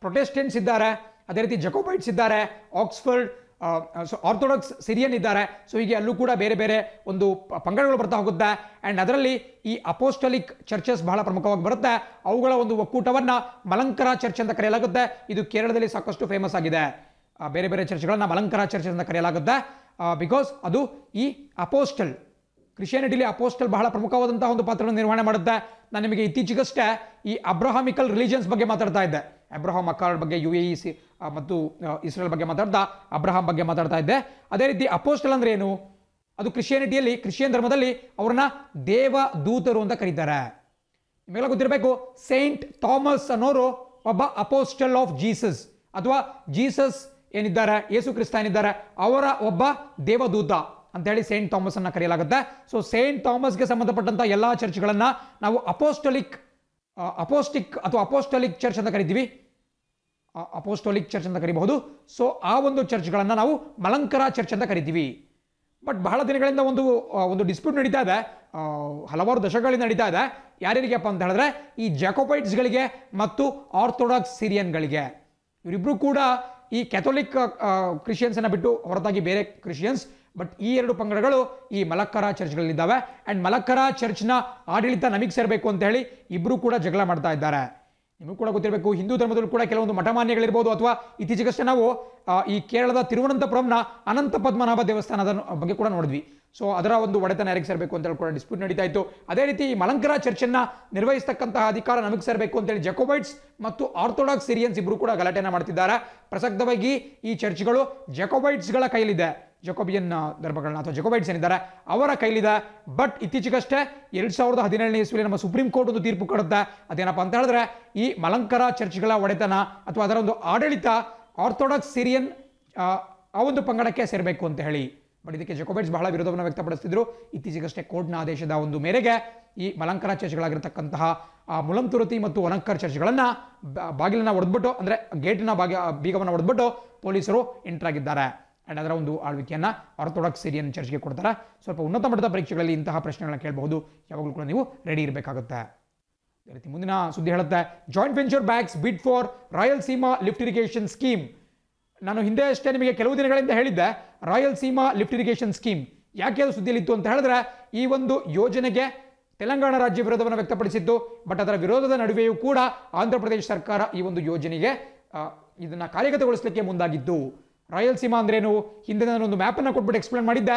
ಪ್ರೊಟೆಸ್ಟೆಂಟ್ಸ್ ಇದ್ದಾರೆ ಅದೇ ರೀತಿ ಜಕೋಬೈಟ್ಸ್ ಇದ್ದಾರೆ ಆಕ್ಸ್ಫರ್ಡ್ ಸೊ ಆರ್ಥೋಡಾಕ್ಸ್ ಸಿರಿಯನ್ ಇದ್ದಾರೆ ಸೊ ಹೀಗೆ ಅಲ್ಲೂ ಕೂಡ ಬೇರೆ ಬೇರೆ ಒಂದು ಪಂಗಡಗಳು ಬರ್ತಾ ಹೋಗುತ್ತೆ ಆ್ಯಂಡ್ ಅದರಲ್ಲಿ ಈ ಅಪೋಸ್ಟಲಿಕ್ ಚರ್ಚಸ್ ಬಹಳ ಪ್ರಮುಖವಾಗಿ ಬರುತ್ತೆ ಅವುಗಳ ಒಂದು ಒಕ್ಕೂಟವನ್ನು ಮಲಂಕರ ಚರ್ಚ್ ಅಂತ ಕರೆಯಲಾಗುತ್ತೆ ಇದು ಕೇರಳದಲ್ಲಿ ಸಾಕಷ್ಟು ಫೇಮಸ್ ಆಗಿದೆ ಬೇರೆ ಬೇರೆ ಚರ್ಚ್ಗಳನ್ನು ಮಲಂಕರ ಚರ್ಚ್ ಅಂತ ಕರೆಯಲಾಗುತ್ತೆ ಬಿಕಾಸ್ ಅದು ಈ ಅಪೋಸ್ಟಲ್ ಕ್ರಿಶ್ಚಿಯಾನಿಟಿಲಿ ಅಪೋಸ್ಟಲ್ ಬಹಳ ಪ್ರಮುಖವಾದಂತಹ ಒಂದು ಪಾತ್ರವನ್ನು ನಿರ್ವಹಣೆ ಮಾಡುತ್ತೆ ನಾನು ನಿಮಗೆ ಇತ್ತೀಚೆಗಷ್ಟೇ ಈ ಅಬ್ರಹಾಮಿಕಲ್ ರಿಲಿಜನ್ಸ್ ಬಗ್ಗೆ ಮಾತಾಡ್ತಾ ಇದ್ದೆ ಅಬ್ರಹಾಮ್ ಅಕಾರ್ಡ್ ಬಗ್ಗೆ ಯು ಎ ಸಿ ಮತ್ತು ಇಸ್ರೇಲ್ ಬಗ್ಗೆ ಮಾತಾಡ್ತಾ ಅಬ್ರಹಾಂ ಬಗ್ಗೆ ಮಾತಾಡ್ತಾ ಇದ್ದೆ ಅದೇ ರೀತಿ ಅಪೋಸ್ಟಲ್ ಅಂದ್ರೆ ಏನು ಅದು ಕ್ರಿಶ್ಚಿಯಾನಿಟಿಯಲ್ಲಿ ಕ್ರಿಶ್ಚಿಯನ್ ಧರ್ಮದಲ್ಲಿ ಅವ್ರನ್ನ ದೇವ ದೂತರು ಅಂತ ಕರೀತಾರೆ ನಿಮಗೆಲ್ಲ ಗೊತ್ತಿರಬೇಕು ಸೇಂಟ್ ಥಾಮಸ್ ಅನ್ನೋರು ಒಬ್ಬ ಅಪೋಸ್ಟಲ್ ಆಫ್ ಜೀಸಸ್ ಅಥವಾ ಜೀಸಸ್ ಏನಿದ್ದಾರೆ ಯೇಸು ಕ್ರಿಸ್ತ ಏನಿದ್ದಾರೆ ಅವರ ಒಬ್ಬ ದೇವದೂತ ಅಂತ ಹೇಳಿ ಸೈಂಟ್ ಥಾಮಸ್ ಅನ್ನ ಕರೆಯಲಾಗುತ್ತೆ ಸೊ ಸೇಂಟ್ ಥಾಮಸ್ಗೆ ಸಂಬಂಧಪಟ್ಟಂಥ ಎಲ್ಲ ಚರ್ಚ್ಗಳನ್ನು ನಾವು ಅಪೋಸ್ಟಲಿಕ್ ಅಪೋಸ್ಟಿಕ್ ಅಥವಾ ಅಪೋಸ್ಟಲಿಕ್ ಚರ್ಚ್ ಅಂತ ಕರಿತೀವಿ ಅಪೋಸ್ಟೋಲಿಕ್ ಚರ್ಚ್ ಅಂತ ಕರಿಬಹುದು ಸೊ ಆ ಒಂದು ಚರ್ಚ್ಗಳನ್ನು ನಾವು ಮಲಂಕರ ಚರ್ಚ್ ಅಂತ ಕರಿತೀವಿ ಬಟ್ ಬಹಳ ದಿನಗಳಿಂದ ಒಂದು ಒಂದು ಡಿಸ್ಪ್ಯೂಟ್ ನಡೀತಾ ಇದೆ ಹಲವಾರು ದಶಕಗಳಿಂದ ನಡೀತಾ ಇದೆ ಯಾರ್ಯಾರಿಗೆಪ್ಪ ಅಂತ ಹೇಳಿದ್ರೆ ಈ ಜಾಕೋಪೈಟ್ಸ್ಗಳಿಗೆ ಮತ್ತು ಆರ್ಥೋಡಾಕ್ಸ್ ಸಿರಿಯನ್ಗಳಿಗೆ ಇವರಿಬ್ಬರು ಕೂಡ ಈ ಕ್ಯಾಥೋಲಿಕ್ ಕ್ರಿಶಿಯನ್ಸನ್ನು ಬಿಟ್ಟು ಹೊರತಾಗಿ ಬೇರೆ ಕ್ರಿಶ್ಚಿಯನ್ಸ್ ಬಟ್ ಈ ಎರಡು ಪಂಗಡಗಳು ಈ ಮಲಕ್ಕರ ಚರ್ಚ್ಗಳಲ್ಲಿದ್ದಾವೆ ಆ್ಯಂಡ್ ಮಲಕ್ಕರ ಚರ್ಚ್ನ ಆಡಳಿತ ನಮಗೆ ಸೇರಬೇಕು ಅಂತ ಹೇಳಿ ಇಬ್ಬರು ಕೂಡ ಜಗಳ ಮಾಡ್ತಾ ಇದ್ದಾರೆ ನಿಮಗೂ ಕೂಡ ಗೊತ್ತಿರಬೇಕು ಹಿಂದೂ ಧರ್ಮದಲ್ಲೂ ಕೂಡ ಕೆಲವೊಂದು ಮಠಮಾನ್ಯಗಳಿರ್ಬೋದು ಅಥವಾ ಇತ್ತೀಚೆಗಷ್ಟೇ ನಾವು ಈ ಕೇರಳದ ತಿರುವನಂತಪುರಂನ ಅನಂತ ಪದ್ಮನಾಭ ದೇವಸ್ಥಾನದ ಬಗ್ಗೆ ಕೂಡ ನೋಡಿದ್ವಿ ಸೊ ಅದರ ಒಂದು ಒಡೆತನ ಯಾರಿಗೆ ಸೇರಬೇಕು ಅಂತ ಕೂಡ ಡಿಸ್ಪ್ಯೂಟ್ ನಡೀತಾ ಇತ್ತು ಅದೇ ರೀತಿ ಮಲಂಕರ ಚರ್ಚನ್ನು ನಿರ್ವಹಿಸತಕ್ಕಂತಹ ಅಧಿಕಾರ ನಮಗೆ ಸೇರಬೇಕು ಅಂತೇಳಿ ಜಕೋಬೈಟ್ಸ್ ಮತ್ತು ಆರ್ಥೋಡಾಕ್ಸ್ ಸಿರಿಯನ್ಸ್ ಇಬ್ಬರು ಕೂಡ ಗಲಾಟೆನ ಮಾಡ್ತಿದ್ದಾರೆ ಪ್ರಸಕ್ತವಾಗಿ ಈ ಚರ್ಚ್ಗಳು ಜಕೋಬೈಟ್ಸ್ಗಳ ಕೈಲಿದೆ ಜಕೋಬಿಯನ್ ಧರ್ಮಗಳನ್ನ ಅಥವಾ ಜಕೋಬೈಟ್ಸ್ ಏನಿದ್ದಾರೆ ಅವರ ಕೈಲಿದೆ ಬಟ್ ಇತ್ತೀಚೆಗಷ್ಟೇ ಎರಡು ಸಾವಿರದ ಹದಿನೇಳನೇ ಇಸ್ವಿಲಿ ನಮ್ಮ ಸುಪ್ರೀಂ ಕೋರ್ಟ್ ಒಂದು ತೀರ್ಪು ಕೊಡುತ್ತೆ ಅದೇನಪ್ಪ ಅಂತ ಹೇಳಿದ್ರೆ ಈ ಮಲಂಕರ ಚರ್ಚ್ಗಳ ಒಡೆತನ ಅಥವಾ ಅದರ ಒಂದು ಆಡಳಿತ ಆರ್ಥೋಡಾಕ್ಸ್ ಸಿರಿಯನ್ ಆ ಒಂದು ಪಂಗಡಕ್ಕೆ ಸೇರಬೇಕು ಅಂತ ಹೇಳಿ ಬಟ್ ಇದಕ್ಕೆ ಜೆಕೋಬೆಟ್ಸ್ ಬಹಳ ವಿರೋಧವನ್ನು ವ್ಯಕ್ತಪಡಿಸ್ತಿದ್ರು ಇತ್ತೀಚೆಗಷ್ಟೇ ಕೋರ್ಟ್ನ ಆದೇಶದ ಒಂದು ಮೇರೆಗೆ ಈ ಮಲಂಕರ ಚರ್ಚ್ಗಳಾಗಿರ್ತಕ್ಕಂತಹ ಮುಲಂತುರತಿ ಮತ್ತು ಅಲಂಕಾರ ಚರ್ಚ್ಗಳನ್ನು ಬಾಗಿಲನ್ನ ಹೊಡೆದ್ಬಿಟ್ಟು ಅಂದರೆ ಗೇಟಿನ ಬಾಗಿ ಬೀಗವನ್ನು ಹೊಡೆದ್ಬಿಟ್ಟು ಪೊಲೀಸರು ಎಂಟರ್ ಆಗಿದ್ದಾರೆ ಅಂಡ್ ಅದರ ಒಂದು ಆಳ್ವಿಕೆಯನ್ನು ಆರ್ಥೋಡಾಕ್ಸ್ ಸಿರಿಯನ್ ಚರ್ಚ್ಗೆ ಕೊಡ್ತಾರೆ ಸ್ವಲ್ಪ ಉನ್ನತ ಮಟ್ಟದ ಪರೀಕ್ಷೆಗಳಲ್ಲಿ ಇಂತಹ ಪ್ರಶ್ನೆಗಳನ್ನ ಕೇಳಬಹುದು ಯಾವಾಗಲೂ ಕೂಡ ನೀವು ರೆಡಿ ಇರಬೇಕಾಗುತ್ತೆ ರೀತಿ ಮುಂದಿನ ಸುದ್ದಿ ಹೇಳುತ್ತೆ joint venture banks bid for Rayalaseema lift irrigation scheme ನಾನು ಹಿಂದೆ ಅಷ್ಟೇ ನಿಮಗೆ ಕೆಲವು ದಿನಗಳಿಂದ ಹೇಳಿದ್ದೆ Rayalaseema lift irrigation scheme ಯಾಕೆ ಅದು ಸುದ್ದಿಯಲ್ಲಿತ್ತು ಅಂತ ಹೇಳಿದ್ರೆ ಈ ಒಂದು ಯೋಜನೆಗೆ ತೆಲಂಗಾಣ ರಾಜ್ಯ ವಿರೋಧವನ್ನು ವ್ಯಕ್ತಪಡಿಸಿದ್ದು ಬಟ್ ಅದರ ವಿರೋಧದ ನಡುವೆಯೂ ಕೂಡ ಆಂಧ್ರ ಪ್ರದೇಶ ಸರ್ಕಾರ ಈ ಒಂದು ಯೋಜನೆಗೆ ಇದನ್ನು ಕಾರ್ಯಗತಗೊಳಿಸಲಿಕ್ಕೆ ಮುಂದಾಗಿದ್ದು ಸೀಮಾ ಅಂದ್ರೇನು ಹಿಂದೆ ನಾನು ಒಂದು ಮ್ಯಾಪನ್ನು ಕೊಟ್ಬಿಟ್ಟು ಎಕ್ಸ್ಪ್ಲೇನ್ ಮಾಡಿದ್ದೆ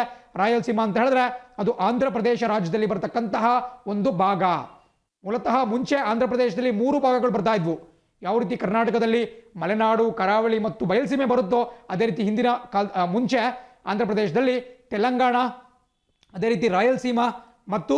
ಸೀಮಾ ಅಂತ ಹೇಳಿದ್ರೆ ಅದು ಆಂಧ್ರ ಪ್ರದೇಶ ರಾಜ್ಯದಲ್ಲಿ ಬರತಕ್ಕಂತಹ ಒಂದು ಭಾಗ ಮೂಲತಃ ಮುಂಚೆ ಆಂಧ್ರ ಪ್ರದೇಶದಲ್ಲಿ ಮೂರು ಭಾಗಗಳು ಬರ್ತಾ ಇದ್ವು ಯಾವ ರೀತಿ ಕರ್ನಾಟಕದಲ್ಲಿ ಮಲೆನಾಡು ಕರಾವಳಿ ಮತ್ತು ಬಯಲ್ಸೀಮೆ ಬರುತ್ತೋ ಅದೇ ರೀತಿ ಹಿಂದಿನ ಕಾಲ ಮುಂಚೆ ಆಂಧ್ರ ಪ್ರದೇಶದಲ್ಲಿ ತೆಲಂಗಾಣ ಅದೇ ರೀತಿ ರಾಯಲ್ಸೀಮಾ ಮತ್ತು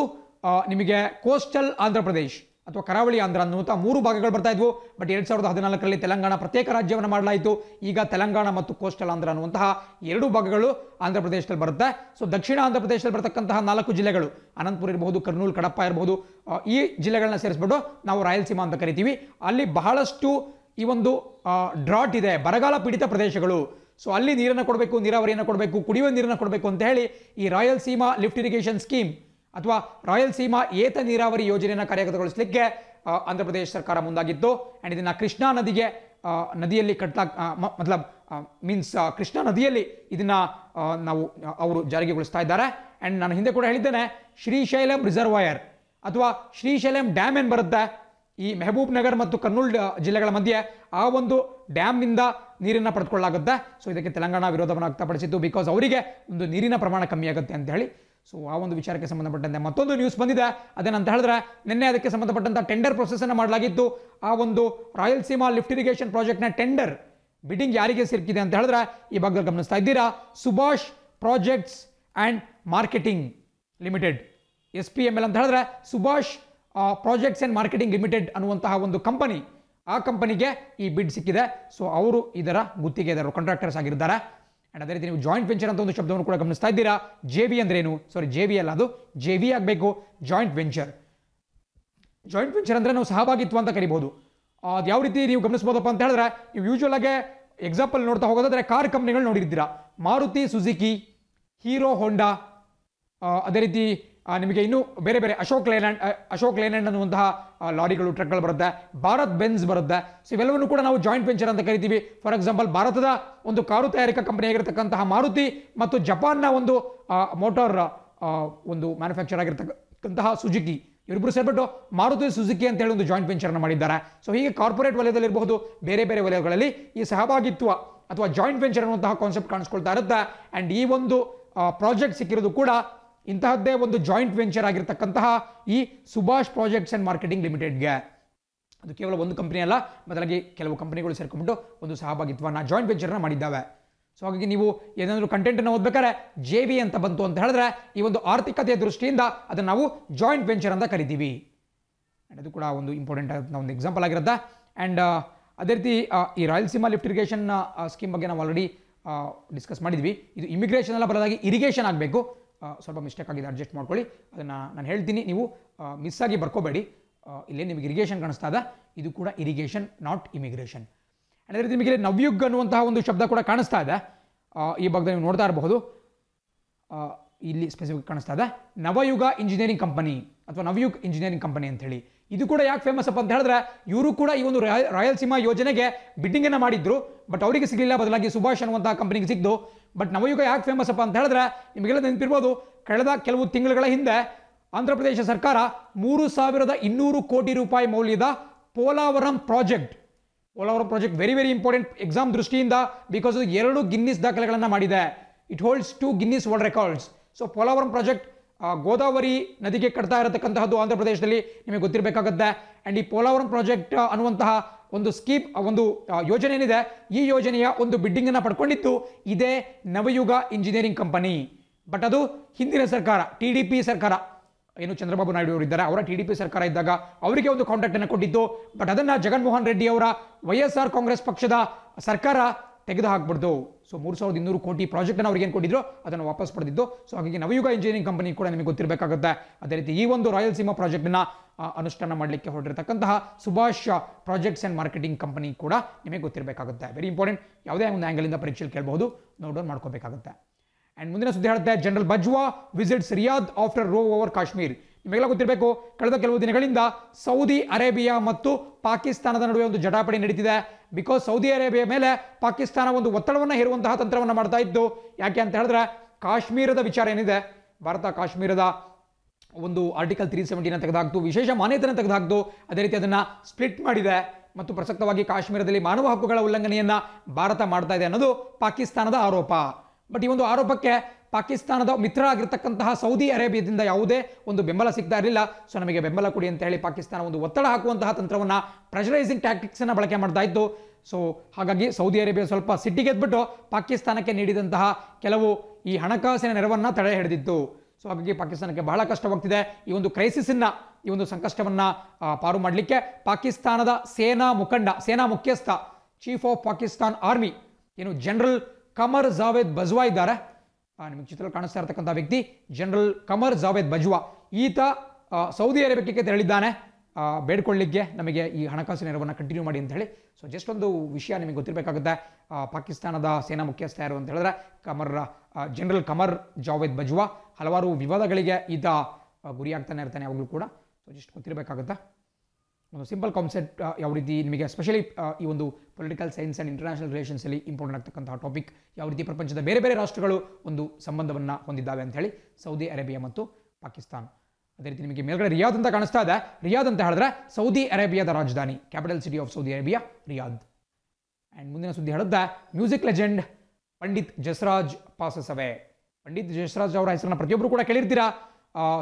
ನಿಮಗೆ ಕೋಸ್ಟಲ್ ಆಂಧ್ರ ಪ್ರದೇಶ್ ಅಥವಾ ಕರಾವಳಿ ಆಂಧ್ರ ಅನ್ನುವಂಥ ಮೂರು ಭಾಗಗಳು ಬರ್ತಾ ಇದ್ವು ಬಟ್ ಎರಡು ಸಾವಿರದ ಹದಿನಾಲ್ಕರಲ್ಲಿ ತೆಲಂಗಾಣ ಪ್ರತ್ಯೇಕ ರಾಜ್ಯವನ್ನು ಮಾಡಲಾಯಿತು ಈಗ ತೆಲಂಗಾಣ ಮತ್ತು ಕೋಸ್ಟಲ್ ಆಂಧ್ರ ಅನ್ನುವಂತಹ ಎರಡು ಭಾಗಗಳು ಆಂಧ್ರ ಪ್ರದೇಶದಲ್ಲಿ ಬರುತ್ತೆ ಸೊ ದಕ್ಷಿಣ ಆಂಧ್ರ ಪ್ರದೇಶದಲ್ಲಿ ಬರತಕ್ಕಂತಹ ನಾಲ್ಕು ಜಿಲ್ಲೆಗಳು ಅನಂತಪುರ ಇರಬಹುದು ಕರ್ನೂಲ್ ಕಡಪ್ಪ ಇರಬಹುದು ಈ ಜಿಲ್ಲೆಗಳನ್ನ ಸೇರಿಸ್ಬಿಟ್ಟು ನಾವು ರಾಯಲ್ಸೀಮಾ ಅಂತ ಕರಿತೀವಿ ಅಲ್ಲಿ ಬಹಳಷ್ಟು ಈ ಒಂದು ಡ್ರಾಟ್ ಇದೆ ಬರಗಾಲ ಪೀಡಿತ ಪ್ರದೇಶಗಳು ಸೊ ಅಲ್ಲಿ ನೀರನ್ನು ಕೊಡಬೇಕು ನೀರಾವರಿಯನ್ನು ಕೊಡಬೇಕು ಕುಡಿಯುವ ನೀರನ್ನು ಕೊಡಬೇಕು ಅಂತ ಹೇಳಿ ಈ ರಾಯಲ್ಸೀಮಾ ಲಿಫ್ಟ್ ಇರಿಗೇಷನ್ ಸ್ಕೀಮ್ ಅಥವಾ ಸೀಮಾ ಏತ ನೀರಾವರಿ ಯೋಜನೆಯನ್ನು ಕಾರ್ಯಗತಗೊಳಿಸಲಿಕ್ಕೆ ಆಂಧ್ರಪ್ರದೇಶ ಸರ್ಕಾರ ಮುಂದಾಗಿತ್ತು ಆ್ಯಂಡ್ ಇದನ್ನು ಕೃಷ್ಣಾ ನದಿಗೆ ನದಿಯಲ್ಲಿ ಕಟ್ಲಾ ಮತ್ಲಬ್ ಮೀನ್ಸ್ ಕೃಷ್ಣಾ ನದಿಯಲ್ಲಿ ಇದನ್ನು ನಾವು ಅವರು ಜಾರಿಗೆಗೊಳಿಸ್ತಾ ಇದ್ದಾರೆ ಆ್ಯಂಡ್ ನಾನು ಹಿಂದೆ ಕೂಡ ಹೇಳಿದ್ದೇನೆ ಶ್ರೀಶೈಲಂ ರಿಸರ್ವಾಯರ್ ಅಥವಾ ಶ್ರೀಶೈಲಂ ಡ್ಯಾಮ್ ಏನು ಬರುತ್ತೆ ಈ ಮೆಹಬೂಬ್ ನಗರ್ ಮತ್ತು ಕನ್ನೂಲ್ ಜಿಲ್ಲೆಗಳ ಮಧ್ಯೆ ಆ ಒಂದು ಡ್ಯಾಮ್ನಿಂದ ನೀರನ್ನು ಪಡೆದುಕೊಳ್ಳಲಾಗುತ್ತೆ ಸೊ ಇದಕ್ಕೆ ತೆಲಂಗಾಣ ವಿರೋಧವನ್ನು ವ್ಯಕ್ತಪಡಿಸಿದ್ದು ಬಿಕಾಸ್ ಅವರಿಗೆ ಒಂದು ನೀರಿನ ಪ್ರಮಾಣ ಕಮ್ಮಿ ಆಗುತ್ತೆ ಅಂತ ಹೇಳಿ ಸೊ ಆ ಒಂದು ವಿಚಾರಕ್ಕೆ ಸಂಬಂಧಪಟ್ಟಂತೆ ಮತ್ತೊಂದು ನ್ಯೂಸ್ ಬಂದಿದೆ ಅದೇನಂತ ಹೇಳಿದ್ರೆ ನಿನ್ನೆ ಅದಕ್ಕೆ ಸಂಬಂಧಪಟ್ಟಂಥ ಟೆಂಡರ್ ಪ್ರೊಸೆಸನ್ನು ಮಾಡಲಾಗಿತ್ತು ಆ ಒಂದು ರಾಯಲ್ಸೀಮಾ ಲಿಫ್ಟ್ ಇರಿಗೇಷನ್ ಪ್ರಾಜೆಕ್ಟ್ನ ಟೆಂಡರ್ ಬಿಡ್ಡಿಂಗ್ ಯಾರಿಗೆ ಸಿಕ್ಕಿದೆ ಅಂತ ಹೇಳಿದ್ರೆ ಈ ಬಗ್ಗೆ ಗಮನಿಸ್ತಾ ಇದ್ದೀರಾ Subhash Projects and Marketing Limited S P M L ಅಂತ ಹೇಳಿದ್ರೆ Subhash Projects and Marketing Limited ಅನ್ನುವಂತಹ ಒಂದು ಕಂಪನಿ ಆ ಕಂಪನಿಗೆ ಈ ಬಿಡ್ ಸಿಕ್ಕಿದೆ ಸೊ ಅವರು ಇದರ ಗುತ್ತಿಗೆದಾರರು ಕಾಂಟ್ರಾಕ್ಟರ್ಸ್ ಆಗಿರ್ತಾರೆ ಆ್ಯಂಡ್ ಅದೇ ರೀತಿ ನೀವು ಜಾಯಿಂಟ್ ವೆಂಚರ್ ಅಂತ ಒಂದು ಶಬ್ದವನ್ನು ಕೂಡ ಗಮನಿಸ್ತಾ ಇದ್ದೀರಾ ಜೆ ವಿ ಏನು ಸಾರಿ ಜೆ ವಿ ಅಲ್ಲ ಅದು ಜೆ ವಿ ಆಗಬೇಕು ಜಾಯಿಂಟ್ ವೆಂಚರ್ ಜಾಯಿಂಟ್ ವೆಂಚರ್ ಅಂದರೆ ನಾವು ಸಹಭಾಗಿತ್ವ ಅಂತ ಕರಿಬಹುದು ಅದು ಯಾವ ರೀತಿ ನೀವು ಗಮನಿಸ್ಬೋದಪ್ಪ ಅಂತ ಹೇಳಿದ್ರೆ ನೀವು ಯೂಶುವಲ್ ಆಗಿ ಎಕ್ಸಾಂಪಲ್ ನೋಡ್ತಾ ಹೋಗೋದಾದ್ರೆ ಕಾರ್ ಕಂಪ್ನಿಗಳು ನೋಡಿರ್ತೀರಾ ಮಾರುತಿ ಸುಜುಕಿ ಹೀರೋ ಹೋಂಡಾ ಅದೇ ರೀತಿ ನಿಮಗೆ ಇನ್ನೂ ಬೇರೆ ಬೇರೆ ಅಶೋಕ್ ಲೇಲ್ಯಾಂಡ್ ಅಶೋಕ್ ಲೇಲ್ಯಾಂಡ್ ಅನ್ನುವಂತಹ ಲಾರಿಗಳು ಟ್ರಕ್ಗಳು ಬರುತ್ತೆ ಭಾರತ್ ಬೆನ್ಸ್ ಬರುತ್ತೆ ಸೊ ಇವೆಲ್ಲವನ್ನು ಕೂಡ ನಾವು ಜಾಯಿಂಟ್ ವೆಂಚರ್ ಅಂತ ಕರಿತೀವಿ ಫಾರ್ ಎಕ್ಸಾಂಪಲ್ ಭಾರತದ ಒಂದು ಕಾರು ತಯಾರಿಕಾ ಕಂಪನಿ ಆಗಿರತಕ್ಕಂತಹ ಮಾರುತಿ ಮತ್ತು ಜಪಾನ್ನ ಒಂದು ಮೋಟಾರ್ ಒಂದು ಮ್ಯಾನುಫ್ಯಾಕ್ಚರ್ ಆಗಿರತಕ್ಕಂತಹ ಸುಜುಕಿ ಇವರಿಬ್ಬರು ಸೇರ್ಬಿಟ್ಟು ಮಾರುತಿ ಸುಜುಕಿ ಅಂತ ಹೇಳಿ ಒಂದು ಜಾಯಿಂಟ್ ವೆಂಚರ್ನ ಮಾಡಿದ್ದಾರೆ ಸೊ ಹೀಗೆ ಕಾರ್ಪೊರೇಟ್ ವಲಯದಲ್ಲಿರಬಹುದು ಬೇರೆ ಬೇರೆ ವಲಯಗಳಲ್ಲಿ ಈ ಸಹಭಾಗಿತ್ವ ಅಥವಾ ಜಾಯಿಂಟ್ ವೆಂಚರ್ ಅನ್ನುವಂತಹ ಕಾನ್ಸೆಪ್ಟ್ ಕಾಣಿಸ್ಕೊಳ್ತಾ ಇರುತ್ತೆ ಆ್ಯಂಡ್ ಈ ಒಂದು ಪ್ರಾಜೆಕ್ಟ್ ಸಿಕ್ಕಿರೋದು ಕೂಡ ಇಂತಹದ್ದೇ ಒಂದು ಜಾಯಿಂಟ್ ವೆಂಚರ್ ಆಗಿರತಕ್ಕಂತಹ ಈ ಸುಭಾಷ್ ಪ್ರಾಜೆಕ್ಟ್ಸ್ ಆ್ಯಂಡ್ ಮಾರ್ಕೆಟಿಂಗ್ ಲಿಮಿಟೆಡ್ಗೆ ಅದು ಕೇವಲ ಒಂದು ಕಂಪನಿ ಅಲ್ಲ ಬದಲಾಗಿ ಕೆಲವು ಕಂಪನಿಗಳು ಸೇರ್ಕೊಂಡ್ಬಿಟ್ಟು ಒಂದು ಸಹಭಾಗಿತ್ವನ ಜಾಯಿಂಟ್ ವೆಂಚರ್ನ ಮಾಡಿದ್ದಾವೆ ಸೊ ಹಾಗಾಗಿ ನೀವು ಏನಾದರೂ ಕಂಟೆಂಟನ್ನು ಓದ್ಬೇಕಾದ್ರೆ ಜೆ ವಿ ಅಂತ ಬಂತು ಅಂತ ಹೇಳಿದ್ರೆ ಈ ಒಂದು ಆರ್ಥಿಕತೆಯ ದೃಷ್ಟಿಯಿಂದ ಅದನ್ನು ನಾವು ಜಾಯಿಂಟ್ ವೆಂಚರ್ ಅಂತ ಕರಿತೀವಿ ಆ್ಯಂಡ್ ಅದು ಕೂಡ ಒಂದು ಇಂಪಾರ್ಟೆಂಟ್ ಆದ ಒಂದು ಎಕ್ಸಾಂಪಲ್ ಆಗಿರುತ್ತೆ ಆ್ಯಂಡ್ ಅದೇ ರೀತಿ ಈ ರಾಯಲ್ಸೀಮಾ ಲಿಫ್ಟ್ ಇರಿಗೇಷನ್ ಸ್ಕೀಮ್ ಬಗ್ಗೆ ನಾವು ಆಲ್ರೆಡಿ ಡಿಸ್ಕಸ್ ಮಾಡಿದ್ವಿ ಇದು ಇಮಿಗ್ರೇಷನ್ ಎಲ್ಲ ಬರೋದಾಗಿ ಇರಿಗೇಷನ್ ಆಗಬೇಕು ಸ್ವಲ್ಪ ಮಿಸ್ಟೇಕ್ ಆಗಿದೆ ಅಡ್ಜಸ್ಟ್ ಮಾಡ್ಕೊಳ್ಳಿ ಅದನ್ನು ನಾನು ಹೇಳ್ತೀನಿ ನೀವು ಮಿಸ್ ಆಗಿ ಬರ್ಕೋಬೇಡಿ ಇಲ್ಲೇ ನಿಮಗೆ ಇರಿಗೇಷನ್ ಕಾಣಿಸ್ತಾ ಇದೆ ಇದು ಕೂಡ ಇರಿಗೇಷನ್ ನಾಟ್ ಇಮಿಗ್ರೇಷನ್ ಅದೇ ರೀತಿ ನಿಮಗೆ ನವ್ಯುಗ್ ಅನ್ನುವಂತಹ ಒಂದು ಶಬ್ದ ಕೂಡ ಕಾಣಿಸ್ತಾ ಇದೆ ಈ ಭಾಗದಲ್ಲಿ ನೀವು ನೋಡ್ತಾ ಇರಬಹುದು ಇಲ್ಲಿ ಸ್ಪೆಸಿಫಿಕ್ ಕಾಣಿಸ್ತಾ ಇದೆ ನವಯುಗ ಇಂಜಿನಿಯರಿಂಗ್ ಕಂಪನಿ ಅಥವಾ ನವಯುಗ್ ಇಂಜಿನಿಯರಿಂಗ್ ಕಂಪನಿ ಅಂತ ಹೇಳಿ ಇದು ಕೂಡ ಯಾಕೆ ಫೇಮಸ್ ಅಪ್ಪ ಅಂತ ಹೇಳಿದ್ರೆ ಇವರು ಕೂಡ ಈ ಒಂದು ರಾಯಲ್ಸೀಮಾ ಯೋಜನೆಗೆ ಬಿಡ್ಡಿಂಗನ್ನು ಮಾಡಿದ್ರು ಬಟ್ ಅವರಿಗೆ ಸಿಗಲಿಲ್ಲ ಬದಲಾಗಿ ಸುಭಾಷ್ ಅನ್ನುವಂಥ ಕಂಪನಿಗೆ ಸಿಗ್ದು ಬಟ್ ನವಯುಗ ಯಾಕೆ ಫೇಮಸ್ ಅಪ್ಪ ಅಂತ ಹೇಳಿದ್ರೆ ನಿಮಗೆಲ್ಲ ನೆನಪಿರ್ಬೋದು ಕಳೆದ ಕೆಲವು ತಿಂಗಳುಗಳ ಹಿಂದೆ ಆಂಧ್ರ ಪ್ರದೇಶ ಸರ್ಕಾರ ಮೂರು ಸಾವಿರದ ಇನ್ನೂರು ಕೋಟಿ ರೂಪಾಯಿ ಮೌಲ್ಯದ Polavaram project Polavaram project very very important exam ದೃಷ್ಟಿಯಿಂದ ಬಿಕಾಸ್ ಎರಡು ಗಿನ್ನಿಸ್ ದಾಖಲೆಗಳನ್ನು ಮಾಡಿದೆ it holds two Guinness world records so Polavaram project Godavari ನದಿಗೆ ಕಟ್ತಾ ಇರತಕ್ಕಂತಹದ್ದು ಆಂಧ್ರ ಪ್ರದೇಶದಲ್ಲಿ ನಿಮಗೆ ಗೊತ್ತಿರಬೇಕಾಗುತ್ತೆ ಆ್ಯಂಡ್ ಈ ಪೋಲಾವರಂ ಪ್ರಾಜೆಕ್ಟ್ ಅನ್ನುವಂತಹ ಒಂದು ಸ್ಕೀಮ್ ಒಂದು ಯೋಜನೆ ಏನಿದೆ ಈ ಯೋಜನೆಯ ಒಂದು ಬಿಡ್ಡಿಂಗನ್ನು ಪಡ್ಕೊಂಡಿತ್ತು ಇದೇ ನವಯುಗ ಇಂಜಿನಿಯರಿಂಗ್ ಕಂಪನಿ ಬಟ್ ಅದು ಹಿಂದಿನ ಸರ್ಕಾರ ಟಿ ಡಿ ಪಿ ಸರ್ಕಾರ ಏನು ಚಂದ್ರಬಾಬು ನಾಯ್ಡು ಅವರಿದ್ದಾರೆ ಅವರ ಟಿ ಡಿ ಪಿ ಸರ್ಕಾರ ಇದ್ದಾಗ ಅವರಿಗೆ ಒಂದು ಕಾಂಟ್ರಾಕ್ಟ್ ಅನ್ನು ಕೊಟ್ಟಿತ್ತು ಬಟ್ ಅದನ್ನು ಜಗನ್ಮೋಹನ್ ರೆಡ್ಡಿ ಅವರ ವೈ ಎಸ್ ಆರ್ ಕಾಂಗ್ರೆಸ್ ಪಕ್ಷದ ಸರ್ಕಾರ ತೆಗೆದು ಸೊ ಮೂರು ಸಾವಿರದ ಇನ್ನೂರು ಕೋಟಿ ಪ್ರಾಜೆಕ್ಟ್ನ ಅವ್ರಿಗೆ ಏನು ಕೊಟ್ಟಿದ್ರು ಅದನ್ನು ವಾಪಸ್ ಪಡೆದಿದ್ದು ಸೊ ಹಾಗಾಗಿ ನವಯುಗ ಇಂಜಿನಿಯರಿಂಗ್ ಕಂಪನಿ ಕೂಡ ನಿಮಗೆ ಗೊತ್ತಿರಬೇಕಾಗುತ್ತೆ ಅದೇ ರೀತಿ ಈ ಒಂದು ರಾಯಲ್ ಸೀಮಾ ಪ್ರಾಜೆಕ್ಟ್ನ ಅನುಷ್ಠಾನ ಮಾಡಲಿಕ್ಕೆ ಹೊರಟಿರತಕ್ಕಂತಹ Subhash Projects and Marketing company ಕೂಡ ನಿಮಗೆ ಗೊತ್ತಿರಬೇಕಾಗುತ್ತೆ ವೆರಿ ಇಂಪಾರ್ಟೆಂಟ್ ಯಾವುದೇ ಒಂದು ಆ್ಯಂಗಲಿಂದ ಪರೀಕ್ಷೆಯಲ್ಲಿ ಕೇಳಬಹುದು ನೋಟ್ ಡೌನ್ ಮಾಡ್ಕೋಬೇಕಾಗುತ್ತೆ ಆ್ಯಂಡ್ ಮುಂದಿನ ಸುದ್ದಿ ಹೇಳುತ್ತೆ General Bajwa visits Riyadh after row over Kashmir ನಿಮಗೆಲ್ಲ ಗೊತ್ತಿರಬೇಕು ಕಳೆದ ಕೆಲವು ದಿನಗಳಿಂದ ಸೌದಿ ಅರೇಬಿಯಾ ಮತ್ತು ಪಾಕಿಸ್ತಾನದ ನಡುವೆ ಒಂದು ಜಟಾಪಡಿ ನಡೀತಿದೆ ಬಿಕಾಸ್ ಸೌದಿ ಅರೇಬಿಯಾ ಮೇಲೆ ಪಾಕಿಸ್ತಾನ ಒಂದು ಒತ್ತಡವನ್ನು ಹೇರುವಂತಹ ತಂತ್ರವನ್ನು ಮಾಡ್ತಾ ಇತ್ತು ಯಾಕೆ ಅಂತ ಹೇಳಿದ್ರೆ ಕಾಶ್ಮೀರದ ವಿಚಾರ ಏನಿದೆ ಭಾರತ ಕಾಶ್ಮೀರದ ಒಂದು ಆರ್ಟಿಕಲ್ ತ್ರೀ ಸೆವೆಂಟಿನ ತೆಗೆದಾಕ್ತು ವಿಶೇಷ ಮಾನ್ಯತೆಯನ್ನು ತೆಗೆದಾಕ್ತು ಅದೇ ರೀತಿ ಅದನ್ನು ಸ್ಪ್ಲಿಟ್ ಮಾಡಿದೆ ಮತ್ತು ಪ್ರಸಕ್ತವಾಗಿ ಕಾಶ್ಮೀರದಲ್ಲಿ ಮಾನವ ಹಕ್ಕುಗಳ ಉಲ್ಲಂಘನೆಯನ್ನು ಭಾರತ ಮಾಡ್ತಾ ಇದೆ ಅನ್ನೋದು ಪಾಕಿಸ್ತಾನದ ಆರೋಪ ಬಟ್ ಈ ಒಂದು ಆರೋಪಕ್ಕೆ ಪಾಕಿಸ್ತಾನದ ಮಿತ್ರ ಆಗಿರ್ತಕ್ಕಂತಹ ಸೌದಿ ಅರೇಬಿಯಾದಿಂದ ಯಾವುದೇ ಒಂದು ಬೆಂಬಲ ಸಿಗ್ತಾ ಇರಲಿಲ್ಲ ಸೊ ನಮಗೆ ಬೆಂಬಲ ಕೊಡಿ ಅಂತ ಹೇಳಿ ಪಾಕಿಸ್ತಾನ ಒಂದು ಒತ್ತಡ ಹಾಕುವಂತಹ ತಂತ್ರವನ್ನು ಪ್ರೆಷರೈಸಿಂಗ್ ಟ್ಯಾಕ್ಟಿಕ್ಸನ್ನು ಬಳಕೆ ಮಾಡ್ತಾ ಇತ್ತು ಸೊ ಹಾಗಾಗಿ ಸೌದಿ ಅರೇಬಿಯಾ ಸ್ವಲ್ಪ ಸಿಟ್ಟಿಗೆದ್ಬಿಟ್ಟು ಪಾಕಿಸ್ತಾನಕ್ಕೆ ನೀಡಿದಂತಹ ಕೆಲವು ಈ ಹಣಕಾಸಿನ ನೆರವನ್ನು ತಡೆ ಹಿಡಿದಿತ್ತು ಸೊ ಹಾಗಾಗಿ ಪಾಕಿಸ್ತಾನಕ್ಕೆ ಬಹಳ ಕಷ್ಟವಾಗ್ತಿದೆ ಈ ಒಂದು ಕ್ರೈಸಿಸ್ನ ಈ ಒಂದು ಸಂಕಷ್ಟವನ್ನು ಪಾರು ಮಾಡಲಿಕ್ಕೆ ಪಾಕಿಸ್ತಾನದ ಸೇನಾ ಮುಖಂಡ ಸೇನಾ ಮುಖ್ಯಸ್ಥ ಚೀಫ್ ಆಫ್ ಪಾಕಿಸ್ತಾನ್ ಆರ್ಮಿ ಏನು ಜನರಲ್ ಕಮರ್ ಜಾವೇದ್ ಬಜ್ವಾ ಇದ್ದಾರೆ ನಿಮಗೆ ಚಿತ್ರದಲ್ಲಿ ಕಾಣಿಸ್ತಾ ಇರತಕ್ಕಂಥ ವ್ಯಕ್ತಿ ಜನರಲ್ ಕಮರ್ ಜಾವೇದ್ ಬಜ್ವಾ ಈತ ಸೌದಿ ಅರೇಬಿಯಾಕ್ಕೆ ತೆರಳಿದ್ದಾನೆ ಬೇಡ್ಕೊಳ್ಳಿಕ್ಕೆ ನಮಗೆ ಈ ಹಣಕಾಸು ನೆರವನ್ನು ಕಂಟಿನ್ಯೂ ಮಾಡಿ ಅಂತ ಹೇಳಿ ಸೊ ಜಸ್ಟ್ ಒಂದು ವಿಷಯ ನಿಮಗೆ ಗೊತ್ತಿರಬೇಕಾಗುತ್ತೆ ಪಾಕಿಸ್ತಾನದ ಸೇನಾ ಮುಖ್ಯಸ್ಥ ಯಾರು ಅಂತ ಹೇಳಿದ್ರೆ ಕಮರ್ ಜನರಲ್ ಕಮರ್ ಜಾವೇದ್ ಬಜ್ವಾ ಹಲವಾರು ವಿವಾದಗಳಿಗೆ ಈತ ಗುರಿಯಾಗ್ತಾನೆ ಇರ್ತಾನೆ ಯಾವಾಗಲೂ ಕೂಡ ಸೊ ಜಸ್ಟ್ ಗೊತ್ತಿರಬೇಕಾಗುತ್ತೆ ಒಂದು ಸಿಂಪಲ್ ಕಾನ್ಸೆಪ್ಟ್ ಯಾವ ರೀತಿ ನಿಮಗೆ ಸ್ಪೆಷಲಿ uh, ಈ ಒಂದು ಪೊಲಿಟಿಕಲ್ ಸೈನ್ಸ್ ಆ್ಯಂಡ್ ಇಂಟರ್ನ್ಯಾಷನಲ್ ರಿಲೇಷನ್ಸಲ್ಲಿ ಇಂಪಾರ್ಟೆಂಟ್ ಆಗ್ತಕ್ಕಂತಹ ಟಾಪಿಕ್ ಯಾವ ರೀತಿ ಪ್ರಪಂಚದ ಬೇರೆ ಬೇರೆ ರಾಷ್ಟ್ರಗಳು ಒಂದು ಸಂಬಂಧವನ್ನು ಹೊಂದಿದ್ದಾವೆ ಅಂತ ಹೇಳಿ ಸೌದಿ ಅರೇಬಿಯಾ ಮತ್ತು ಪಾಕಿಸ್ತಾನ ಅದೇ ರೀತಿ ನಿಮಗೆ ಮೇಲ್ಗಡೆ ರಿಯಾದ್ ಅಂತ ಕಾಣಿಸ್ತಾ ಇದೆ ರಿಯಾದ್ ಅಂತ ಹೇಳಿದ್ರೆ ಸೌದಿ ಅರೇಬಿಯಾದ ರಾಜಧಾನಿ capital city of Saudi Arabia Riyadh and ಮುಂದಿನ ಸುದ್ದಿ ಹೇಳುತ್ತ music legend Pandit Jasraj passes away Pandit Jasraj ಅವರ ಹೆಸರನ್ನ ಪ್ರತಿಯೊಬ್ಬರು ಕೂಡ ಕೇಳಿರ್ತೀರಾ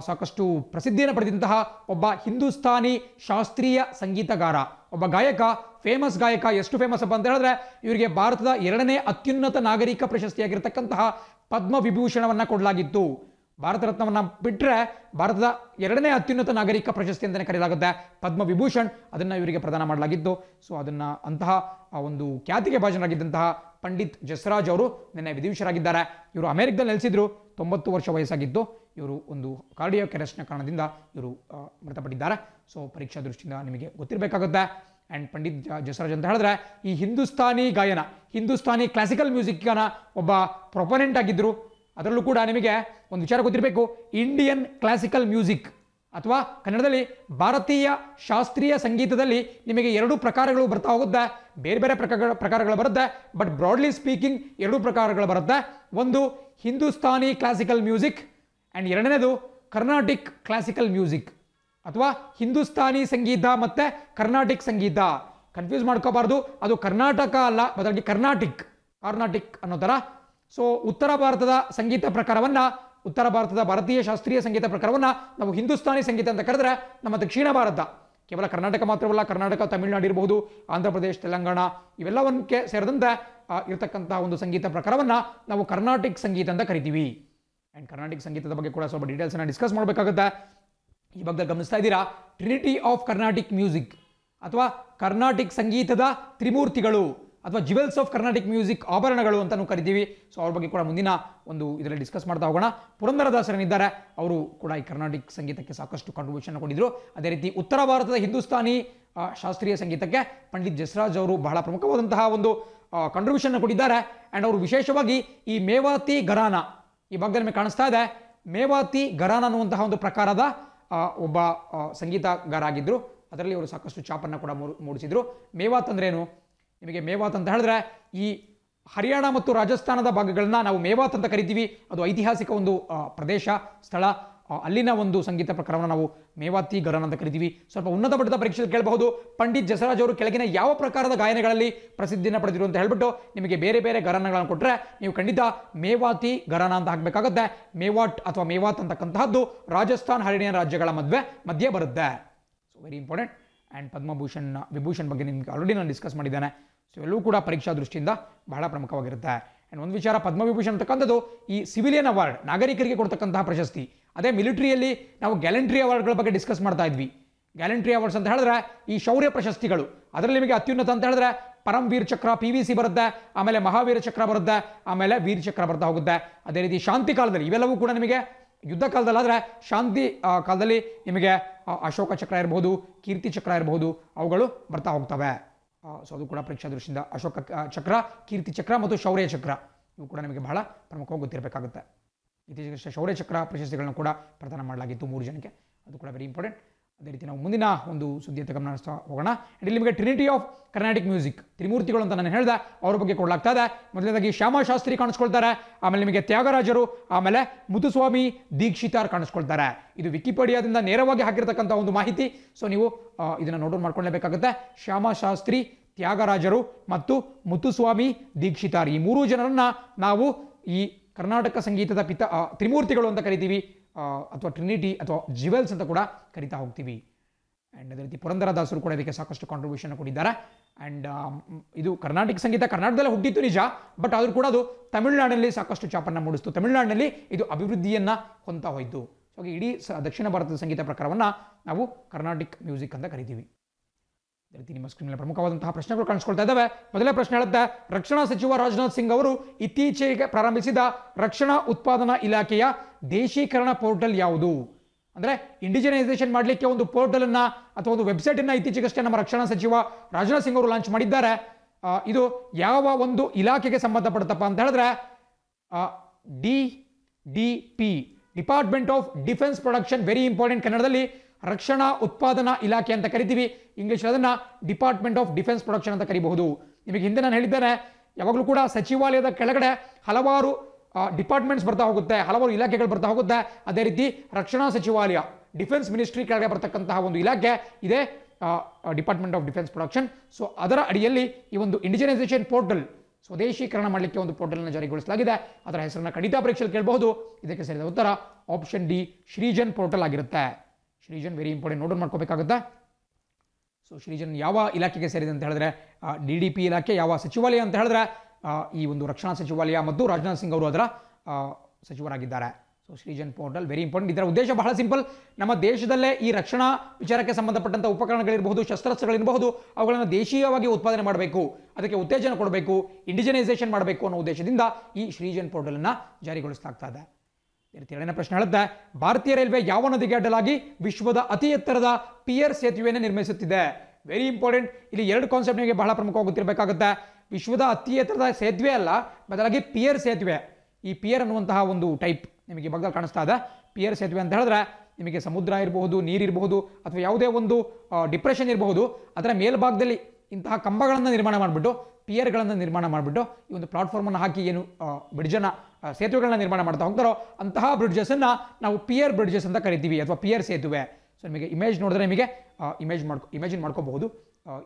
ಸಾಕಷ್ಟು ಪ್ರಸಿದ್ಧಿಯನ್ನು ಪಡೆದಂತಹ ಒಬ್ಬ ಹಿಂದೂಸ್ತಾನಿ ಶಾಸ್ತ್ರೀಯ ಸಂಗೀತಗಾರ ಒಬ್ಬ ಗಾಯಕ ಫೇಮಸ್ ಗಾಯಕ ಎಷ್ಟು ಫೇಮಸ್ ಅಪ್ಪ ಅಂತ ಹೇಳಿದ್ರೆ ಇವರಿಗೆ ಭಾರತದ ಎರಡನೇ ಅತ್ಯುನ್ನತ ನಾಗರಿಕ ಪ್ರಶಸ್ತಿಯಾಗಿರ್ತಕ್ಕಂತಹ ವಿಭೂಷಣವನ್ನ ಕೊಡಲಾಗಿತ್ತು ಭಾರತ ರತ್ನವನ್ನ ಬಿಟ್ಟರೆ ಭಾರತದ ಎರಡನೇ ಅತ್ಯುನ್ನತ ನಾಗರಿಕ ಪ್ರಶಸ್ತಿ ಅಂತಲೇ ಕರೆಯಲಾಗುತ್ತೆ ವಿಭೂಷಣ್ ಅದನ್ನು ಇವರಿಗೆ ಪ್ರದಾನ ಮಾಡಲಾಗಿತ್ತು ಸೊ ಅದನ್ನ ಅಂತಹ ಒಂದು ಖ್ಯಾತಿಗೆ ಭಾಜನರಾಗಿದ್ದಂತಹ ಪಂಡಿತ್ ಜಸ್ರಾಜ್ ಅವರು ನಿನ್ನೆ ವಿಧಿವಿಷರಾಗಿದ್ದಾರೆ ಇವರು ಅಮೆರಿಕದಲ್ಲಿ ನೆಲೆಸಿದ್ರು ತೊಂಬತ್ತು ವರ್ಷ ವಯಸ್ಸಾಗಿದ್ದು ಇವರು ಒಂದು ಕಾರ್ಡಿಯೋ ಕೆರೆಸ್ಟ್ನ ಕಾರಣದಿಂದ ಇವರು ಮೃತಪಟ್ಟಿದ್ದಾರೆ ಸೊ ಪರೀಕ್ಷಾ ದೃಷ್ಟಿಯಿಂದ ನಿಮಗೆ ಗೊತ್ತಿರಬೇಕಾಗುತ್ತೆ ಆ್ಯಂಡ್ ಪಂಡಿತ್ ಜಸರಾಜ್ ಅಂತ ಹೇಳಿದ್ರೆ ಈ ಹಿಂದೂಸ್ತಾನಿ ಗಾಯನ ಹಿಂದೂಸ್ತಾನಿ ಕ್ಲಾಸಿಕಲ್ ಮ್ಯೂಸಿಕ್ನ ಒಬ್ಬ ಪ್ರೊಪೊನೆಂಟ್ ಆಗಿದ್ದರು ಅದರಲ್ಲೂ ಕೂಡ ನಿಮಗೆ ಒಂದು ವಿಚಾರ ಗೊತ್ತಿರಬೇಕು ಇಂಡಿಯನ್ ಕ್ಲಾಸಿಕಲ್ ಮ್ಯೂಸಿಕ್ ಅಥವಾ ಕನ್ನಡದಲ್ಲಿ ಭಾರತೀಯ ಶಾಸ್ತ್ರೀಯ ಸಂಗೀತದಲ್ಲಿ ನಿಮಗೆ ಎರಡು ಪ್ರಕಾರಗಳು ಬರ್ತಾ ಹೋಗುತ್ತೆ ಬೇರೆ ಬೇರೆ ಪ್ರಕಾರ ಪ್ರಕಾರಗಳು ಬರುತ್ತೆ ಬಟ್ ಬ್ರಾಡ್ಲಿ ಸ್ಪೀಕಿಂಗ್ ಎರಡು ಪ್ರಕಾರಗಳು ಬರುತ್ತೆ ಒಂದು ಹಿಂದೂಸ್ತಾನಿ ಕ್ಲಾಸಿಕಲ್ ಮ್ಯೂಸಿಕ್ ಆ್ಯಂಡ್ ಎರಡನೇದು ಕರ್ನಾಟಿಕ್ ಕ್ಲಾಸಿಕಲ್ ಮ್ಯೂಸಿಕ್ ಅಥವಾ ಹಿಂದೂಸ್ತಾನಿ ಸಂಗೀತ ಮತ್ತು ಕರ್ನಾಟಿಕ್ ಸಂಗೀತ ಕನ್ಫ್ಯೂಸ್ ಮಾಡ್ಕೋಬಾರ್ದು ಅದು ಕರ್ನಾಟಕ ಅಲ್ಲ ಬದಲಾಗಿ ಕರ್ನಾಟಿಕ್ ಕಾರ್ನಾಟಿಕ್ ಅನ್ನೋ ಥರ ಸೊ ಉತ್ತರ ಭಾರತದ ಸಂಗೀತ ಪ್ರಕಾರವನ್ನು ಉತ್ತರ ಭಾರತದ ಭಾರತೀಯ ಶಾಸ್ತ್ರೀಯ ಸಂಗೀತ ಪ್ರಕಾರವನ್ನು ನಾವು ಹಿಂದೂಸ್ತಾನಿ ಸಂಗೀತ ಅಂತ ಕರೆದ್ರೆ ನಮ್ಮ ದಕ್ಷಿಣ ಭಾರತ ಕೇವಲ ಕರ್ನಾಟಕ ಮಾತ್ರವಲ್ಲ ಕರ್ನಾಟಕ ತಮಿಳುನಾಡು ಇರಬಹುದು ಆಂಧ್ರ ಪ್ರದೇಶ ತೆಲಂಗಾಣ ಇವೆಲ್ಲವನ್ನಕ್ಕೆ ಸೇರಿದಂತೆ ಇರತಕ್ಕಂಥ ಒಂದು ಸಂಗೀತ ಪ್ರಕಾರವನ್ನು ನಾವು ಕರ್ನಾಟಿಕ್ ಸಂಗೀತ ಅಂತ ಕರಿತೀವಿ ಆ್ಯಂಡ್ ಕರ್ನಾಟಕ ಸಂಗೀತದ ಬಗ್ಗೆ ಕೂಡ ಸ್ವಲ್ಪ ಡೀಟೇಲ್ಸನ್ನು ಡಿಸ್ಕಸ್ ಮಾಡಬೇಕಾಗುತ್ತೆ ಈ ಬಗ್ಗೆ ಗಮನಿಸ್ತಾ ಇದ್ದೀರಾ ಟ್ರಿನಿಟಿ ಆಫ್ ಕರ್ನಾಟಿಕ್ ಮ್ಯೂಸಿಕ್ ಅಥವಾ ಕರ್ನಾಟಿಕ್ ಸಂಗೀತದ ತ್ರಿಮೂರ್ತಿಗಳು ಅಥವಾ ಜುವೆಲ್ಸ್ ಆಫ್ ಕರ್ನಾಟಿಕ್ ಮ್ಯೂಸಿಕ್ ಆಭರಣಗಳು ಅಂತ ಕರಿತೀವಿ ಸೊ ಅವ್ರ ಬಗ್ಗೆ ಕೂಡ ಮುಂದಿನ ಒಂದು ಇದರಲ್ಲಿ ಡಿಸ್ಕಸ್ ಮಾಡ್ತಾ ಹೋಗೋಣ ಪುರಂದರದಾಸರನಿದ್ದಾರೆ ಅವರು ಕೂಡ ಈ ಕರ್ನಾಟಿಕ್ ಸಂಗೀತಕ್ಕೆ ಸಾಕಷ್ಟು ಕಾಂಟ್ರಿಬ್ಯೂಷನ್ ಕೊಟ್ಟಿದ್ರು ಅದೇ ರೀತಿ ಉತ್ತರ ಭಾರತದ ಹಿಂದೂಸ್ತಾನಿ ಶಾಸ್ತ್ರೀಯ ಸಂಗೀತಕ್ಕೆ ಪಂಡಿತ್ ಜಸ್ರಾಜ್ ಅವರು ಬಹಳ ಪ್ರಮುಖವಾದಂತಹ ಒಂದು ಕಾಂಟ್ರಿಬ್ಯೂಷನ್ ಕೊಟ್ಟಿದ್ದಾರೆ ಆ್ಯಂಡ್ ಅವರು ವಿಶೇಷವಾಗಿ ಈ ಮೇವಾತಿ ಗರಾನ ಈ ಭಾಗದಲ್ಲಿ ನಿಮಗೆ ಕಾಣಿಸ್ತಾ ಇದೆ ಮೇವಾತಿ ಗರಾನ್ ಅನ್ನುವಂತಹ ಒಂದು ಪ್ರಕಾರದ ಒಬ್ಬ ಸಂಗೀತಗಾರಾಗಿದ್ದರು ಅದರಲ್ಲಿ ಅವರು ಸಾಕಷ್ಟು ಚಾಪನ್ನು ಕೂಡ ಮೂಡಿಸಿದರು ಮೇವಾತ್ ಏನು ನಿಮಗೆ ಮೇವಾತ್ ಅಂತ ಹೇಳಿದ್ರೆ ಈ ಹರಿಯಾಣ ಮತ್ತು ರಾಜಸ್ಥಾನದ ಭಾಗಗಳನ್ನ ನಾವು ಮೇವಾತ್ ಅಂತ ಕರಿತೀವಿ ಅದು ಐತಿಹಾಸಿಕ ಒಂದು ಪ್ರದೇಶ ಸ್ಥಳ ಅಲ್ಲಿನ ಒಂದು ಸಂಗೀತ ಪ್ರಕಾರವನ್ನು ನಾವು ಮೇವಾತಿ ಗರನ್ ಅಂತ ಕರಿತೀವಿ ಸ್ವಲ್ಪ ಉನ್ನತ ಮಟ್ಟದ ಪರೀಕ್ಷೆಯಲ್ಲಿ ಕೇಳಬಹುದು ಪಂಡಿತ್ ಜಸರಾಜ್ ಅವರು ಕೆಳಗಿನ ಯಾವ ಪ್ರಕಾರದ ಗಾಯನಗಳಲ್ಲಿ ಪ್ರಸಿದ್ಧಿಯನ್ನು ಪಡೆದಿರು ಅಂತ ಹೇಳ್ಬಿಟ್ಟು ನಿಮಗೆ ಬೇರೆ ಬೇರೆ ಗರನಗಳನ್ನು ಕೊಟ್ಟರೆ ನೀವು ಖಂಡಿತ ಮೇವಾತಿ ಗರನ ಅಂತ ಹಾಕಬೇಕಾಗುತ್ತೆ ಮೇವಾಟ್ ಅಥವಾ ಮೇವಾತ್ ಅಂತಕ್ಕಂತಹದ್ದು ರಾಜಸ್ಥಾನ್ ಹರಿಯಾಣ ರಾಜ್ಯಗಳ ಮದುವೆ ಮಧ್ಯೆ ಬರುತ್ತೆ so very important and Padma Bhushan Vibhushan ಬಗ್ಗೆ ನಿಮಗೆ ಆಲ್ರೆಡಿ ನಾನು ಡಿಸ್ಕಸ್ ಮಾಡಿದ್ದೇನೆ ಸೊ ಎಲ್ಲೂ ಕೂಡ ಪರೀಕ್ಷಾ ದೃಷ್ಟಿಯಿಂದ ಬಹಳ ಪ್ರಮುಖವಾಗಿರುತ್ತೆ ಆ್ಯಂಡ್ ಒಂದು ವಿಚಾರ ಪದ್ಮವಿಭೂಷಣ ಅಂತಕ್ಕಂಥದ್ದು ಈ ಸಿವಿಲಿಯನ್ ಅವಾರ್ಡ್ ನಾಗರಿಕರಿಗೆ ಕೊಡ್ತಕ್ಕಂತಹ ಪ್ರಶಸ್ತಿ ಅದೇ ಮಿಲಿಟರಿಯಲ್ಲಿ ನಾವು ಗ್ಯಾಲೆಂಟ್ರಿ ಅವಾರ್ಡ್ಗಳ ಬಗ್ಗೆ ಡಿಸ್ಕಸ್ ಮಾಡ್ತಾ ಇದ್ವಿ ಗ್ಯಾಲೆಂಟ್ರಿ ಅವಾರ್ಡ್ಸ್ ಅಂತ ಹೇಳಿದ್ರೆ ಈ ಶೌರ್ಯ ಪ್ರಶಸ್ತಿಗಳು ಅದರಲ್ಲಿ ನಿಮಗೆ ಅತ್ಯುನ್ನತ ಅಂತ ಹೇಳಿದ್ರೆ ವೀರ್ ಚಕ್ರ ಪಿ ವಿ ಸಿ ಬರುತ್ತೆ ಆಮೇಲೆ ಮಹಾವೀರ ಚಕ್ರ ಬರುತ್ತೆ ಆಮೇಲೆ ವೀರ ಚಕ್ರ ಬರ್ತಾ ಹೋಗುತ್ತೆ ಅದೇ ರೀತಿ ಶಾಂತಿ ಕಾಲದಲ್ಲಿ ಇವೆಲ್ಲವೂ ಕೂಡ ನಿಮಗೆ ಯುದ್ಧ ಕಾಲದಲ್ಲಾದರೆ ಶಾಂತಿ ಕಾಲದಲ್ಲಿ ನಿಮಗೆ ಅಶೋಕ ಚಕ್ರ ಇರಬಹುದು ಕೀರ್ತಿ ಚಕ್ರ ಇರಬಹುದು ಅವುಗಳು ಬರ್ತಾ ಹೋಗ್ತವೆ ಸೊ ಅದು ಕೂಡ ಪರೀಕ್ಷಾ ದೃಷ್ಟಿಯಿಂದ ಅಶೋಕ ಚಕ್ರ ಕೀರ್ತಿ ಚಕ್ರ ಮತ್ತು ಶೌರ್ಯ ಚಕ್ರ ಇವು ಕೂಡ ನಿಮಗೆ ಬಹಳ ಪ್ರಮುಖವಾಗಿ ಗೊತ್ತಿರಬೇಕಾಗುತ್ತೆ ಇತ್ತೀಚೆಗೆ ಶೌರ್ಯ ಚಕ್ರ ಪ್ರಶಸ್ತಿಗಳನ್ನು ಕೂಡ ಪ್ರದಾನ ಮಾಡಲಾಗಿತ್ತು ಮೂರು ಜನಕ್ಕೆ ಅದು ಕೂಡ ವೆರಿ ಇಂಪಾರ್ಟೆಂಟ್ ಅದೇ ರೀತಿ ನಾವು ಮುಂದಿನ ಒಂದು ಸುದ್ದಿ ಅಂತ ಹೋಗೋಣ ಇಲ್ಲಿ ನಿಮಗೆ ಟ್ರಿನಿಟಿ ಆಫ್ ಕರ್ನಾಟಿಕ್ ಮ್ಯೂಸಿಕ್ ತ್ರಿಮೂರ್ತಿಗಳು ಅಂತ ನಾನು ಹೇಳ್ದೆ ಅವ್ರ ಬಗ್ಗೆ ಕೊಡಲಾಗ್ತಾ ಇದೆ ಮೊದಲನೇದಾಗಿ ಶ್ಯಾಮಶಾಸ್ತ್ರಿ ಕಾಣಿಸ್ಕೊಳ್ತಾರೆ ಆಮೇಲೆ ನಿಮಗೆ ತ್ಯಾಗರಾಜರು ಆಮೇಲೆ ಮುತುಸ್ವಾಮಿ ದೀಕ್ಷಿತಾರ್ ಕಾಣಿಸ್ಕೊಳ್ತಾರೆ ಇದು ವಿಕಿಪೀಡಿಯಾದಿಂದ ನೇರವಾಗಿ ಹಾಕಿರ್ತಕ್ಕಂಥ ಒಂದು ಮಾಹಿತಿ ಸೊ ನೀವು ಇದನ್ನು ನೋಡೋದು ಮಾಡ್ಕೊಳ್ಳೇಬೇಕಾಗುತ್ತೆ ಶ್ಯಾಮಶಾಸ್ತ್ರಿ ತ್ಯಾಗರಾಜರು ಮತ್ತು ಮುತುಸ್ವಾಮಿ ದೀಕ್ಷಿತಾರ್ ಈ ಮೂರು ಜನರನ್ನು ನಾವು ಈ ಕರ್ನಾಟಕ ಸಂಗೀತದ ಪಿತ ತ್ರಿಮೂರ್ತಿಗಳು ಅಂತ ಕರಿತೀವಿ ಅಥವಾ ಟ್ರಿನಿಟಿ ಅಥವಾ ಜ್ಯುವೆಲ್ಸ್ ಅಂತ ಕೂಡ ಕರಿತಾ ಹೋಗ್ತೀವಿ ಆ್ಯಂಡ್ ಅದೇ ರೀತಿ ದಾಸರು ಕೂಡ ಇದಕ್ಕೆ ಸಾಕಷ್ಟು ಕಾಂಟ್ರಿಬ್ಯೂಷನ್ ಕೊಟ್ಟಿದ್ದಾರೆ ಆ್ಯಂಡ್ um, ಇದು ಕರ್ನಾಟಕ ಸಂಗೀತ ಕರ್ನಾಟಕದಲ್ಲೇ ಹುಟ್ಟಿತ್ತು ನಿಜ ಬಟ್ ಆದರೂ ಕೂಡ ಅದು ತಮಿಳುನಾಡಿನಲ್ಲಿ ಸಾಕಷ್ಟು ಚಾಪನ್ನು ಮೂಡಿಸ್ತು ತಮಿಳುನಾಡಿನಲ್ಲಿ ಇದು ಅಭಿವೃದ್ಧಿಯನ್ನು ಹೊಂತ ಹೋಯಿತು ಸೊ ಇಡೀ ದಕ್ಷಿಣ ಭಾರತದ ಸಂಗೀತ ಪ್ರಕಾರವನ್ನು ನಾವು ಕರ್ನಾಟಿಕ್ ಮ್ಯೂಸಿಕ್ ಅಂತ ಕರಿತೀವಿ ರೀತಿ ನಿಮ್ಮ ಸ್ಕ್ರೀನ್ನಲ್ಲಿ ಪ್ರಮುಖವಾದಂತಹ ಪ್ರಶ್ನೆಗಳು ಕಾಣಿಸ್ಕೊಳ್ತಾ ಇದ್ದಾವೆ ಮೊದಲೇ ಪ್ರಶ್ನೆ ಹೇಳುತ್ತೆ ರಕ್ಷಣಾ ಸಚಿವ ರಾಜನಾಥ್ ಸಿಂಗ್ ಅವರು ಇತ್ತೀಚೆಗೆ ಪ್ರಾರಂಭಿಸಿದ ರಕ್ಷಣಾ ಉತ್ಪಾದನಾ ಇಲಾಖೆಯ ದೇಶೀಕರಣ ಪೋರ್ಟಲ್ ಯಾವುದು ಅಂದರೆ ಇಂಡಿಜಿನೈಸೇಷನ್ ಮಾಡಲಿಕ್ಕೆ ಒಂದು ಪೋರ್ಟಲನ್ನು ಅಥವಾ ಒಂದು ವೆಬ್ಸೈಟನ್ನು ಇತ್ತೀಚೆಗಷ್ಟೇ ನಮ್ಮ ರಕ್ಷಣಾ ಸಚಿವ ರಾಜನಾಥ್ ಸಿಂಗ್ ಅವರು ಲಾಂಚ್ ಮಾಡಿದ್ದಾರೆ ಇದು ಯಾವ ಒಂದು ಇಲಾಖೆಗೆ ಸಂಬಂಧಪಡುತ್ತಪ್ಪ ಅಂತ ಹೇಳಿದ್ರೆ D D P department of defence production very important ಕನ್ನಡದಲ್ಲಿ ರಕ್ಷಣಾ ಉತ್ಪಾದನಾ ಇಲಾಖೆ ಅಂತ ಕರಿತೀವಿ ಇಂಗ್ಲೀಷ್ ಅದನ್ನು ಡಿಪಾರ್ಟ್ಮೆಂಟ್ ಆಫ್ ಡಿಫೆನ್ಸ್ ಪ್ರೊಡಕ್ಷನ್ ಅಂತ ಕರಿಬಹುದು ನಿಮಗೆ ಹಿಂದೆ ನಾನು ಹೇಳಿದ್ದೇನೆ ಯಾವಾಗಲೂ ಕೂಡ ಸಚಿವಾಲಯದ ಕೆಳಗಡೆ ಹಲವಾರು ಡಿಪಾರ್ಟ್ಮೆಂಟ್ಸ್ ಬರ್ತಾ ಹೋಗುತ್ತೆ ಹಲವಾರು ಇಲಾಖೆಗಳು ಬರ್ತಾ ಹೋಗುತ್ತೆ ಅದೇ ರೀತಿ ರಕ್ಷಣಾ ಸಚಿವಾಲಯ ಡಿಫೆನ್ಸ್ ಮಿನಿಸ್ಟ್ರಿ ಕೆಳಗಡೆ ಬರ್ತಕ್ಕಂತಹ ಒಂದು ಇಲಾಖೆ ಇದೆ department of defence production so ಅದರ ಅಡಿಯಲ್ಲಿ ಈ ಒಂದು ಇಂಡಿಜಿನೈಸೇಷನ್ ಪೋರ್ಟಲ್ ಸ್ವದೇಶೀಕರಣ ಮಾಡಲಿಕ್ಕೆ ಒಂದು ಪೋರ್ಟಲ್ನ ಜಾರಿಗೊಳಿಸಲಾಗಿದೆ ಅದರ ಹೆಸರನ್ನು ಖಂಡಿತ ಪರೀಕ್ಷೆಯಲ್ಲಿ ಕೇಳಬಹುದು ಇದಕ್ಕೆ ಸರಿಯಾದ ಉತ್ತರ ಆಪ್ಷನ್ ಡಿ ಶ್ರೀಜನ್ ಪೋರ್ಟಲ್ ಆಗಿರುತ್ತೆ ಶ್ರೀಜನ್ ವೆರಿ ಇಂಪಾರ್ಟೆಂಟ್ ನೋಡೋನ್ ಮಾಡ್ಕೋಬೇಕಾಗುತ್ತಾ ಸೊ ಶ್ರೀಜನ್ ಯಾವ ಇಲಾಖೆಗೆ ಸೇರಿದೆ ಅಂತ ಹೇಳಿದ್ರೆ ಡಿ ಡಿ ಪಿ ಇಲಾಖೆ ಯಾವ ಸಚಿವಾಲಯ ಅಂತ ಹೇಳಿದ್ರೆ ಈ ಒಂದು ರಕ್ಷಣಾ ಸಚಿವಾಲಯ ಮತ್ತು ರಾಜನಾಥ್ ಸಿಂಗ್ ಅವರು ಅದರ ಸಚಿವರಾಗಿದ್ದಾರೆ so Srijan portal very important ಇದರ ಉದ್ದೇಶ ಬಹಳ ಸಿಂಪಲ್ ನಮ್ಮ ದೇಶದಲ್ಲೇ ಈ ರಕ್ಷಣಾ ವಿಚಾರಕ್ಕೆ ಸಂಬಂಧಪಟ್ಟಂಥ ಉಪಕರಣಗಳಿರಬಹುದು ಶಸ್ತ್ರಾಸ್ತ್ರಗಳಿರಬಹುದು ಅವುಗಳನ್ನು ದೇಶೀಯವಾಗಿ ಉತ್ಪಾದನೆ ಮಾಡಬೇಕು ಅದಕ್ಕೆ ಉತ್ತೇಜನ ಕೊಡಬೇಕು ಇಂಡಿಜನೈಸೇಷನ್ ಮಾಡಬೇಕು ಅನ್ನೋ ಉದ್ದೇಶದಿಂದ ಈ ಶ್ರೀಜನ್ ಪೋರ್ಟಲನ್ನು ಜಾರಿಗೊಳಿಸ್ತಾ ಇದೆ ರೀತಿ ಎರಡನೇ ಪ್ರಶ್ನೆ ಹೇಳುತ್ತೆ ಭಾರತೀಯ ರೈಲ್ವೆ ಯಾವ ನದಿಗೆ ಅಡ್ಡಲಾಗಿ ವಿಶ್ವದ ಅತಿ ಎತ್ತರದ ಪಿಯರ್ ಸೇತುವೆಯನ್ನು ನಿರ್ಮಿಸುತ್ತಿದೆ ವೆರಿ ಇಂಪಾರ್ಟೆಂಟ್ ಇಲ್ಲಿ ಎರಡು ಕಾನ್ಸೆಪ್ಟ್ ನಿಮಗೆ ಬಹಳ ಪ್ರಮುಖವಾಗಿ ಗೊತ್ತಿರಬೇಕಾಗುತ್ತೆ ವಿಶ್ವದ ಅತಿ ಎತ್ತರದ ಸೇತುವೆ ಅಲ್ಲ ಬದಲಾಗಿ ಪಿಯರ್ ಸೇತುವೆ ಈ ಪಿಯರ್ ಅನ್ನುವಂತಹ ಒಂದು ಟೈಪ್ ನಿಮಗೆ ಭಾಗದಲ್ಲಿ ಕಾಣಿಸ್ತಾ ಇದೆ ಪಿಯರ್ ಸೇತುವೆ ಅಂತ ಹೇಳಿದ್ರೆ ನಿಮಗೆ ಸಮುದ್ರ ಇರಬಹುದು ನೀರಿರಬಹುದು ಅಥವಾ ಯಾವುದೇ ಒಂದು ಡಿಪ್ರೆಷನ್ ಇರಬಹುದು ಅದರ ಮೇಲ್ಭಾಗದಲ್ಲಿ ಇಂತಹ ಕಂಬಗಳನ್ನು ನಿರ್ಮಾಣ ಮಾಡಿಬಿಟ್ಟು ಪಿಯರ್ಗಳನ್ನು ನಿರ್ಮಾಣ ಮಾಡಿಬಿಟ್ಟು ಈ ಒಂದು ಪ್ಲಾಟ್ಫಾರ್ಮನ್ನು ಹಾಕಿ ಏನು ಬ್ರಿಡ್ಜನ್ನು ಸೇತುವೆಗಳನ್ನ ನಿರ್ಮಾಣ ಮಾಡ್ತಾ ಹೋಗ್ತಾರೋ ಅಂತಹ ಬ್ರಿಡ್ಜಸ್ಸನ್ನು ನಾವು ಪಿಯರ್ ಬ್ರಿಡ್ಜಸ್ ಅಂತ ಕರಿತೀವಿ ಅಥವಾ ಪಿಯರ್ ಸೇತುವೆ ಸೊ ನಿಮಗೆ ಇಮೇಜ್ ನೋಡಿದ್ರೆ ನಿಮಗೆ ಇಮೇಜ್ ಮಾಡ್ಕೊ ಇಮೇಜಿನ್ ಮಾಡ್ಕೋಬಹುದು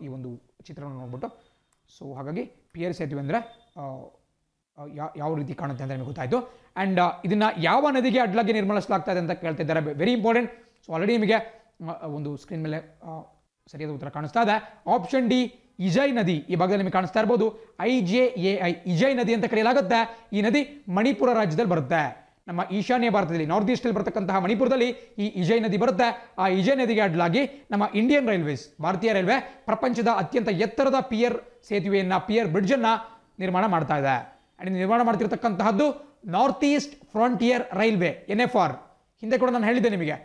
ಈ ಒಂದು ಚಿತ್ರವನ್ನು ನೋಡ್ಬಿಟ್ಟು ಸೊ ಹಾಗಾಗಿ ಪಿಯರ್ ಸೇತುವೆ ಅಂದರೆ ಯಾವ ರೀತಿ ಕಾಣುತ್ತೆ ಅಂತ ನಿಮಗೆ ಗೊತ್ತಾಯಿತು ಆ್ಯಂಡ್ ಇದನ್ನು ಯಾವ ನದಿಗೆ ಅಡ್ಲಾಗಿ ನಿರ್ಮಾಣಿಸಲಾಗ್ತಾ ಇದೆ ಅಂತ ಕೇಳ್ತಾ ಇದ್ದಾರೆ ವೆರಿ ಇಂಪಾರ್ಟೆಂಟ್ ಸೊ ಆಲ್ರೆಡಿ ನಿಮಗೆ ಒಂದು ಸ್ಕ್ರೀನ್ ಮೇಲೆ ಸರಿಯಾದ ಉತ್ತರ ಕಾಣಿಸ್ತಾ ಇದೆ ಆಪ್ಷನ್ ಡಿ ಇಜಯ್ ನದಿ ಈ ಭಾಗದಲ್ಲಿ ನಿಮಗೆ ಕಾಣಿಸ್ತಾ ಇರ್ಬೋದು I J A I Ajay ನದಿ ಅಂತ ಕರೆಯಲಾಗುತ್ತೆ ಈ ನದಿ ಮಣಿಪುರ ರಾಜ್ಯದಲ್ಲಿ ಬರುತ್ತೆ ನಮ್ಮ ಈಶಾನ್ಯ ಭಾರತದಲ್ಲಿ ನಾರ್ತ್ ಈಸ್ಟಲ್ಲಿ ಬರತಕ್ಕಂತಹ ಮಣಿಪುರದಲ್ಲಿ ಈ ಇಜಯ್ ನದಿ ಬರುತ್ತೆ ಆ ಇಜಯ್ ನದಿಗೆ ಅಡ್ಲಾಗಿ ನಮ್ಮ ಇಂಡಿಯನ್ ರೈಲ್ವೇಸ್ ಭಾರತೀಯ ರೈಲ್ವೆ ಪ್ರಪಂಚದ ಅತ್ಯಂತ ಎತ್ತರದ ಪಿಯರ್ ಸೇತುವೆಯನ್ನ ಪಿಯರ್ ಬ್ರಿಡ್ಜನ್ನು ನಿರ್ಮಾಣ ಮಾಡ್ತಾ ಇದೆ ಆ್ಯಂಡ್ ನಿರ್ಮಾಣ ಮಾಡ್ತಿರ್ತಕ್ಕಂತಹದ್ದು north east frontier railway N F R ಹಿಂದೆ ಕೂಡ ನಾನು ಹೇಳಿದ್ದೆ ನಿಮಗೆ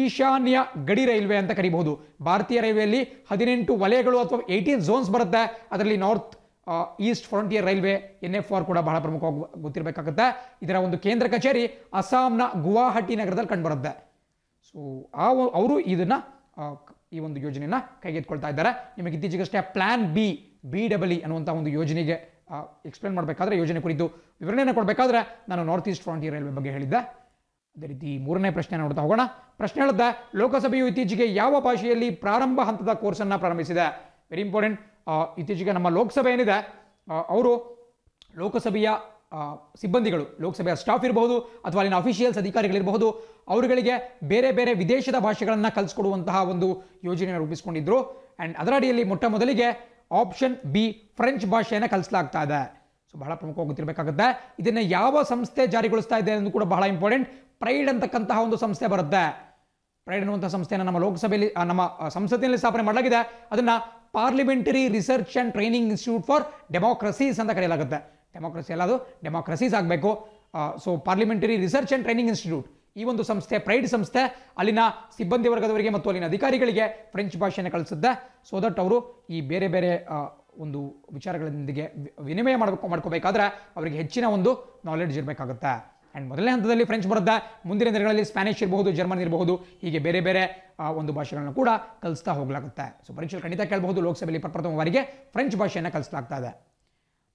ಈಶಾನ್ಯ ಗಡಿ ರೈಲ್ವೆ ಅಂತ ಕರಿಬಹುದು ಭಾರತೀಯ ರೈಲ್ವೆಯಲ್ಲಿ ಹದಿನೆಂಟು ವಲಯಗಳು ಅಥವಾ ಏಯ್ಟೀನ್ ಝೋನ್ಸ್ ಬರುತ್ತೆ ಅದರಲ್ಲಿ north east frontier railway N F R ಕೂಡ ಬಹಳ ಪ್ರಮುಖವಾಗಿ ಗೊತ್ತಿರಬೇಕಾಗುತ್ತೆ ಇದರ ಒಂದು ಕೇಂದ್ರ ಕಚೇರಿ ಅಸ್ಸಾಂನ ಗುವಾಹಟಿ ನಗರದಲ್ಲಿ ಕಂಡುಬರುತ್ತೆ ಸೊ ಆ ಅವರು ಇದನ್ನು ಈ ಒಂದು ಯೋಜನೆಯನ್ನು ಕೈಗೆತ್ಕೊಳ್ತಾ ಇದ್ದಾರೆ ನಿಮಗೆ ಇತ್ತೀಚೆಗಷ್ಟೇ plan B B double E ಅನ್ನುವಂಥ ಒಂದು ಯೋಜನೆಗೆ ಎಕ್ಸ್ಪ್ಲೇನ್ ಮಾಡಬೇಕಾದ್ರೆ ಯೋಜನೆ ಕುರಿತು ವಿವರಣೆಯನ್ನು ಕೊಡಬೇಕಾದ್ರೆ ನಾನು ನಾರ್ತ್ ಈಸ್ಟ್ ಫ್ರಾಂಟಿಯರ್ ರೈಲ್ವೆ ಬಗ್ಗೆ ಹೇಳಿದ್ದೆ ಅದೇ ರೀತಿ ಮೂರನೇ ಪ್ರಶ್ನೆ ನೋಡ್ತಾ ಹೋಗೋಣ ಪ್ರಶ್ನೆ ಹೇಳುತ್ತೆ ಲೋಕಸಭೆಯು ಇತ್ತೀಚೆಗೆ ಯಾವ ಭಾಷೆಯಲ್ಲಿ ಪ್ರಾರಂಭ ಹಂತದ ಕೋರ್ಸ್ ಕೋರ್ಸನ್ನು ಪ್ರಾರಂಭಿಸಿದೆ ವೆರಿ ಇಂಪಾರ್ಟೆಂಟ್ ಇತ್ತೀಚೆಗೆ ನಮ್ಮ ಲೋಕಸಭೆ ಏನಿದೆ ಅವರು ಲೋಕಸಭೆಯ ಸಿಬ್ಬಂದಿಗಳು ಲೋಕಸಭೆಯ ಸ್ಟಾಫ್ ಇರಬಹುದು ಅಥವಾ ಅಲ್ಲಿನ ಅಫಿಷಿಯಲ್ಸ್ ಅಧಿಕಾರಿಗಳಿರಬಹುದು ಅವರುಗಳಿಗೆ ಬೇರೆ ಬೇರೆ ವಿದೇಶದ ಭಾಷೆಗಳನ್ನು ಕಲಿಸ್ಕೊಡುವಂತಹ ಒಂದು ಯೋಜನೆಯನ್ನು ರೂಪಿಸಿಕೊಂಡಿದ್ರು ಆ್ಯಂಡ್ ಅದರ ಅಡಿಯಲ್ಲಿ ಮೊಟ್ಟ ಮೊದಲಿಗೆ ಆಪ್ಷನ್ ಬಿ ಫ್ರೆಂಚ್ ಭಾಷೆಯನ್ನು ಕಲಿಸಲಾಗ್ತಾ ಇದೆ ಸೊ ಬಹಳ ಪ್ರಮುಖವಾಗಿ ಗೊತ್ತಿರಬೇಕಾಗುತ್ತೆ ಇದನ್ನು ಯಾವ ಸಂಸ್ಥೆ ಜಾರಿಗೊಳಿಸ್ತಾ ಇದೆ ಅನ್ನೋದು ಕೂಡ ಬಹಳ ಇಂಪಾರ್ಟೆಂಟ್ ಪ್ರೈಡ್ ಅಂತಕ್ಕಂತಹ ಒಂದು ಸಂಸ್ಥೆ ಬರುತ್ತೆ ಪ್ರೈಡ್ ಅನ್ನುವಂಥ ಸಂಸ್ಥೆಯನ್ನು ನಮ್ಮ ಲೋಕಸಭೆಯಲ್ಲಿ ನಮ್ಮ ಸಂಸತ್ತಿನಲ್ಲಿ ಸ್ಥಾಪನೆ ಮಾಡಲಾಗಿದೆ ಅದನ್ನು parliamentary research and training institute for democracies ಅಂತ ಕರೆಯಲಾಗುತ್ತೆ ಡೆಮೋಕ್ರಸಿ ಅಲ್ಲ ಅದು ಡೆಮೋಕ್ರಸೀಸ್ ಆಗಬೇಕು so parliamentary research and training institute ಈ ಒಂದು ಸಂಸ್ಥೆ ಪ್ರೈಡ್ ಸಂಸ್ಥೆ ಅಲ್ಲಿನ ಸಿಬ್ಬಂದಿ ವರ್ಗದವರಿಗೆ ಮತ್ತು ಅಲ್ಲಿನ ಅಧಿಕಾರಿಗಳಿಗೆ ಫ್ರೆಂಚ್ ಭಾಷೆಯನ್ನು ಕಳಿಸುತ್ತೆ ಸೊ ದಟ್ ಅವರು ಈ ಬೇರೆ ಬೇರೆ ಒಂದು ವಿಚಾರಗಳೊಂದಿಗೆ ವಿನಿಮಯ ಮಾಡಬೇಕು ಮಾಡ್ಕೋಬೇಕಾದ್ರೆ ಅವರಿಗೆ ಹೆಚ್ಚಿನ ಒಂದು ನಾಲೆಡ್ಜ್ ಇರಬೇಕಾಗುತ್ತೆ ಆ್ಯಂಡ್ ಮೊದಲನೇ ಹಂತದಲ್ಲಿ ಫ್ರೆಂಚ್ ಬರುತ್ತೆ ಮುಂದಿನ ದಿನಗಳಲ್ಲಿ ಸ್ಪ್ಯಾನಿಷ್ ಇರಬಹುದು ಜರ್ಮನ್ ಇರಬಹುದು ಹೀಗೆ ಬೇರೆ ಬೇರೆ ಒಂದು ಭಾಷೆಗಳನ್ನು ಕೂಡ ಕಲಿಸ್ತಾ ಹೋಗ್ಲಾಗುತ್ತೆ ಸೊ ಪರೀಕ್ಷೆ ಖಂಡಿತ ಕೇಳಬಹುದು ಲೋಕಸಭೆಯಲ್ಲಿ ಪ್ರಪ್ರಥಮ ಬಾರಿಗೆ ಫ್ರೆಂಚ್ ಭಾಷೆಯನ್ನು ಕಲಿಸ್ಲಾಗ್ತಾ ಇದೆ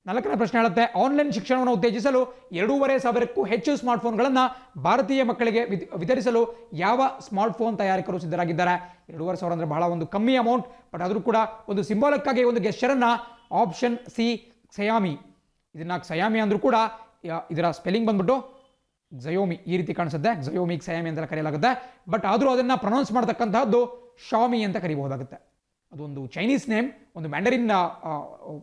ನಾಲ್ಕನೇ ಪ್ರಶ್ನೆ ಹೇಳುತ್ತೆ ಆನ್ಲೈನ್ ಶಿಕ್ಷಣವನ್ನು ಉತ್ತೇಜಿಸಲು ಎರಡೂವರೆ ಸಾವಿರಕ್ಕೂ ಹೆಚ್ಚು ಸ್ಮಾರ್ಟ್ಫೋನ್ಗಳನ್ನು ಭಾರತೀಯ ಮಕ್ಕಳಿಗೆ ವಿತರಿಸಲು ಯಾವ ಸ್ಮಾರ್ಟ್ಫೋನ್ ತಯಾರಕರು ಸಿದ್ಧರಾಗಿದ್ದಾರೆ ಎರಡೂವರೆ ಸಾವಿರ ಅಂದರೆ ಬಹಳ ಒಂದು ಕಮ್ಮಿ ಅಮೌಂಟ್ ಬಟ್ ಆದರೂ ಕೂಡ ಒಂದು ಸಿಂಬಾಲಕ್ಕಾಗಿ ಒಂದು ಗೆಸ್ಟರನ್ನು ಆಪ್ಷನ್ ಸಿ ಸಯಾಮಿ ಇದನ್ನ ಸಯಾಮಿ ಅಂದರೂ ಕೂಡ ಇದರ ಸ್ಪೆಲ್ಲಿಂಗ್ ಬಂದ್ಬಿಟ್ಟು ಝಯೋಮಿ ಈ ರೀತಿ ಕಾಣಿಸುತ್ತೆ ಝಯೋಮಿ ಸಯಾಮಿ ಅಂತ ಕರೆಯಲಾಗುತ್ತೆ ಬಟ್ ಆದರೂ ಅದನ್ನು ಪ್ರೊನೌನ್ಸ್ ಮಾಡ್ತಕ್ಕಂತಹದ್ದು ಶಾಮಿ ಅಂತ ಕರಿಬಹುದಾಗುತ್ತೆ ಅದೊಂದು ಚೈನೀಸ್ ನೇಮ್ ಒಂದು ಮ್ಯಾಂಡರಿನ್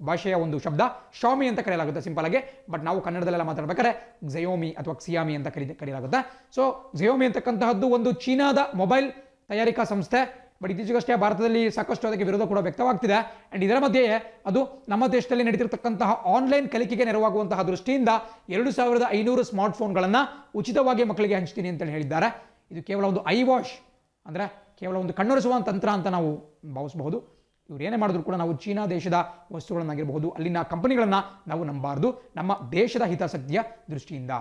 ಭಾಷೆಯ ಒಂದು ಶಬ್ದ ಶಾಮಿ ಅಂತ ಕರೆಯಲಾಗುತ್ತೆ ಸಿಂಪಲ್ ಆಗಿ ಬಟ್ ನಾವು ಕನ್ನಡದಲ್ಲೆಲ್ಲ ಮಾತಾಡ್ಬೇಕಾದ್ರೆ ಝಯೋಮಿ ಅಥವಾ ಕ್ಸಿಯಾಮಿ ಅಂತ ಕರಿ ಕರೆಯಲಾಗುತ್ತೆ ಸೊ ಝಯೋಮಿ ಅಂತಕ್ಕಂತಹದ್ದು ಒಂದು ಚೀನಾದ ಮೊಬೈಲ್ ತಯಾರಿಕಾ ಸಂಸ್ಥೆ ಬಟ್ ಇತ್ತೀಚೆಗಷ್ಟೇ ಭಾರತದಲ್ಲಿ ಸಾಕಷ್ಟು ಅದಕ್ಕೆ ವಿರೋಧ ಕೂಡ ವ್ಯಕ್ತವಾಗ್ತಿದೆ ಆ್ಯಂಡ್ ಇದರ ಮಧ್ಯೆಯೇ ಅದು ನಮ್ಮ ದೇಶದಲ್ಲಿ ನಡೀತಿರತಕ್ಕಂತಹ ಆನ್ಲೈನ್ ಕಲಿಕೆಗೆ ನೆರವಾಗುವಂತಹ ದೃಷ್ಟಿಯಿಂದ ಎರಡು ಸಾವಿರದ ಐನೂರು ಸ್ಮಾರ್ಟ್ ಉಚಿತವಾಗಿ ಮಕ್ಕಳಿಗೆ ಹಂಚ್ತೀನಿ ಅಂತೇಳಿ ಹೇಳಿದ್ದಾರೆ ಇದು ಕೇವಲ ಒಂದು ಐ ವಾಶ್ ಅಂದರೆ ಕೇವಲ ಒಂದು ಕಣ್ಣೊರೆಸುವ ತಂತ್ರ ಅಂತ ನಾವು ಭಾವಿಸಬಹುದು ಇವ್ರು ಏನೇ ಮಾಡಿದ್ರು ಕೂಡ ನಾವು ಚೀನಾ ದೇಶದ ವಸ್ತುಗಳನ್ನಾಗಿರಬಹುದು ಅಲ್ಲಿನ ಕಂಪನಿಗಳನ್ನು ನಾವು ನಂಬಾರ್ದು ನಮ್ಮ ದೇಶದ ಹಿತಾಸಕ್ತಿಯ ದೃಷ್ಟಿಯಿಂದ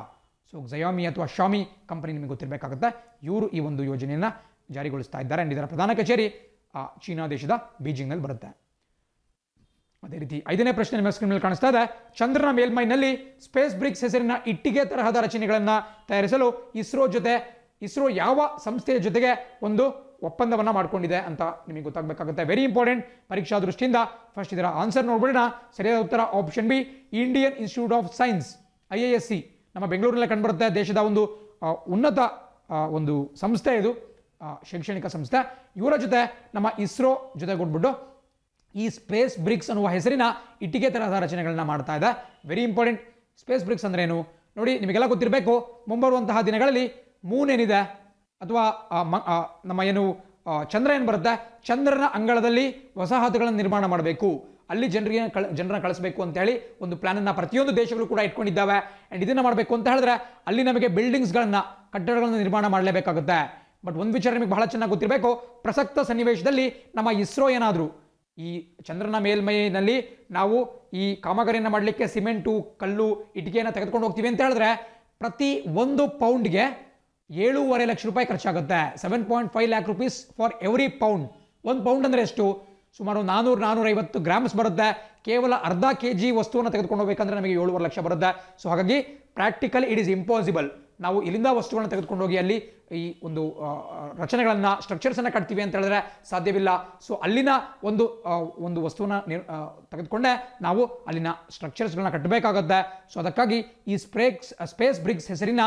ಸೊ ಜಯೋಮಿ ಅಥವಾ ಶಾಮಿ ಕಂಪನಿ ನಿಮಗೆ ಗೊತ್ತಿರಬೇಕಾಗುತ್ತೆ ಇವರು ಈ ಒಂದು ಯೋಜನೆಯನ್ನು ಜಾರಿಗೊಳಿಸ್ತಾ ಇದ್ದಾರೆ ಅಂಡ್ ಇದರ ಪ್ರಧಾನ ಕಚೇರಿ ಆ ಚೀನಾ ದೇಶದ ಬೀಜಿಂಗ್ನಲ್ಲಿ ಬರುತ್ತೆ ಅದೇ ರೀತಿ ಐದನೇ ಪ್ರಶ್ನೆ ನಿಮ್ಮ ಸ್ಕ್ರೀನ್ ಮೇಲೆ ಕಾಣಿಸ್ತಾ ಇದೆ ಚಂದ್ರನ ಮೇಲ್ಮೈನಲ್ಲಿ ಸ್ಪೇಸ್ ಬ್ರಿಕ್ಸ್ ಹೆಸರಿನ ಇಟ್ಟಿಗೆ ತರಹದ ರಚನೆಗಳನ್ನು ತಯಾರಿಸಲು ಇಸ್ರೋ ಜೊತೆ ಇಸ್ರೋ ಯಾವ ಸಂಸ್ಥೆಯ ಜೊತೆಗೆ ಒಂದು ಒಪ್ಪಂದವನ್ನು ಮಾಡಿಕೊಂಡಿದೆ ಅಂತ ನಿಮಗೆ ಗೊತ್ತಾಗಬೇಕಾಗುತ್ತೆ ವೆರಿ ಇಂಪಾರ್ಟೆಂಟ್ ಪರೀಕ್ಷಾ ದೃಷ್ಟಿಯಿಂದ ಫಸ್ಟ್ ಇದರ ಆನ್ಸರ್ ನೋಡ್ಬಿಡೋಣ ಸರಿಯಾದ ಉತ್ತರ option B Indian institute of science I A S C ನಮ್ಮ ಬೆಂಗಳೂರಿನಲ್ಲಿ ಕಂಡುಬರುತ್ತೆ ದೇಶದ ಒಂದು ಉನ್ನತ ಒಂದು ಸಂಸ್ಥೆ ಇದು ಶೈಕ್ಷಣಿಕ ಸಂಸ್ಥೆ ಇವರ ಜೊತೆ ನಮ್ಮ ಇಸ್ರೋ ಕೊಟ್ಬಿಟ್ಟು ಈ ಸ್ಪೇಸ್ ಬ್ರಿಕ್ಸ್ ಅನ್ನುವ ಹೆಸರಿನ ಇಟ್ಟಿಗೆ ತರಹದ ರಚನೆಗಳನ್ನ ಮಾಡ್ತಾ ಇದೆ ವೆರಿ ಇಂಪಾರ್ಟೆಂಟ್ ಸ್ಪೇಸ್ ಬ್ರಿಕ್ಸ್ ಅಂದ್ರೆ ಏನು ನೋಡಿ ನಿಮಗೆಲ್ಲ ಗೊತ್ತಿರಬೇಕು ಮುಂಬರುವಂತಹ ದಿನಗಳಲ್ಲಿ ಮೂನ್ ಏನಿದೆ ಅಥವಾ ನಮ್ಮ ಏನು ಚಂದ್ರ ಏನು ಬರುತ್ತೆ ಚಂದ್ರನ ಅಂಗಳದಲ್ಲಿ ವಸಾಹತುಗಳನ್ನು ನಿರ್ಮಾಣ ಮಾಡಬೇಕು ಅಲ್ಲಿ ಜನರಿಗೆ ಕಳ್ ಜನರನ್ನ ಕಳಿಸಬೇಕು ಅಂತ ಹೇಳಿ ಒಂದು ಪ್ಲಾನನ್ನು ಪ್ರತಿಯೊಂದು ದೇಶಗಳು ಕೂಡ ಇಟ್ಕೊಂಡಿದ್ದಾವೆ ಆ್ಯಂಡ್ ಇದನ್ನು ಮಾಡಬೇಕು ಅಂತ ಹೇಳಿದ್ರೆ ಅಲ್ಲಿ ನಮಗೆ ಬಿಲ್ಡಿಂಗ್ಸ್ಗಳನ್ನು ಕಟ್ಟಡಗಳನ್ನು ನಿರ್ಮಾಣ ಮಾಡಲೇಬೇಕಾಗುತ್ತೆ ಬಟ್ ಒಂದು ವಿಚಾರ ನಿಮಗೆ ಬಹಳ ಚೆನ್ನಾಗಿ ಗೊತ್ತಿರಬೇಕು ಪ್ರಸಕ್ತ ಸನ್ನಿವೇಶದಲ್ಲಿ ನಮ್ಮ ಇಸ್ರೋ ಏನಾದರೂ ಈ ಚಂದ್ರನ ಮೇಲ್ಮೈನಲ್ಲಿ ನಾವು ಈ ಕಾಮಗಾರಿಯನ್ನು ಮಾಡಲಿಕ್ಕೆ ಸಿಮೆಂಟು ಕಲ್ಲು ಇಟ್ಟಿಗೆಯನ್ನು ತೆಗೆದುಕೊಂಡು ಹೋಗ್ತೀವಿ ಅಂತ ಹೇಳಿದ್ರೆ ಪ್ರತಿ ಒಂದು ಪೌಂಡ್ಗೆ ಏಳೂವರೆ ಲಕ್ಷ ರೂಪಾಯಿ ಖರ್ಚಾಗುತ್ತೆ seven point five lakh rupees for every pound ಒಂದು ಪೌಂಡ್ ಅಂದರೆ ಎಷ್ಟು ಸುಮಾರು ನಾನ್ನೂರು ನಾನ್ನೂರೈವತ್ತು ಗ್ರಾಮ್ಸ್ ಬರುತ್ತೆ ಕೇವಲ ಅರ್ಧ ಕೆ ಜಿ ವಸ್ತುವನ್ನು ತೆಗೆದುಕೊಂಡು ಹೋಗ್ಬೇಕಂದ್ರೆ ನಮಗೆ ಏಳುವರೆ ಲಕ್ಷ ಬರುತ್ತೆ ಸೊ ಹಾಗಾಗಿ ಪ್ರಾಕ್ಟಿಕಲ್ ಇಟ್ ಈಸ್ ಇಂಪಾಸಿಬಲ್ ನಾವು ಇಲ್ಲಿಂದ ವಸ್ತುಗಳನ್ನು ತೆಗೆದುಕೊಂಡು ಹೋಗಿ ಅಲ್ಲಿ ಈ ಒಂದು ರಚನೆಗಳನ್ನು ಸ್ಟ್ರಕ್ಚರ್ಸನ್ನು ಕಟ್ತೀವಿ ಅಂತ ಹೇಳಿದ್ರೆ ಸಾಧ್ಯವಿಲ್ಲ ಸೊ ಅಲ್ಲಿನ ಒಂದು ಒಂದು ವಸ್ತುವನ್ನ ತೆಗೆದುಕೊಂಡೆ ನಾವು ಅಲ್ಲಿನ ಸ್ಟ್ರಕ್ಚರ್ಸ್ಗಳನ್ನ ಕಟ್ಟಬೇಕಾಗುತ್ತೆ ಸೊ ಅದಕ್ಕಾಗಿ ಈ ಸ್ಪ್ರೇಕ್ಸ್ ಸ್ಪೇಸ್ ಬ್ರಿಕ್ಸ್ ಹೆಸರಿನ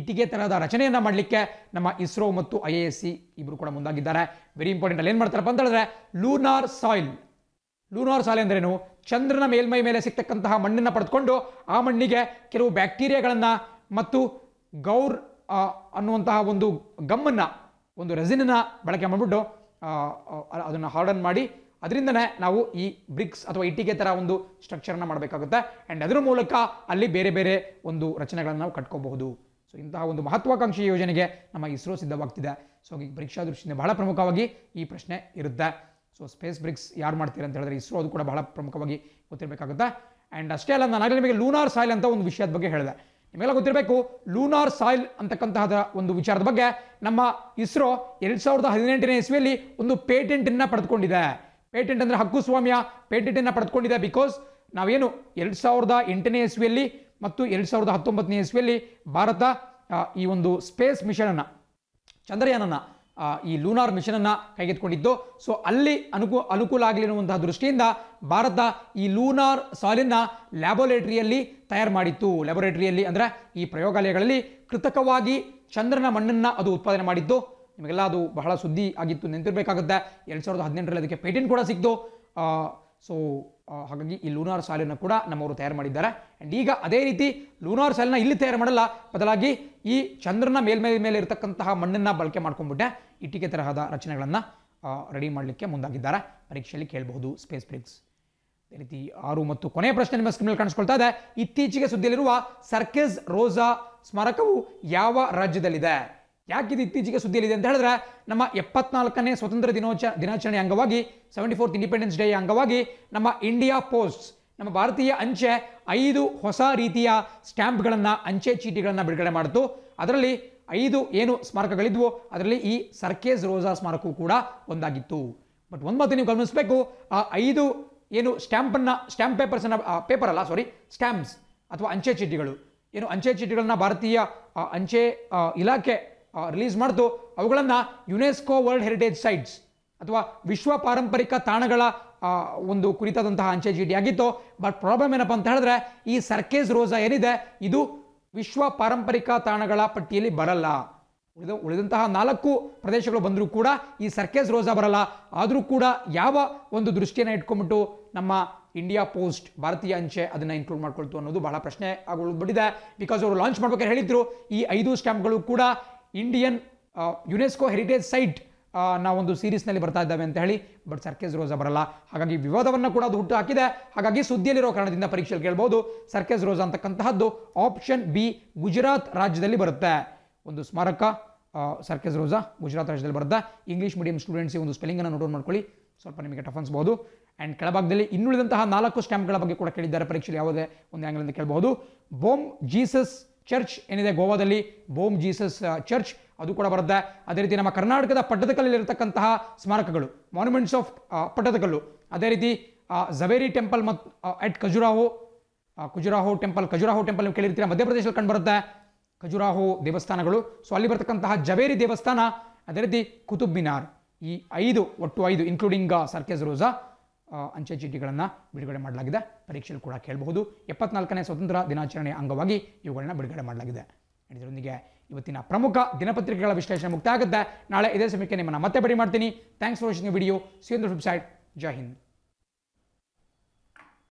ಇಟ್ಟಿಗೆ ತರಹದ ರಚನೆಯನ್ನು ಮಾಡಲಿಕ್ಕೆ ನಮ್ಮ ಇಸ್ರೋ ಮತ್ತು ಐ ಎ ಎಸ್ ಸಿ ಇಬ್ಬರು ಕೂಡ ಮುಂದಾಗಿದ್ದಾರೆ ವೆರಿ ಇಂಪಾರ್ಟೆಂಟ್ ಅಲ್ಲಿ ಏನು ಮಾಡ್ತಾರಪ್ಪ ಅಂತ ಹೇಳಿದ್ರೆ ಲೂನಾರ್ ಸಾಯಿಲ್ ಲೂನಾರ್ ಸಾಯಿಲ್ ಅಂದ್ರೇನು ಚಂದ್ರನ ಮೇಲ್ಮೈ ಮೇಲೆ ಸಿಗ್ತಕ್ಕಂತಹ ಮಣ್ಣನ್ನು ಪಡೆದುಕೊಂಡು ಆ ಮಣ್ಣಿಗೆ ಕೆಲವು ಬ್ಯಾಕ್ಟೀರಿಯಾಗಳನ್ನು ಮತ್ತು ಗೌರ್ ಅನ್ನುವಂತಹ ಒಂದು ಗಮ್ಮನ್ನು ಒಂದು ರೆಸಿನನ್ನು ಬಳಕೆ ಮಾಡಿಬಿಟ್ಟು ಅದನ್ನು ಹಾರ್ಡನ್ ಮಾಡಿ ಅದರಿಂದನೇ ನಾವು ಈ ಬ್ರಿಕ್ಸ್ ಅಥವಾ ಇಟ್ಟಿಗೆ ಥರ ಒಂದು ಸ್ಟ್ರಕ್ಚರನ್ನು ಮಾಡಬೇಕಾಗುತ್ತೆ ಆ್ಯಂಡ್ ಅದರ ಮೂಲಕ ಅಲ್ಲಿ ಬೇರೆ ಬೇರೆ ಒಂದು ರಚನೆಗಳನ್ನು ನಾವು ಕಟ್ಕೋಬಹುದು ಸೊ ಇಂತಹ ಒಂದು ಮಹತ್ವಾಕಾಂಕ್ಷಿ ಯೋಜನೆಗೆ ನಮ್ಮ ಇಸ್ರೋ ಸಿದ್ಧವಾಗ್ತಿದೆ ಸೊ ಈಗ ಪರೀಕ್ಷಾ ದೃಷ್ಟಿಯಿಂದ ಬಹಳ ಪ್ರಮುಖವಾಗಿ ಈ ಪ್ರಶ್ನೆ ಇರುತ್ತೆ ಸೊ ಸ್ಪೇಸ್ ಬ್ರಿಕ್ಸ್ ಯಾರು ಮಾಡ್ತೀರಾ ಅಂತ ಹೇಳಿದ್ರೆ ಇಸ್ರೋ ಅದು ಕೂಡ ಬಹಳ ಪ್ರಮುಖವಾಗಿ ಗೊತ್ತಿರಬೇಕಾಗುತ್ತೆ ಆ್ಯಂಡ್ ಅಷ್ಟೇ ಅಲ್ಲ ನಾನು ಆಗಲೇ ನಿಮಗೆ ಲೂನಾರ್ ಸಾಯಿಲ್ ಅಂತ ಒಂದು ವಿಷಯದ ಬಗ್ಗೆ ಹೇಳಿದೆ ನಿಮಗೆಲ್ಲ ಗೊತ್ತಿರಬೇಕು ಲೂನಾರ್ ಸಾಯಿಲ್ ಅಂತಕ್ಕಂತಹದ ಒಂದು ವಿಚಾರದ ಬಗ್ಗೆ ನಮ್ಮ ಇಸ್ರೋ ಎರಡು ಸಾವಿರದ ಹದಿನೆಂಟನೇ ಇಸ್ವಿಯಲ್ಲಿ ಒಂದು ಪೇಟೆಂಟನ್ನು ಪಡೆದುಕೊಂಡಿದೆ ಪೇಟೆಂಟ್ ಅಂದರೆ ಹಕ್ಕುಸ್ವಾಮ್ಯ ಪೇಟೆಂಟನ್ನು ಪಡೆದುಕೊಂಡಿದೆ ಬಿಕಾಸ್ ನಾವೇನು ಎರಡು ಸಾವಿರದ ಎಂಟನೇ ಇಸ್ವಿಯಲ್ಲಿ ಮತ್ತು ಎರಡು ಸಾವಿರದ ಹತ್ತೊಂಬತ್ತನೇ ಇಸ್ವಿಯಲ್ಲಿ ಭಾರತ ಈ ಒಂದು ಸ್ಪೇಸ್ ಮಿಷನನ್ನು ಚಂದ್ರಯಾನನ ಈ ಲೂನಾರ್ ಮಿಷನನ್ನು ಕೈಗೆತ್ತಿಕೊಂಡಿದ್ದು ಸೊ ಅಲ್ಲಿ ಅನುಕೂ ಅನುಕೂಲ ಆಗಲಿ ಅನ್ನುವಂತಹ ದೃಷ್ಟಿಯಿಂದ ಭಾರತ ಈ ಲೂನಾರ್ ಸಾಲಿನ ಲ್ಯಾಬೋರೇಟರಿಯಲ್ಲಿ ತಯಾರು ಮಾಡಿತ್ತು ಲ್ಯಾಬೋರೇಟರಿಯಲ್ಲಿ ಅಂದರೆ ಈ ಪ್ರಯೋಗಾಲಯಗಳಲ್ಲಿ ಕೃತಕವಾಗಿ ಚಂದ್ರನ ಮಣ್ಣನ್ನು ಅದು ಉತ್ಪಾದನೆ ಮಾಡಿದ್ದು ನಿಮಗೆಲ್ಲ ಅದು ಬಹಳ ಸುದ್ದಿ ಆಗಿತ್ತು ನೆನಪಿರಬೇಕಾಗುತ್ತೆ ಎರಡು ಸಾವಿರದ ಹದಿನೆಂಟರಲ್ಲಿ ಅದಕ್ಕೆ ಪೇಟೆಂಟ್ ಕೂಡ ಸಿಕ್ತು ಸೊ ಹಾಗಾಗಿ ಈ ಲೂನಾರ್ ಸಾಲನ್ನು ಕೂಡ ನಮ್ಮವರು ತಯಾರು ಮಾಡಿದ್ದಾರೆ ಆ್ಯಂಡ್ ಈಗ ಅದೇ ರೀತಿ ಲೂನಾರ್ ಸಾಲನ್ನ ಇಲ್ಲಿ ತಯಾರು ಮಾಡಲ್ಲ ಬದಲಾಗಿ ಈ ಚಂದ್ರನ ಮೇಲ್ಮೈ ಮೇಲೆ ಇರತಕ್ಕಂತಹ ಮಣ್ಣನ್ನು ಬಳಕೆ ಮಾಡ್ಕೊಂಡ್ಬಿಟ್ಟೆ ಇಟ್ಟಿಗೆ ತರಹದ ರಚನೆಗಳನ್ನು ರೆಡಿ ಮಾಡಲಿಕ್ಕೆ ಮುಂದಾಗಿದ್ದಾರೆ ಪರೀಕ್ಷೆಯಲ್ಲಿ ಕೇಳಬಹುದು ಸ್ಪೇಸ್ ಬ್ರಿಕ್ಸ್ ಅದೇ ರೀತಿ ಆರು ಮತ್ತು ಕೊನೆಯ ಪ್ರಶ್ನೆ ನಿಮ್ಮ ಸ್ಕ್ರೀನ್ ಕಾಣಿಸ್ಕೊಳ್ತಾ ಇದೆ ಇತ್ತೀಚೆಗೆ ಸುದ್ದಿಯಲ್ಲಿರುವ ಸರ್ಕಸ್ ರೋಸಾ ಸ್ಮಾರಕವು ಯಾವ ರಾಜ್ಯದಲ್ಲಿದೆ ಯಾಕಿದು ಇತ್ತೀಚೆಗೆ ಸುದ್ದಿಯಲ್ಲಿದೆ ಅಂತ ಹೇಳಿದ್ರೆ ನಮ್ಮ ಎಪ್ಪತ್ನಾಲ್ಕನೇ ಸ್ವತಂತ್ರ ದಿನೋಚ ದಿನಾಚರಣೆ ಅಂಗವಾಗಿ ಸೆವೆಂಟಿ ಫೋರ್ತ್ ಇಂಡಿಪೆಂಡೆನ್ಸ್ ಡೇ ಅಂಗವಾಗಿ ನಮ್ಮ ಇಂಡಿಯಾ ಪೋಸ್ಟ್ ನಮ್ಮ ಭಾರತೀಯ ಅಂಚೆ ಐದು ಹೊಸ ರೀತಿಯ ಸ್ಟ್ಯಾಂಪ್ಗಳನ್ನು ಅಂಚೆ ಚೀಟಿಗಳನ್ನು ಬಿಡುಗಡೆ ಮಾಡಿತು ಅದರಲ್ಲಿ ಐದು ಏನು ಸ್ಮಾರಕಗಳಿದ್ವು ಅದರಲ್ಲಿ ಈ ಸರ್ಕೇಸ್ ರೋಜಾ ಸ್ಮಾರಕವು ಕೂಡ ಒಂದಾಗಿತ್ತು ಬಟ್ ಒಂದು ಮಾತು ನೀವು ಗಮನಿಸಬೇಕು ಆ ಐದು ಏನು ಸ್ಟ್ಯಾಂಪನ್ನು ಸ್ಟ್ಯಾಂಪ್ ಪೇಪರ್ಸನ್ನು ಪೇಪರ್ ಅಲ್ಲ ಸಾರಿ ಸ್ಟ್ಯಾಂಪ್ಸ್ ಅಥವಾ ಅಂಚೆ ಚೀಟಿಗಳು ಏನು ಅಂಚೆ ಚೀಟಿಗಳನ್ನು ಭಾರತೀಯ ಅಂಚೆ ಇಲಾಖೆ ರಿಲೀಸ್ ಮಾಡಿತು ಅವುಗಳನ್ನು ಯುನೆಸ್ಕೋ ವರ್ಲ್ಡ್ ಹೆರಿಟೇಜ್ ಸೈಟ್ಸ್ ಅಥವಾ ವಿಶ್ವ ಪಾರಂಪರಿಕ ತಾಣಗಳ ಒಂದು ಕುರಿತಾದಂತಹ ಅಂಚೆ ಚೀಟಿ ಆಗಿತ್ತು ಬಟ್ ಪ್ರಾಬ್ಲಮ್ ಏನಪ್ಪ ಅಂತ ಹೇಳಿದ್ರೆ ಈ ಸರ್ಕೇಸ್ ರೋಸಾ ಏನಿದೆ ಇದು ವಿಶ್ವ ಪಾರಂಪರಿಕ ತಾಣಗಳ ಪಟ್ಟಿಯಲ್ಲಿ ಬರಲ್ಲ ಉಳಿದ ಉಳಿದಂತಹ ನಾಲ್ಕು ಪ್ರದೇಶಗಳು ಬಂದರೂ ಕೂಡ ಈ ಸರ್ಕೇಸ್ ರೋಸಾ ಬರಲ್ಲ ಆದರೂ ಕೂಡ ಯಾವ ಒಂದು ದೃಷ್ಟಿಯನ್ನು ಇಟ್ಕೊಂಡ್ಬಿಟ್ಟು ನಮ್ಮ ಇಂಡಿಯಾ ಪೋಸ್ಟ್ ಭಾರತೀಯ ಅಂಚೆ ಅದನ್ನು ಇನ್ಕ್ಲೂಡ್ ಮಾಡ್ಕೊಳ್ತು ಅನ್ನೋದು ಬಹಳ ಪ್ರಶ್ನೆ ಆಗೋದು ಬಿಟ್ಟಿದೆ ಬಿಕಾಸ್ ಅವರು ಲಾಂಚ್ ಮಾಡ್ಬೇಕಾದ್ರೆ ಹೇಳಿದ್ರು ಈ ಐದು ಸ್ಟ್ಯಾಂಪ್ಗಳು ಕೂಡ ಇಂಡಿಯನ್ ಯುನೆಸ್ಕೋ ಹೆರಿಟೇಜ್ ಸೈಟ್ ನಾವೊಂದು ಸೀರೀಸ್ನಲ್ಲಿ ಬರ್ತಾ ಇದ್ದಾವೆ ಅಂತ ಹೇಳಿ ಬಟ್ ಸರ್ಕೇಸ್ ರೋಸಾ ಬರಲ್ಲ ಹಾಗಾಗಿ ವಿವಾದವನ್ನು ಕೂಡ ಅದು ಹುಟ್ಟು ಹಾಕಿದೆ ಹಾಗಾಗಿ ಸುದ್ದಿಯಲ್ಲಿರೋ ಕಾರಣದಿಂದ ಪರೀಕ್ಷೆಯಲ್ಲಿ ಕೇಳ್ಬೋದು ಸರ್ಕೇಸ್ ರೋಸಾ ಅಂತಕ್ಕಂತಹದ್ದು ಆಪ್ಷನ್ ಬಿ ಗುಜರಾತ್ ರಾಜ್ಯದಲ್ಲಿ ಬರುತ್ತೆ ಒಂದು ಸ್ಮಾರಕ ಸರ್ಕೇಸ್ ರೋಜಾ ಗುಜರಾತ್ ರಾಜ್ಯದಲ್ಲಿ ಬರುತ್ತೆ ಇಂಗ್ಲೀಷ್ ಮೀಡಿಯಂ ಸ್ಟೂಡೆಂಟ್ಸ್ ಒಂದು ಸ್ಪೆಲ್ಲಿಂಗನ್ನು ನೋಡ್ ಮಾಡ್ಕೊಳ್ಳಿ ಸ್ವಲ್ಪ ನಿಮಗೆ ಟಫನ್ಸ್ಬೋದು ಅಂಡ್ ಆ್ಯಂಡ್ ಕೆಳಭಾಗದಲ್ಲಿ ಇನ್ನುಳಿದಂತಹ ನಾಲ್ಕು ಸ್ಟ್ಯಾಂಪ್ಗಳ ಬಗ್ಗೆ ಕೂಡ ಕೇಳಿದ್ದಾರೆ ಪರೀಕ್ಷೆಯಲ್ಲಿ ಯಾವುದೇ ಒಂದು ಆ್ಯಂಗಲಿಂದ ಕೇಳಬಹುದು ಬೋಮ್ ಜೀಸಸ್ ಚರ್ಚ್ ಏನಿದೆ ಗೋವಾದಲ್ಲಿ ಬೋಮ್ ಜೀಸಸ್ ಚರ್ಚ್ ಅದು ಕೂಡ ಬರುತ್ತೆ ಅದೇ ರೀತಿ ನಮ್ಮ ಕರ್ನಾಟಕದ ಇರತಕ್ಕಂತಹ ಸ್ಮಾರಕಗಳು ಮಾನ್ಯುಮೆಂಟ್ಸ್ ಆಫ್ ಪಟ್ಟದಕಲ್ಲು ಅದೇ ರೀತಿ ಝವೇರಿ ಟೆಂಪಲ್ ಮತ್ತು at Khajuraho Khajuraho temple Khajuraho temple ನೀವು ಕೇಳಿರ್ತೀರ ಮಧ್ಯಪ್ರದೇಶದಲ್ಲಿ ಕಂಡು ಬರುತ್ತೆ ಖಜುರಾಹೋ ದೇವಸ್ಥಾನಗಳು ಸೊ ಅಲ್ಲಿ ಬರ್ತಕ್ಕಂತಹ ಜವೇರಿ ದೇವಸ್ಥಾನ ಅದೇ ರೀತಿ ಕುತುಬ್ ಮಿನಾರ್ ಈ ಐದು ಒಟ್ಟು ಐದು ಇನ್ಕ್ಲೂಡಿಂಗ್ ಸರ್ಕೆಸ್ ರೋಜಾ ಅಂಚೆ ಚೀಟಿಗಳನ್ನು ಬಿಡುಗಡೆ ಮಾಡಲಾಗಿದೆ ಪರೀಕ್ಷೆಯಲ್ಲಿ ಕೂಡ ಕೇಳಬಹುದು ಎಪ್ಪತ್ನಾಲ್ಕನೇ ಸ್ವತಂತ್ರ ದಿನಾಚರಣೆ ಅಂಗವಾಗಿ ಇವುಗಳನ್ನ ಬಿಡುಗಡೆ ಮಾಡಲಾಗಿದೆ ಇದರೊಂದಿಗೆ ಇವತ್ತಿನ ಪ್ರಮುಖ ದಿನಪತ್ರಿಕೆಗಳ ವಿಶ್ಲೇಷಣೆ ಮುಕ್ತ ಆಗುತ್ತೆ ನಾಳೆ ಇದೇ ಸಮಯಕ್ಕೆ ನಿಮ್ಮನ್ನು ಮತ್ತೆ ಬಡಿ ಮಾಡ್ತೀನಿ thanks for watching video Sindhu website Jai Hind